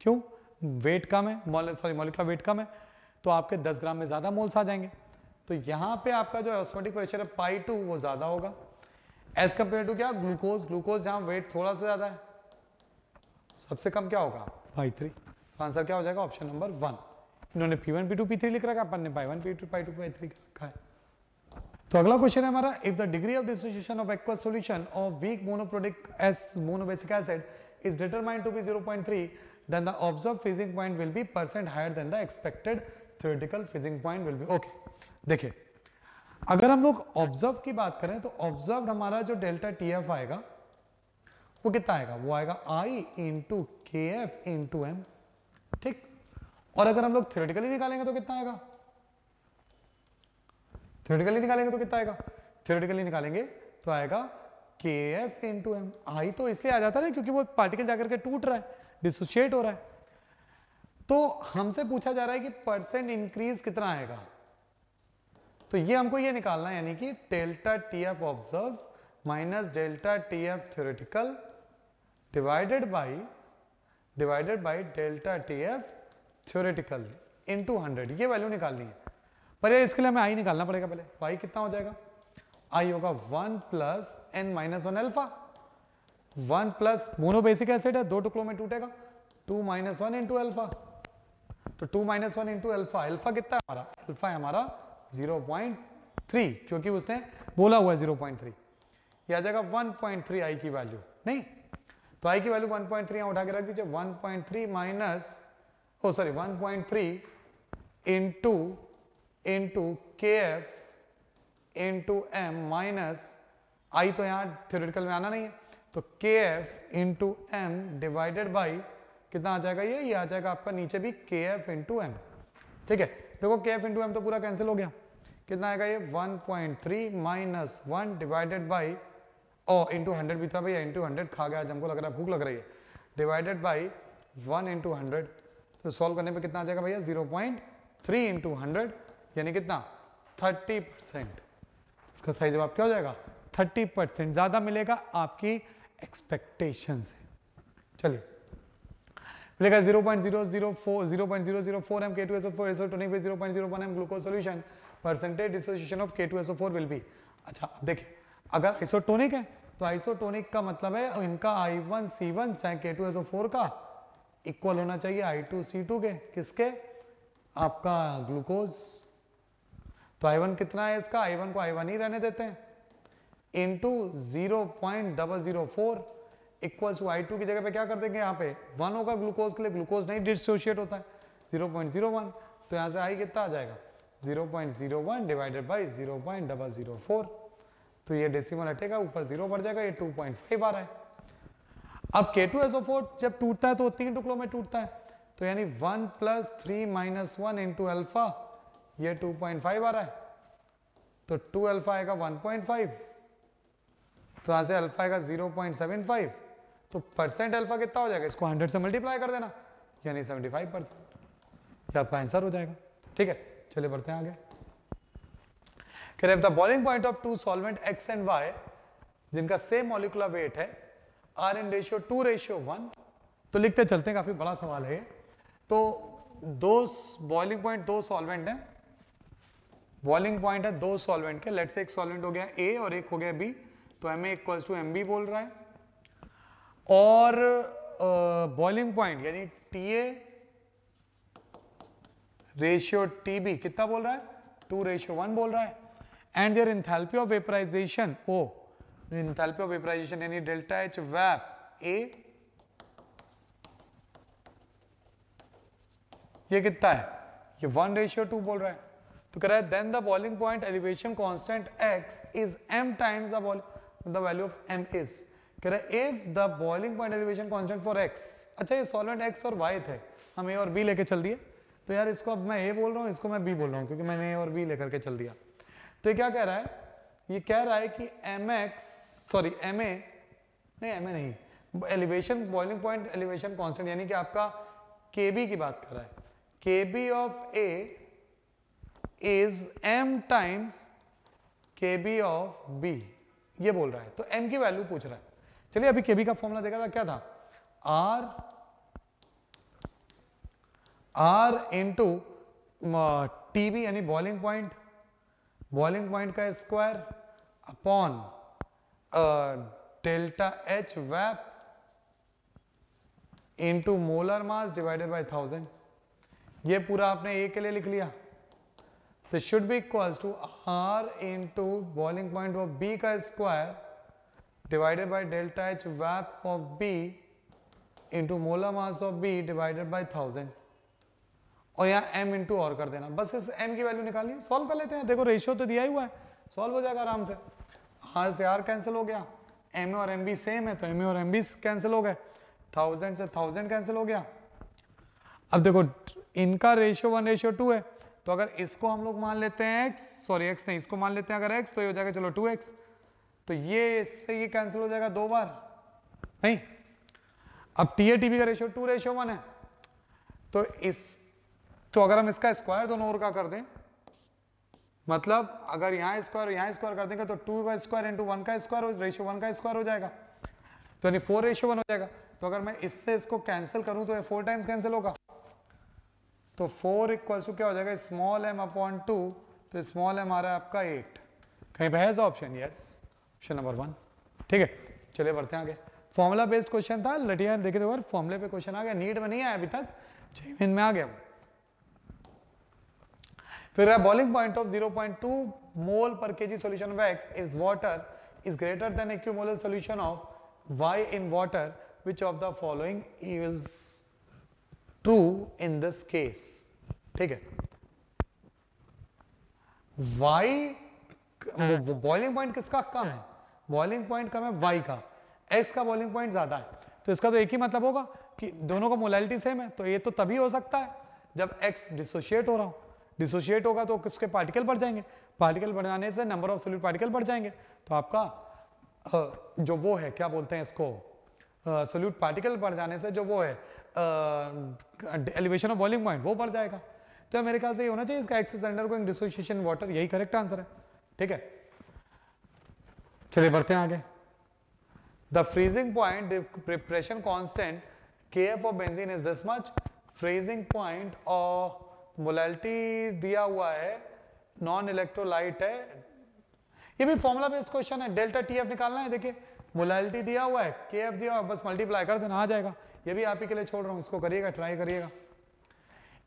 क्यों वेट कम है सॉरी मोलिकुलर वेट कम है तो आपके 10 ग्राम में ज़्यादा मोल्स आ जाएंगे तो यहाँ पे आपका जो ऑस्मेटिक प्रेशर है पाई टू वो ज़्यादा होगा एज कम्पेयर टू क्या ग्लूकोज ग्लूकोज जहाँ वेट थोड़ा सा ज़्यादा है सबसे कम क्या होगा पाई थ्री तो आंसर क्या हो जाएगा ऑप्शन नंबर वन इन्होंने P one P two P three लिख रखा अपन ने pi one P two pi two pi three रखा है तो अगला क्वेश्चन है हमारा if the degree of dissociation of aqueous solution of weak monoprotic as monobasic acid is determined to be 0.3 then the observe freezing point will be percent higher than the expected theoretical freezing point will be okay देखिए अगर हम लोग observe की बात करें तो observe हमारा जो डेल्टा टी आएगा वो कितना आएगा वो आएगा i into K F into M ठीक और अगर हम लोग थ्रेटिकली निकालेंगे तो कितना आएगा थ्रेटिकली निकालेंगे तो कितना आएगा थ्रेटिकली निकालेंगे तो आएगा K F into M i तो इसलिए आ जाता है क्योंकि वो पार्टिकल जाकर के टूट रहा है डिसोशिएट हो रहा है तो हमसे पूछा जा रहा है कि परसेंट इंक्रीज कितना आएगा तो ये हमको ये निकालना है यानी कि delta T F observe minus delta T F theoretical divided divided by divided by delta tf theoretical to hundred ये वैल्यू निकालनी है पर यार इसके लिए हमें आई निकालना पड़ेगा पहले वाई कितना हो जाएगा आई होगा one plus N minus one alpha one plus monobasic acid है दो टुकड़ों में टूटेगा two minus one into alpha तो two minus one into alpha alpha कितना हमारा एल्फा हमारा जीरो पॉइंट थ्री क्योंकि उसने बोला हुआ है जीरो पॉइंट थ्री यह आ जाएगा वन पॉइंट थ्री आई की वैल्यू नहीं तो आई की वैल्यू 1.3 पॉइंट यहाँ उठा के रख दीजिए 1.3 पॉइंट थ्री माइनस हो sorry 1.3 point three into into K F into M minus i तो यहाँ थ्योरेटिकल में आना नहीं है तो K F into M divided by कितना आ जाएगा ये ये आ जाएगा आपका नीचे भी के एफ इंटू एम ठीक है देखो के एफ इंटू एम तो पूरा कैंसिल हो गया कितना आएगा ये 1.3 point three minus one divided by oh into hundred भी था भैया इंटू हंड्रेड खा गया आज हमको लग रहा है भूख लग रही है divided by one into hundred तो सॉल्व करने पे कितना आ जाएगा भैया zero point three into hundred यानी कितना थर्टी परसेंट इसका सही जवाब क्या हो जाएगा थर्टी परसेंट ज़्यादा मिलेगा आपकी एक्सपेक्टेशन से चलिए मिलेगा zero point zero zero four zero point zero zero four M K two S O four twenty five zero point zero one M glucose solution percentage dissociation of K two S O four will be अच्छा देखिए अगर isotonic है तो isotonic का मतलब है इनका आई one C one चाहे के टू एसओ फोर का इक्वल होना चाहिए आई टू सी टू के किसके आपका ग्लूकोज तो आई वन कितना है इसका आई वन को आई वन ही रहने देते हैं into zero point double zero four equal to I two की जगह पे क्या कर देंगे यहाँ पे वन होगा ग्लूकोज के लिए ग्लूकोज नहीं डिसोशिएट होता है जीरो पॉइंट जीरो वन तो यहाँ से आई कितना आ जाएगा zero point zero one divided by zero point double zero four तो ये डेसिमल हटेगा ऊपर जीरो बढ़ जाएगा ये 2.5 आ रहा है अब के टू जब टूटता है तो तीन टुकड़ों में टूटता है तो यानी one plus three minus one into alpha ये 2.5 आ रहा है तो 2 अल्फा आएगा 1.5 तो यहां से अल्फा आएगा 0.75 तो परसेंट अल्फा कितना हो जाएगा इसको 100 से मल्टीप्लाई कर देना यानी 75 परसेंट ये आपका आंसर हो जाएगा ठीक है चलिए बढ़ते हैं आगे खैर the boiling point of two solvent X and Y जिनका सेम मॉलिकुलर वेट है are in ratio two ratio one तो लिखते चलते हैं काफ़ी बड़ा सवाल है तो दो बॉइलिंग पॉइंट दो सॉल्वेंट है बॉइलिंग पॉइंट है दो सॉल्वेंट के लेट से एक सॉल्वेंट हो गया ए और एक हो गया बी तो M equals to M B बोल रहा है और बॉइलिंग पॉइंट यानी T A ratio T B कितना बोल रहा है टू रेशियो वन बोल रहा है and their enthalpy of vaporization, O, the enthalpy of vaporization any delta H vap A ये कितना है ये वन रेशियो टू बोल रहा है तो कह रहा है then the boiling point elevation constant x is m times the value of m is कह रहा है if the boiling point elevation constant for x अच्छा ये सॉल्वेंट x और y थे हम ए और बी लेके चल दिए तो यार इसको अब मैं ए बोल रहा हूँ इसको मैं बी बोल रहा हूँ क्योंकि मैंने ए और बी लेकर के चल दिया तो ये क्या कह रहा है ये कह रहा है कि M X sorry M A नहीं एम ए नहीं elevation boiling point elevation constant यानी कि आपका के बी की बात कर रहा है K B of A is M times K B of B ये बोल रहा है तो एम की वैल्यू पूछ रहा है चलिए अभी के बी का फॉर्मूला देखा था क्या था R R into T B यानी बॉइलिंग पॉइंट बॉइलिंग पॉइंट का square upon delta H vap into molar mass divided by thousand ये पूरा आपने ए के लिए लिख लिया this should be equals to R into boiling point of B का square divided by delta H vap of B into molar mass of B divided by thousand और यहाँ एम इंटू और कर देना बस इस एम की वैल्यू निकालिए सॉल्व कर लेते हैं देखो रेशियो तो दिया ही हुआ है सॉल्व हो जाएगा आराम से आर से आर कैंसिल हो गया एम और एम सेम है तो एम और एम कैंसिल हो गए थाउजेंड से थाउजेंड कैंसिल हो गया अब देखो इनका रेशियो वन रेशियो टू है तो अगर इसको हम लोग मान लेते हैं एक्स सॉरी एक्स नहीं इसको मान लेते हैं अगर एक्स तो ये हो जाएगा चलो टू एक्स तो ये इससे ये कैंसिल हो जाएगा दो बार नहीं अब टी ए टी बी का रेशियो टू रेशियो वन है तो इस तो अगर हम इसका स्क्वायर दोनों ओर का कर दें मतलब अगर यहां स्क्वायर यहां स्क्वायर कर देंगे तो टू का स्क्वायर इंटू वन का स्क्वायर रेशो वन का स्क्वायर हो जाएगा तो यानी फोर रेशो वन हो जाएगा तो अगर मैं इससे इसको कैंसिल करूं तो फोर टाइम्स कैंसिल होगा तो फोर इक्वल टू क्या हो जाएगा स्मॉल एम अपॉन टू तो स्मॉल एम आ रहा है आपका एट कहीं बहस option yes option number one ठीक है चलिए बढ़ते हैं आगे फॉर्मुला बेस्ड क्वेश्चन था लटिया देखे तो फॉर्मुले पे क्वेश्चन आ गया नीट में नहीं आया अभी तक जेमिन में आ गया फिर है boiling point of zero point two mole per KG solution of X is water is greater than equimolar solution of Y in water which of the following is true in this case ठीक है Y boiling point किसका कम है boiling point कम है Y का x का boiling point ज्यादा है तो इसका तो एक ही मतलब होगा कि दोनों का मोलैलिटी सेम है तो ये तो तभी हो सकता है जब एक्स डिसोशिएट हो रहा हूं डिसोशिएट होगा तो किसके पार्टिकल बढ़ जाएंगे पार्टिकल बढ़ाने से नंबर ऑफ सोल्यूट पार्टिकल बढ़ जाएंगे तो आपका जो वो है क्या बोलते हैं इसको सोल्यूट पार्टिकल बढ़ जाने से जो वो है एलिवेशन ऑफ बॉलिंग पॉइंट वो बढ़ जाएगा तो मेरे ख्याल से ये होना चाहिए इसका excess undergoing dissociation water यही करेक्ट आंसर है ठीक है चलिए बढ़ते हैं आगे the freezing point pressure constant K F of benzene is this much freezing point of molality दिया हुआ है नॉन इलेक्ट्रोलाइट है ये भी फॉर्मूला बेस्ड क्वेश्चन है डेल्टा टी एफ निकालना है देखिए मोलैलिटी दिया हुआ है के एफ दिया हुआ बस मल्टीप्लाई कर देना आ जाएगा ये भी आप ही के लिए छोड़ रहा हूँ इसको करिएगा ट्राई करिएगा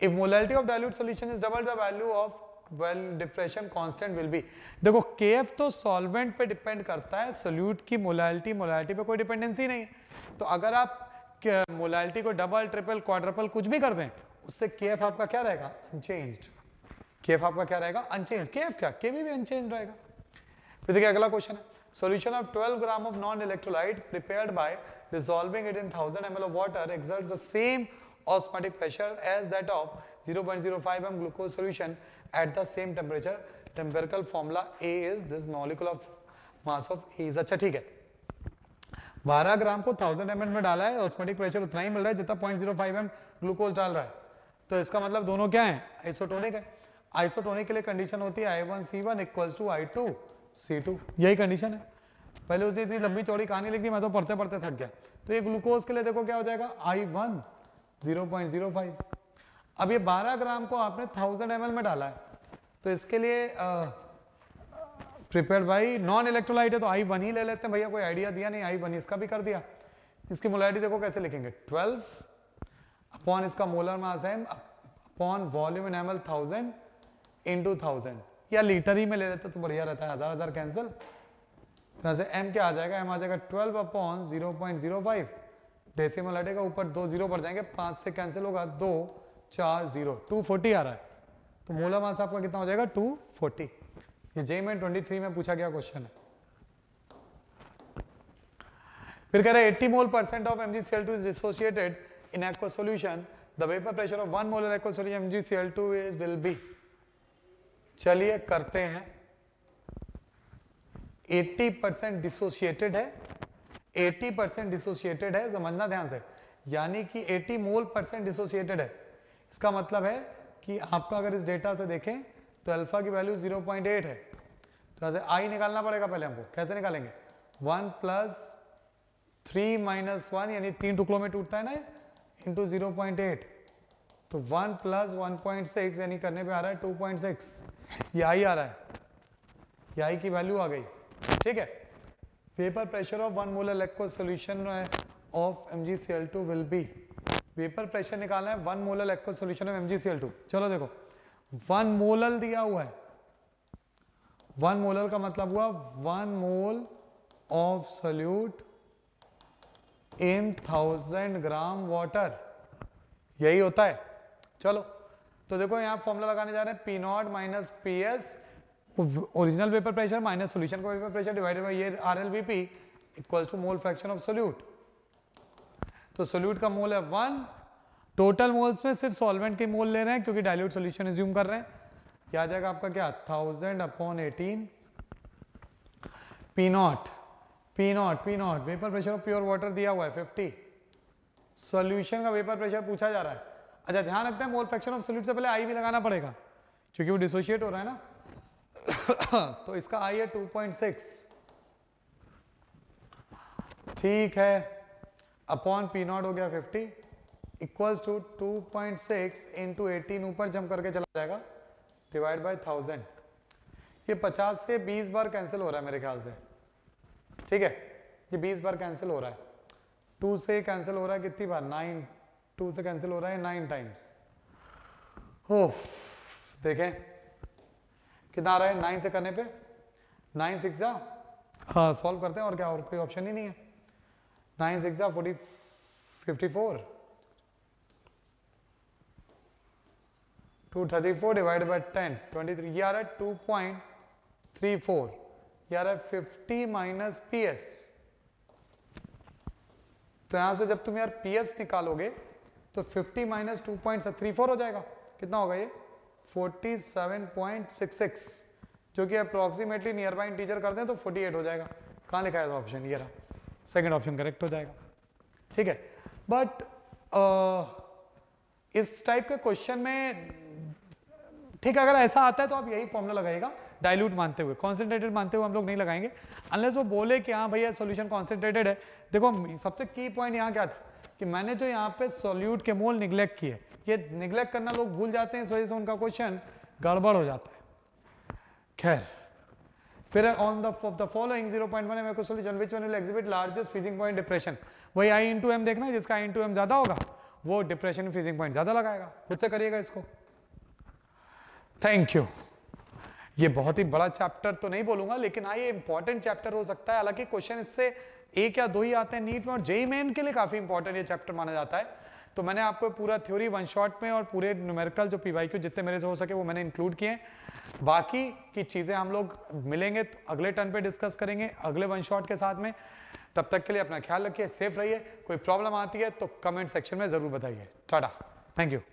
if molality of dilute solution is double the value of well depression constant will be देखो के एफ तो सॉल्वेंट पे डिपेंड करता है सोल्यूट की मोलैलिटी मोलैलिटी पे कोई डिपेंडेंसी नहीं है तो अगर आप मोलैलिटी को डबल ट्रिपल क्वाड्रपल कुछ भी कर दें उससे के एफ आपका क्या रहेगा अनचेंज के एफ आपका क्या रहेगा अनचेंज के एफ क्या के भी अनचेंज रहेगा फिर देखिए अगला क्वेश्चन है solution of twelve gram of non electrolyte prepare by dissolving it in thousand M L of water exert the same osmotic pressure as that of zero point zero five M glucose solution at the same temperature empirical formula A is this molecular of mass of is अच्छा ठीक है 12 ग्राम को 1000 M में डाला है osmotic pressure उतना ही मिल रहा है जितना 0.05 एम ग्लूकोज डाल रहा है तो इसका मतलब दोनों क्या है आइसोटोनिक है आइसोटोनिक के लिए कंडीशन होती है I one C one equals to I two C two यही कंडीशन है पहले उसने इतनी लंबी चौड़ी कहानी लिखी मैं तो पढ़ते पढ़ते थक गया तो ये ग्लूकोज के लिए देखो क्या हो जाएगा I one zero point zero five अब ये बारह ग्राम को आपने थाउजेंड एम में डाला है तो इसके लिए प्रिपेयर बाई नॉन इलेक्ट्रोलाइट है तो आई वन ही ले लेते हैं भैया कोई आइडिया दिया नहीं आई वन इसका भी कर दिया इसकी मोलाइटी देखो कैसे लिखेंगे ट्वेल्व अपॉन इसका मोलर मास है upon volume in ML thousand in to thousand या लीटर ही में ले लेते तो बढ़िया रहता है हजार हजार कैंसिल तो ऐसे एम क्या आ जाएगा एम आ जाएगा twelve upon zero point zero five decimal हटेगा ऊपर दो जीरो बढ़ जाएंगे पांच से कैंसिल होगा दो चार जीरो टू फोर्टी आ रहा है तो मोला मास आपका कितना हो जाएगा टू फोर्टी ये जे में ट्वेंटी थ्री में पूछा गया क्वेश्चन है फिर कह रहे हैं 80 mole percent of M G two is associated in aqueous solution, the vapor pressure of one molar aqueous solution MgCl2 is will be चलिए करते हैं 80 परसेंट डिसोसिएटेड है 80 परसेंट डिसोसिएटेड है समझना ध्यान से यानी कि 80 मोल परसेंट डिसोसिएटेड है इसका मतलब है कि आपका अगर इस डेटा से देखें तो अल्फा की वैल्यू 0.8 है तो ऐसे आई निकालना पड़ेगा पहले हमको कैसे निकालेंगे 1 प्लस थ्री माइनस वन यानी तीन टुकड़ों में टूटता है ना इंटू जीरो पॉइंट एट तो one plus one point six यानी करने पे आ रहा है टू पॉइंट सिक्स यही आ रहा है यही की वैल्यू आ गई ठीक है vapour pressure of one molar electro solution of M G C L two will be vapour pressure निकालना है one molar aqueous solution of M G C L two चलो देखो वन मोलल दिया हुआ है वन मोलल का मतलब हुआ one mole of solute in thousand gram water यही होता है चलो तो देखो यहां फॉर्मुला लगाने जा रहे हैं P not minus P S original vapour pressure minus solution का पेपर प्रेशर डिवाइडेड बाई ये R L V P equal to mole fraction of solute तो सोल्यूट का मोल है वन टोटल मोल्स में सिर्फ सॉल्वेंट के मोल ले रहे हैं क्योंकि डायल्यूट सोल्यूशन रिज्यूम कर रहे हैं यह आ जाएगा आपका क्या thousand upon eighteen P not P not P not vapour pressure of pure water दिया हुआ है फिफ्टी सोल्यूशन का वेपर प्रेशर पूछा जा रहा है अच्छा ध्यान रखते हैं मोल फ्रैक्शन ऑफ सोल्यूट से पहले आई भी लगाना पड़ेगा क्योंकि वो डिसोशिएट हो रहा है ना तो इसका आई है टू पॉइंट सिक्स ठीक है अपॉन पी नॉट हो गया fifty equals to two point six into eighteen ऊपर जम करके चला जाएगा डिवाइड बाई थाउजेंड ये पचास से बीस बार कैंसिल हो रहा है मेरे ख्याल से ठीक है ये बीस बार कैंसिल हो रहा है टू से कैंसिल हो रहा है कितनी बार नाइन टू से कैंसिल हो रहा है नाइन टाइम्स हो देखें कितना आ रहा है नाइन से करने पे नाइन सिक्स जा हाँ सॉल्व करते हैं और क्या और कोई ऑप्शन ही नहीं है नाइन सिक्स जा forty fifty four two thirty four divide by ten twenty three ये आ रहा है टू पॉइंट थ्री फोर यार है फिफ्टी माइनस पी एस तो यहां से जब तुम यार पी एस निकालोगे तो fifty minus two point three four हो जाएगा कितना होगा ये forty seven point six six जो कि अप्रोक्सीमेटली नियर बाई टीचर कर दें तो फोर्टी एट हो जाएगा कहां लिखा है ऑप्शन तो ये रहा सेकेंड ऑप्शन करेक्ट हो जाएगा ठीक है बट इस टाइप के क्वेश्चन में ठीक अगर ऐसा आता है तो आप यही फॉर्मूला लगाएगा डायल्यूट मानते हुए कॉन्सेंट्रेटेड मानते हुए हम लोग नहीं लगाएंगे अनलेस वो बोले कि हाँ भैया सोल्यूशन कॉन्सेंट्रेटेड है देखो सबसे की पॉइंट यहाँ क्या था कि मैंने जो यहाँ पे सोल्यूट के मोल निग्लेक्ट किए ये निग्लेक्ट करना लोग भूल जाते हैं इस वजह से उनका क्वेश्चन गड़बड़ हो जाता है खैर फिर on the of the following 0.1 point one M solution which one will exhibit largest freezing point depression वही आई इंटू एम देखना जिसका आई इंटू एम ज्यादा होगा वो डिप्रेशन फ्रीजिंग पॉइंट ज्यादा लगाएगा खुद से करिएगा इसको थैंक यू ये बहुत ही बड़ा चैप्टर तो नहीं बोलूंगा लेकिन हाँ ये इंपॉर्टेंट चैप्टर हो सकता है हालांकि क्वेश्चन इससे एक या दो ही आते हैं नीट में और जेई मेन e e के लिए काफ़ी इंपॉर्टेंट ये चैप्टर माना जाता है तो मैंने आपको पूरा थ्योरी वन शॉट में और पूरे न्यूमेरिकल जो पी जितने मेरे से हो सके वो मैंने इंक्लूड किए बाकी की चीज़ें हम लोग मिलेंगे तो अगले टर्न पे डिस्कस करेंगे अगले वन शॉट के साथ में तब तक के लिए अपना ख्याल रखिए सेफ रहिए कोई प्रॉब्लम आती है तो कमेंट सेक्शन में ज़रूर बताइए टाटा थैंक यू